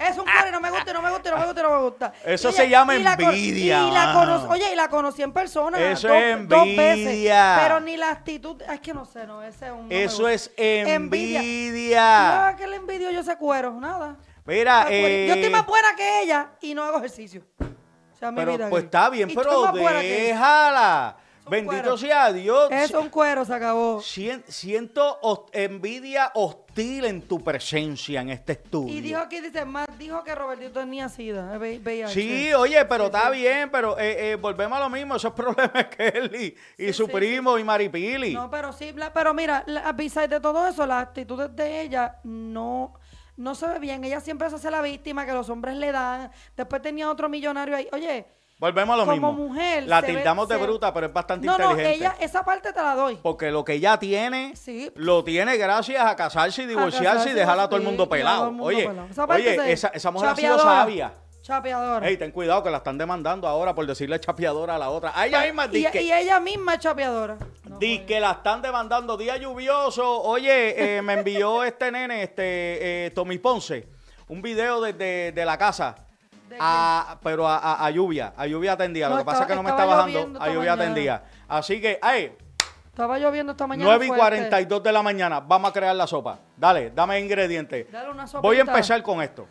Es un cuero y no me gusta, no me gusta, no me gusta, no me gusta. Eso se llama envidia. y la oye, y la conocí en persona. Eso es envidia. pero ni la actitud. Es que no sé, no, ese es un. Eso es envidia. No, que le envidio yo ese cuero, nada. Mira, yo estoy eh, más buena que ella y no hago ejercicio. O sea, mi pero, vida pues está bien, pero déjala. Bendito sea Dios. Es un cuero, se acabó. siento envidia hostil en tu presencia en este estudio. Y dijo que dice más, dijo que Robertito tenía sida. Eh, sí, oye, pero está bien, pero eh, eh, volvemos a lo mismo. Esos problemas que Kelly y su primo y Maripili. No, pero sí, pero mira, a pesar de todo eso, las actitudes de ella no no se ve bien. Ella siempre se hace la víctima que los hombres le dan. Después tenía otro millonario ahí. Oye, Volvemos a lo como mismo. mujer. La tildamos de bruta, pero es bastante No, no, esa parte te la doy. Porque lo que ella tiene, lo tiene gracias a casarse y divorciarse y dejar a todo el mundo pelado. oye, esa, mujer ha sido sabia. Chapeadora. Ey, ten cuidado que la están demandando ahora por decirle chapeadora a la otra. A ella misma y, y ella misma es chapeadora. Dice di pues. que la están demandando. Día lluvioso. Oye, eh, me envió este nene, este eh, Tommy Ponce, un video desde de la casa. Ah, pero a, lluvia, a lluvia atendía. Lo que pasa es que no me está bajando, a lluvia atendía. Así que, ¡ay! Estaba lloviendo esta mañana. 9 y 42 de la mañana, vamos a crear la sopa. Dale, dame ingredientes. Voy a empezar con esto.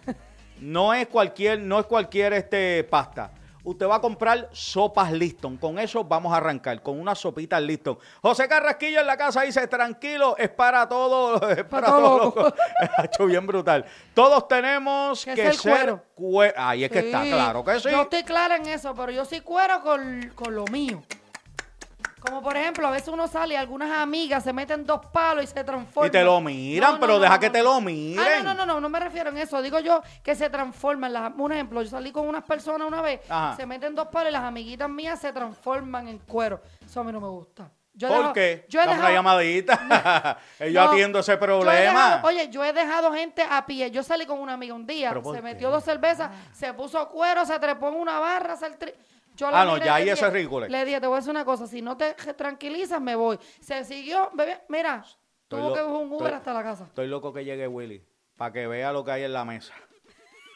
No es cualquier, no es cualquier este, pasta. Usted va a comprar sopas Liston. Con eso vamos a arrancar, con una sopita Liston. José Carrasquillo en la casa dice, tranquilo, es para todo, para, loco. Ha hecho bien brutal. Todos tenemos que, ser cuero. Ay Ahí es que está, claro que sí. Yo estoy clara en eso, pero yo sí cuero con, con lo mío. Como por ejemplo, a veces uno sale y algunas amigas se meten dos palos y se transforman. Y te lo miran, pero deja que te lo miren. Ah, no, no, no, no, me refiero en eso. Digo yo que se transforman. un ejemplo, yo salí con unas personas una vez, se meten dos palos y las amiguitas mías se transforman en cuero. Eso a mí no me gusta. Yo ¿Por qué? Yo una llamadita. yo atiendo ese problema. oye, yo he dejado gente a pie. Yo salí con una amiga un día, se metió dos cervezas, se puso cuero, se trepó en una barra, se ah, no, ya ahí eso es ridículo. Le dije, te voy a decir una cosa, si no te tranquilizas, me voy. Se siguió, bebé, mira, estoy tuvo que buscar un Uber hasta la casa. Estoy loco que llegue Willy, para que vea lo que hay en la mesa.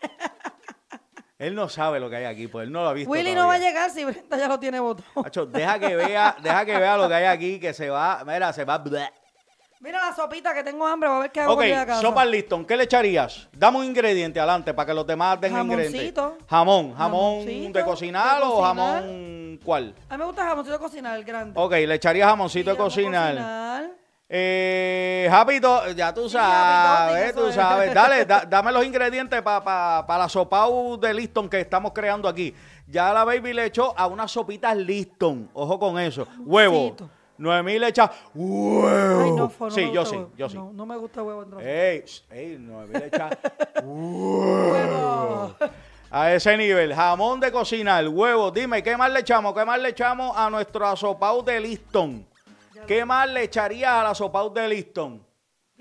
Él no sabe lo que hay aquí, pues él no lo ha visto. Willy no va a llegar si Brenda ya lo tiene votado. deja que vea, deja que vea lo que hay aquí, que se va, mira, se va. Mira la sopita que tengo hambre, voy a ver qué hago Ok, la sopa Liston, ¿qué le echarías? Dame un ingrediente adelante para que los demás den Jamoncito. Jamón, jamón de cocinar o jamón cuál. A mí me gusta jamoncito de cocinar, el grande. Ok, le echaría jamoncito de cocinar. Eh, Japito, ya tú sabes, tú sabes. Dale, dame los ingredientes para la sopa de Liston que estamos creando aquí. Ya la baby le echó a unas sopitas Liston. Ojo con eso. Huevo, 9.000 le hechas. sí, yo sí, yo sí. No, me gusta huevo en Ey, ey, 9.000 le huevo. A ese nivel, jamón de cocina, el huevo. Dime, ¿qué más le echamos? ¿Qué más le echamos a nuestro azopau de Liston? ¿Qué más le echaría al azopau de Liston?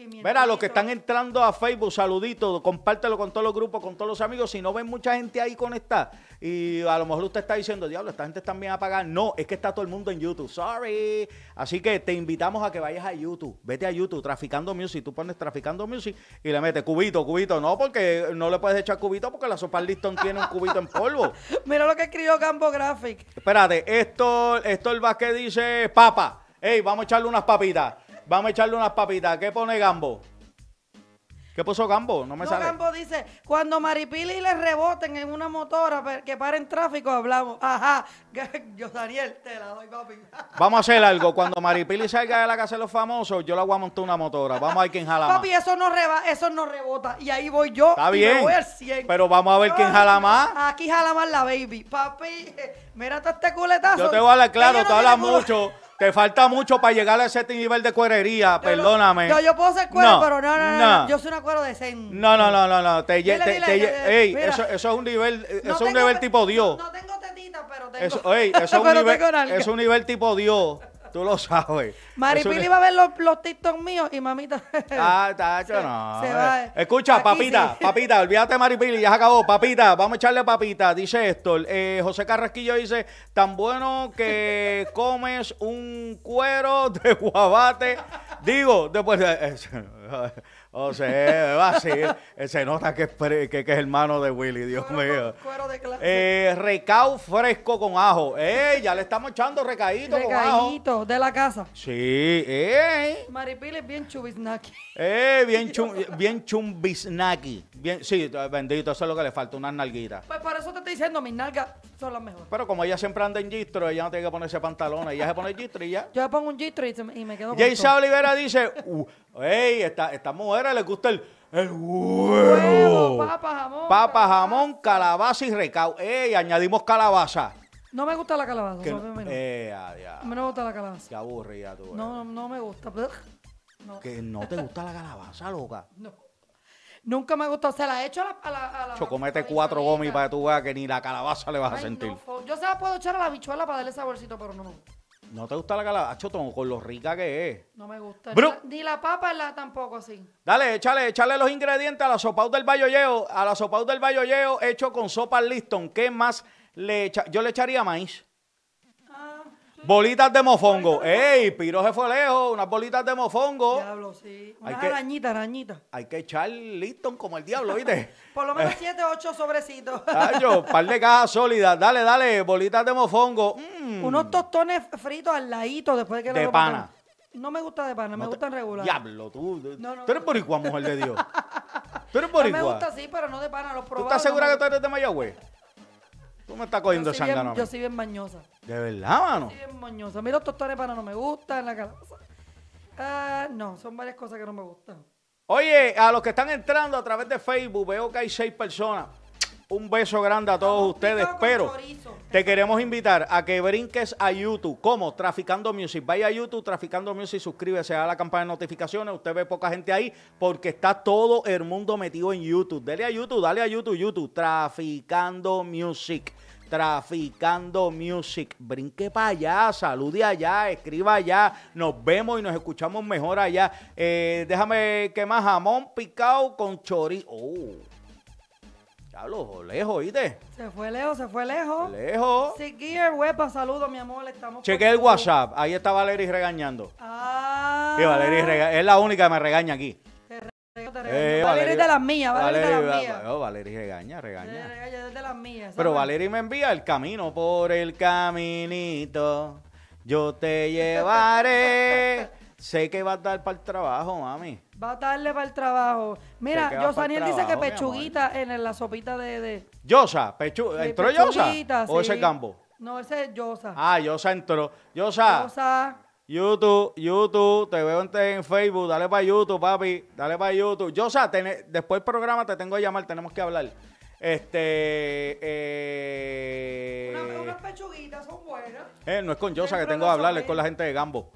Mira, los que están entrando a Facebook, saludito, compártelo con todos los grupos, con todos los amigos. Si no ven mucha gente ahí conectada y a lo mejor usted está diciendo, diablo, esta gente está bien apagada. No, es que está todo el mundo en YouTube. Sorry. Así que te invitamos a que vayas a YouTube. Vete a YouTube, Traficando Music. Tú pones Traficando Music y le metes cubito, cubito. No, porque no le puedes echar cubito porque la sopa Liston tiene un cubito en polvo. Mira lo que escribió Campo Graphic. Espérate, esto, esto el que dice, papa. Ey, vamos a echarle unas papitas. Vamos a echarle unas papitas. ¿Qué pone Gambo? ¿Qué puso Gambo? No me no, Gambo dice, cuando Maripili le reboten en una motora que paren tráfico, hablamos. Ajá. Yo, Daniel, te la doy, papi. Vamos a hacer algo. Cuando Maripili salga de la casa de los famosos, yo la voy a montar una motora. Vamos a ver quién jala más. Papi, eso no, eso no rebota. Y ahí voy yo. Está bien. Pero vamos a ver quién jala ah, más. Aquí jala más la baby. Papi, mira todo este culetazo. Yo te voy a hablar claro, tú hablas mucho. Te falta mucho para llegar a ese nivel de cuerería, perdóname. yo, puedo ser cuero, pero no no, no, Yo soy una cuero decente. No, no, no, no, no. Te, ey, eso, eso, es un nivel, eso es un nivel tipo Dios. No, tengo tetita, pero tengo. Eso, ey, eso es un nivel, es un nivel tipo Dios. Tú lo sabes. Maripili va a ver los, los TikTok míos y mamita. Ah, está no. Eh, escucha, papita, papita, olvídate Maripili, ya se acabó. Papita, vamos a echarle papita. Dice esto, eh, José Carrasquillo dice, tan bueno que comes un cuero de guabate. Digo, después... De, eh, o sea, va a se nota que es, que, es, hermano de Willy, Dios mío. Eh, recao fresco con ajo. Eh, ya le estamos echando recaíto, con de la casa. Sí, eh. Maripil es bien chubisnaki. Eh, bien, chum, bien Bien, sí, bendito, eso es lo que le falta, unas nalguitas. Pues por eso te estoy diciendo, mis nalgas son Pero como ella siempre anda en gistro, ella no tiene que ponerse pantalones. Ella se pone gistro y ya. Yo le pongo un gistro y, me quedo con Olivera dice, hey uh, ey, esta, esta mujer le gusta el, el huevo. papa, jamón. Papa, jamón, calabaza y recao. Ey, añadimos calabaza. No me gusta la calabaza. Que no, eh, no me gusta la calabaza. Qué aburrida tú. No, no me gusta. Que no te gusta la calabaza, loca. No. Nunca me gustó. Se la he hecho a la. A la, Chocomete cuatro gomis para que tú veas que ni la calabaza le vas a sentir. yo se la puedo echar a la bichuela para darle saborcito, pero no, no. te gusta la calabaza, Chotón, con lo rica que es? No me gusta. Ni la, papa la tampoco, así. Dale, échale, échale los ingredientes a la sopa del Bayolleo, a la sopa del Bayolleo hecho con sopa Liston. ¿Qué más le echa? Yo le echaría maíz. Bolitas de mofongo. ¡Ey! Piro fue lejos. Unas bolitas de mofongo. Diablo, sí. Unas arañitas, arañitas. Hay que echar Liston como el diablo, ¿viste? Por lo menos 7, eh. 8 sobrecitos. un par de cajas sólidas. Dale, dale, bolitas de mofongo. Mm. Unos tostones fritos al ladito después de que De pana. No me gusta de pana, me gusta gustan regular. Diablo, tú. tú eres boricua, mujer de Dios. tú eres boricua. me gusta, así pero no de pana. Los probados. ¿Tú estás segura que tú eres de Mayagüez? ¿Cómo me estás cogiendo mano? Yo soy bien mañosa. ¿De verdad, mano? Yo soy bien mañosa. A mí los tostones para no me gustan, la calabaza. Ah, no, son varias cosas que no me gustan. Oye, a los que están entrando a través de Facebook, veo que hay seis personas. Un beso grande a todos ustedes, pero te queremos invitar a que brinques a YouTube. como Traficando Music. Vaya a YouTube, Traficando Music, suscríbese a la campana de notificaciones. Usted ve poca gente ahí porque está todo el mundo metido en YouTube. Dele a YouTube, dale a YouTube, YouTube, Traficando Music. Traficando Music. Brinque para allá, salude allá, escriba allá. Nos vemos y nos escuchamos mejor allá. Eh, déjame que más jamón picado con chorizo. Oh lejos, ¿oíste? Se fue lejos, se fue lejos. Lejos. Sí, Gear, huepa, saludos, mi amor, estamos... Chequé el WhatsApp, ahí está Valery regañando. Ah. Valery es la única que me regaña aquí. Te eh, es de las mías, Valery regaña, regaña. de las mías. Pero Valerie me envía el camino por el caminito. Yo te llevaré. sé que vas a dar para el trabajo, mami. Va a darle para el trabajo. Mira, Josaniel dice que pechuguita en la sopita de. de... Yosa, pechuguita, ¿entró Yosa? ¿O ese Gambo. No, ese es Yosa. Ah, Yosa entró. Yosa. Yosa. YouTube, YouTube, te veo en, Facebook, dale para YouTube, papi, dale para YouTube. Yosa, después del programa te tengo que llamar, tenemos que hablar. Este. Eh, unas pechuguitas son buenas. Eh, no es con Yosa que tengo que hablar, es con la gente de Gambo.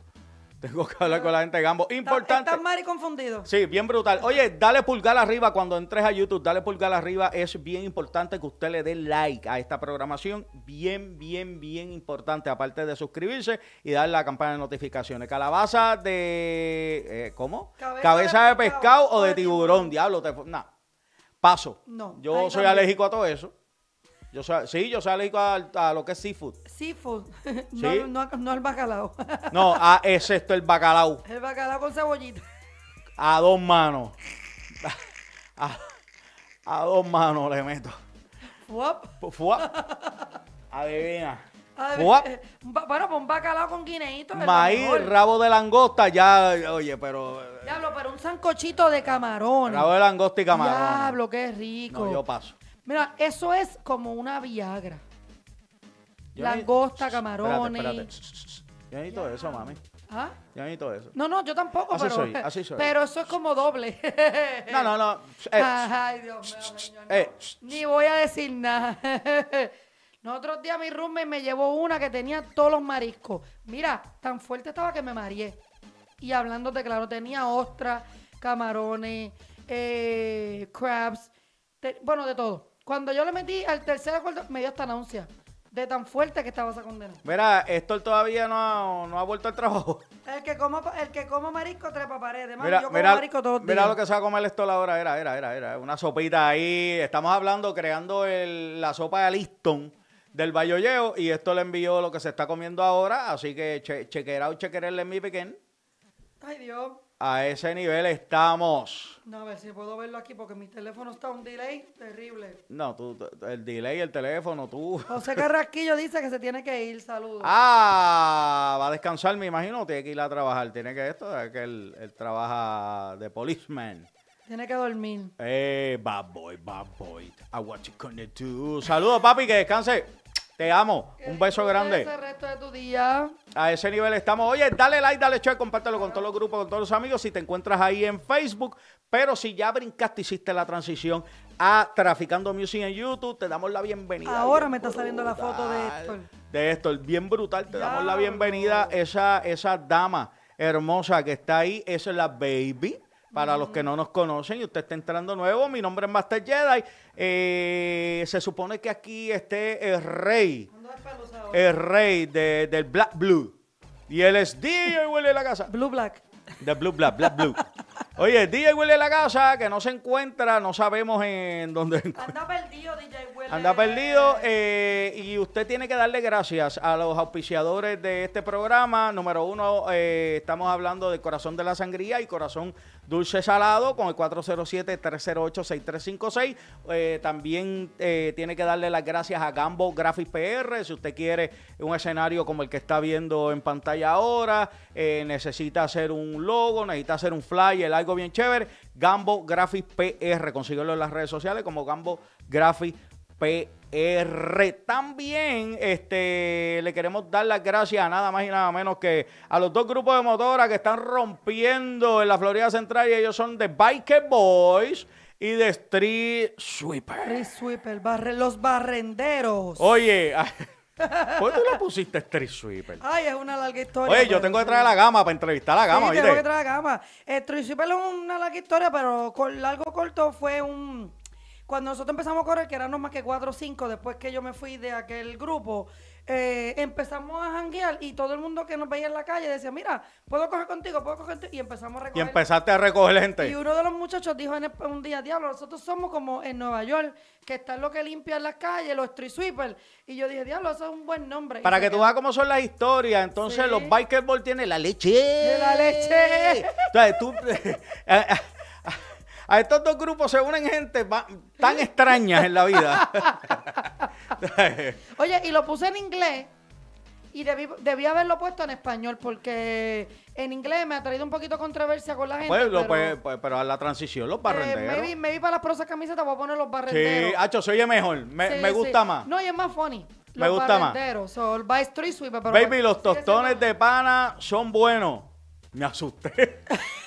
Tengo que hablar con la gente de Gambo. Importante. mal y confundido. Sí, bien brutal. Oye, dale pulgar arriba cuando entres a YouTube. Dale pulgar arriba. Es bien importante que usted le dé like a esta programación. Bien, bien, bien importante. Aparte de suscribirse y darle la campana de notificaciones. Calabaza de. Eh, ¿Cómo? Cabeza, de, pescado, o de tiburón. Diablo, te. Nah. Paso. No. Yo soy alérgico a todo eso. Yo sí, yo salí a, a, lo que es seafood. Seafood. no, ¿Sí? no, no, el bacalao. no, a, ah, esto, el bacalao. El bacalao con cebollita. A dos manos. A, dos manos le meto. Fuap. Fuap. Adivina. Fuap. Eh, bueno, pues un bacalao con guineíto. Maíz, rabo de langosta, ya, oye, pero. Eh, Diablo, pero un sancochito de camarones. Rabo de langosta y camarones. Diablo, qué rico. No, yo paso. Mira, eso es como una Viagra. Langosta, camarones. Espérate, espérate. Yo necesito eso, mami. ¿Ah? Yo necesito eso. No, no, yo tampoco, así pero, soy, así soy. pero eso es como doble. no, no, no. Eh, Ay, Dios mío, eh, Ni voy a decir nada. No, otro día mi roommate me llevó una que tenía todos los mariscos. Mira, tan fuerte estaba que me mareé. Y hablándote claro, tenía ostras, camarones, eh, crabs, bueno, de todo. Cuando yo le metí al tercer acuerdo, me dio esta anuncia. De tan fuerte que estaba esa condena. Mira, Héctor todavía no ha, no ha vuelto al trabajo. El que como el que marisco trepa paredes, Mira, yo como marisco todos Mira lo que se va a comer Héctor ahora. Era, era, era, Una sopita ahí. Estamos hablando, creando la sopa de Liston del Bayolleo. Y esto le envió lo que se está comiendo ahora. Así que che, chequerá o en mi pequeño. Ay, Dios. A ese nivel estamos. No, a ver si puedo verlo aquí porque mi teléfono está un delay terrible. No, tú, el delay, el teléfono, tú. José Carrasquillo dice que se tiene que ir, saludos. Ah, va a descansar, me imagino, tiene que ir a trabajar. Tiene que esto, es que él, trabaja de policeman. Tiene que dormir. Eh, bad boy, bad boy. I want you to do. Saludos, papi, que descanse. Te amo. Un beso grande. resto de tu día. A ese nivel estamos. Oye, dale like, dale share, compártelo con todos los grupos, con todos los amigos. Si te encuentras ahí en Facebook, pero si ya brincaste, hiciste la transición a Traficando Music en YouTube, te damos la bienvenida. Ahora me está saliendo la foto de Héctor. De Héctor, bien brutal. Te damos la bienvenida. Esa, esa dama hermosa que está ahí, esa es la baby para los que no nos conocen y usted está entrando nuevo, mi nombre es Master Jedi. Eh, se supone que aquí esté el rey, el rey del Black Blue. Y él es DJ Willy de la casa. Blue Black. De Blue Black, Black Blue. Oye, DJ Willy de la casa, que no se encuentra, no sabemos en dónde Anda perdido, DJ Willy. Anda perdido. Eh, y usted tiene que darle gracias a los auspiciadores de este programa. Número uno, eh, estamos hablando de Corazón de la Sangría y Corazón Dulce Salado con el 407-308-6356. Eh, también eh, tiene que darle las gracias a Gambo Graphics PR. Si usted quiere un escenario como el que está viendo en pantalla ahora, eh, necesita hacer un logo, necesita hacer un flyer, algo bien chévere. Gambo Graphics PR. Consíguelo en las redes sociales como Gambo Graphics PR. También este, le queremos dar las gracias a nada más y nada menos que a los dos grupos de motoras que están rompiendo en la Florida Central y ellos son de Biker Boys y de Street Sweeper. Street Sweeper, los barrenderos. Oye, ¿por qué tú le pusiste Street Sweeper? Ay, es una larga historia. Oye, yo tengo que traer la gama para entrevistar a la gama, sí, tengo que traer la gama. Street Sweeper es una larga historia, pero con largo corto fue un cuando nosotros empezamos a correr, que éramos más que cuatro o cinco, después que yo me fui de aquel grupo, eh, empezamos a janguear y todo el mundo que nos veía en la calle decía, mira, puedo coger contigo, puedo coger contigo. Y empezamos a recoger. Y empezaste a recoger gente. Y uno de los muchachos dijo en un día, diablo, nosotros somos como en Nueva York, que están los que limpian las calles, los street sweepers. Y yo dije, diablo, eso es un buen nombre. Para que tú veas cómo son las historias, entonces los biker tienen la leche. De la leche. sea, tú... Eh, eh, a estos dos grupos se unen gente tan extraña en la vida. Oye, y lo puse en inglés y debí, haberlo puesto en español porque en inglés me ha traído un poquito controversia con la ah, gente. Pues, pues, pues, pero, a la transición, los eh, barrenderos. me, vi, para las prosas camisetas, voy a poner los barrenderos. Sí, hacho, se oye mejor, me, gusta más. No, y es más funny. me gusta más. Baby, los tostones de pana son buenos. Me asusté.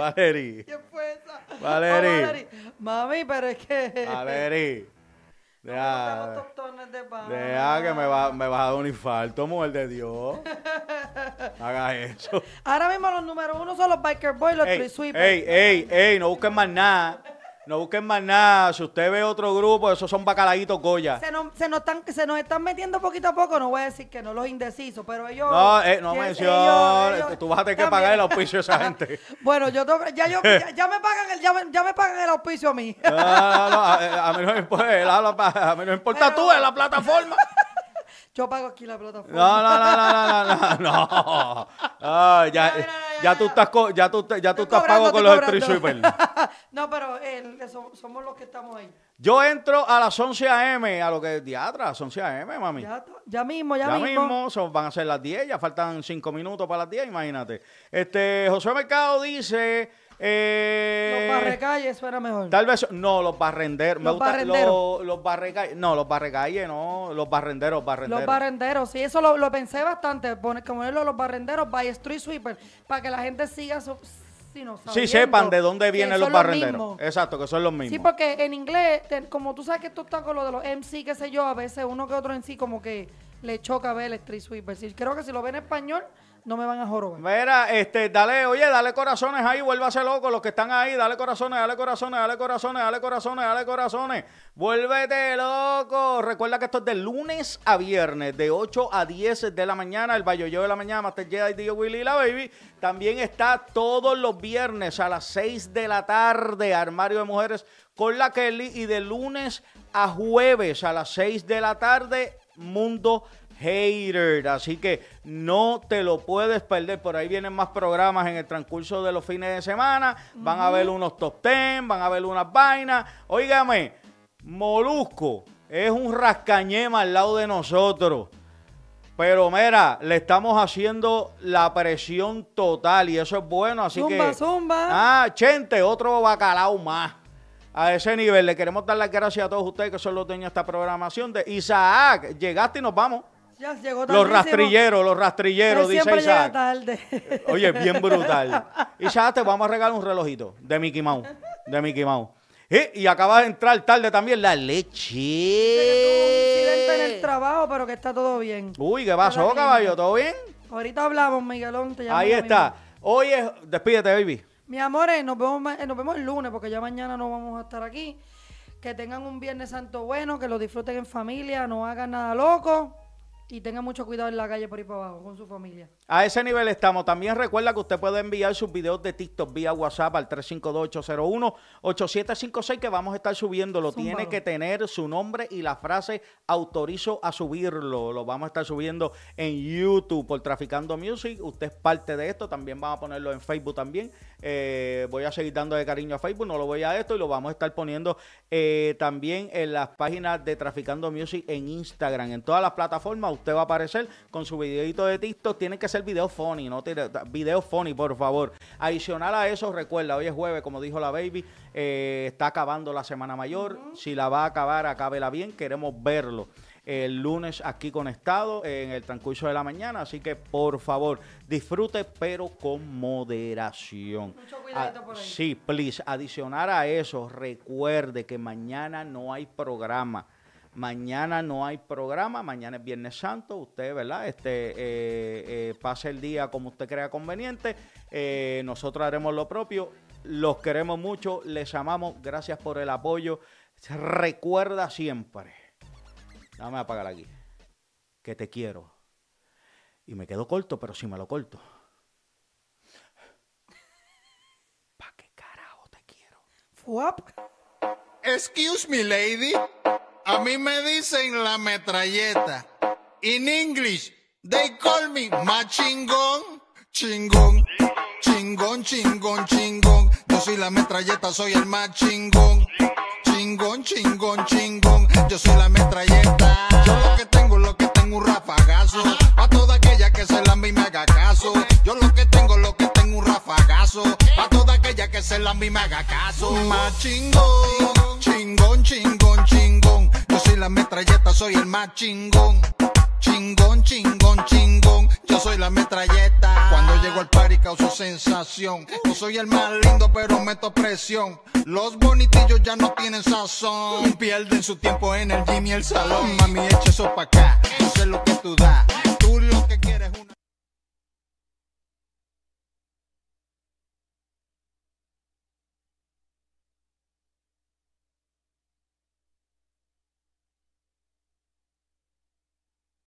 Valerie. Ah, Valerie. Mami, pero es que. Valerie. Deja, de deja que me, va, me vas a dar un infarto, mujer de Dios. Haga eso. Ahora mismo los números uno son los Biker Boys, los Three Sweepers. Ey, ey, ey, no busquen más nada. No busquen más nada. Si usted ve otro grupo, esos son bacalaitos Goya. Se nos, se nos están, se nos están metiendo poquito a poco. No voy a decir que no, los indecisos, pero ellos. No, eh, no menciones. Este, tú vas a tener que pagar el auspicio a esa gente. bueno, yo ya, yo, ya, me pagan el, ya, me, ya me pagan el auspicio a mí. a, mí no me importa, a no importa tú en la plataforma. Yo pago aquí la plataforma. No, no, no, no, no, no, ya, ya, tú estás, ya tú, ya tú estás pago con los street shippers. no, pero somos los que estamos ahí. Yo entro a las 11 a.m., a lo que es diatra, a las 11 a.m., mami. Ya, mismo, ya, mismo, ya, mismo. van a ser las 10, ya faltan 5 minutos para las 10, imagínate. Este, José Mercado dice... Eh, los barrecalles suena mejor. Tal vez, no, los barrenderos. Los me gusta, barrenderos. Los, los no, los barrecalles, no, los barrenderos, barrenderos. Los barrenderos, sí, eso lo, pensé bastante, poner, ponerlo los barrenderos by Street Sweeper, para que la gente siga... si no, sí, sepan de dónde vienen los barrenderos. Exacto, que son los mismos. Sí, porque en inglés, como tú sabes que esto está con lo de los MC, qué sé yo, a veces uno que otro en sí como que le choca ver el Street Sweeper. Sí, creo que si lo ven en español, no me van a jorobar. Mira, este, dale, oye, dale corazones ahí, vuélvase loco, los que están ahí, dale corazones, dale corazones, dale corazones, dale corazones, dale corazones. Vuélvete loco. Recuerda que esto es de lunes a viernes, de 8 a 10 de la mañana, el Yo de la mañana, Master Jedi, Dio Willy y la Baby. También está todos los viernes a las 6 de la tarde, Armario de Mujeres con la Kelly, y de lunes a jueves a las 6 de la tarde, Mundo Hater. Así que no te lo puedes perder. Por ahí vienen más programas en el transcurso de los fines de semana. Van a ver unos top 10 van a ver unas vainas. Óigame, Molusco es un rascañema al lado de nosotros. Pero mira, le estamos haciendo la presión total y eso es bueno, así zumba, que... Zumba. Ah, chente, otro bacalao más. A ese nivel, le queremos dar las gracias a todos ustedes que son los esta programación de Isaac. Llegaste y nos vamos los rastrilleros, los rastrilleros, dice Isaac. Tarde. Oye, bien brutal. Isaac, te vamos a regalar un relojito de Mickey Mouse. De Mickey Mouse. Y, acabas acaba de entrar tarde también la leche. Dice que en el trabajo, pero que está todo bien. Uy, ¿qué pasó, caballo? ¿Todo bien? Ahorita hablamos, Miguelón. Ahí está. Oye, despídete, baby. Mis amores, eh, nos vemos, eh, nos vemos el lunes porque ya mañana no vamos a estar aquí. Que tengan un Viernes Santo bueno, que lo disfruten en familia, no hagan nada loco. Y tenga mucho cuidado en la calle por ahí para abajo con su familia. A ese nivel estamos. También recuerda que usted puede enviar sus videos de TikTok vía WhatsApp al 352-801-8756 que vamos a estar subiendo. Lo Tiene que tener su nombre y la frase autorizo a subirlo. Lo vamos a estar subiendo en YouTube por Traficando Music. Usted es parte de esto. También vamos a ponerlo en Facebook también. Eh, voy a seguir dando de cariño a Facebook. No lo voy a esto y lo vamos a estar poniendo eh, también en las páginas de Traficando Music en Instagram. En todas las plataformas usted va a aparecer con su videito de TikTok. Tiene que ser video funny, no video funny, por favor. Adicional a eso, recuerda, hoy es jueves, como dijo la baby, eh, está acabando la semana mayor. Si la va a acabar, acábela bien. Queremos verlo el lunes aquí conectado en el transcurso de la mañana. Así que por favor, disfrute, pero con moderación. Mucho ah, cuidado. por Sí, please. adicional a eso, recuerde que mañana no hay programa. Mañana no hay programa, mañana es Viernes Santo, usted, ¿verdad? Este, eh, eh, pase el día como usted crea conveniente, eh, nosotros haremos lo propio, los queremos mucho, les amamos, gracias por el apoyo, recuerda siempre, a apagar aquí, que te quiero. Y me quedo corto, pero sí me lo corto. ¿Pa' qué carajo te quiero? Fuap. Excuse me, lady. A mí me dicen la metralleta. In English, they call me machingón. Chingón, chingón, chingón, chingón. Yo soy la metralleta, soy el machingón, chingón. Chingón, chingón, chingón. Yo soy la metralleta. Yo que un rafagazo. pa' toda aquella que se la mi me haga caso. Yo lo que tengo, lo que tengo, un rafagazo. pa' toda aquella que se la mi me haga caso. Más chingón, chingón, chingón, chingón. Yo soy la metralleta, soy el más chingón. Chingón, chingón, chingón, yo soy la metralleta. Cuando llego al party causo sensación. No soy el más lindo, pero meto presión. Los bonitillos ya no tienen sazón. Pierden su tiempo en el gym y el salón. Mami, echa eso pa' acá, yo sé lo que tú das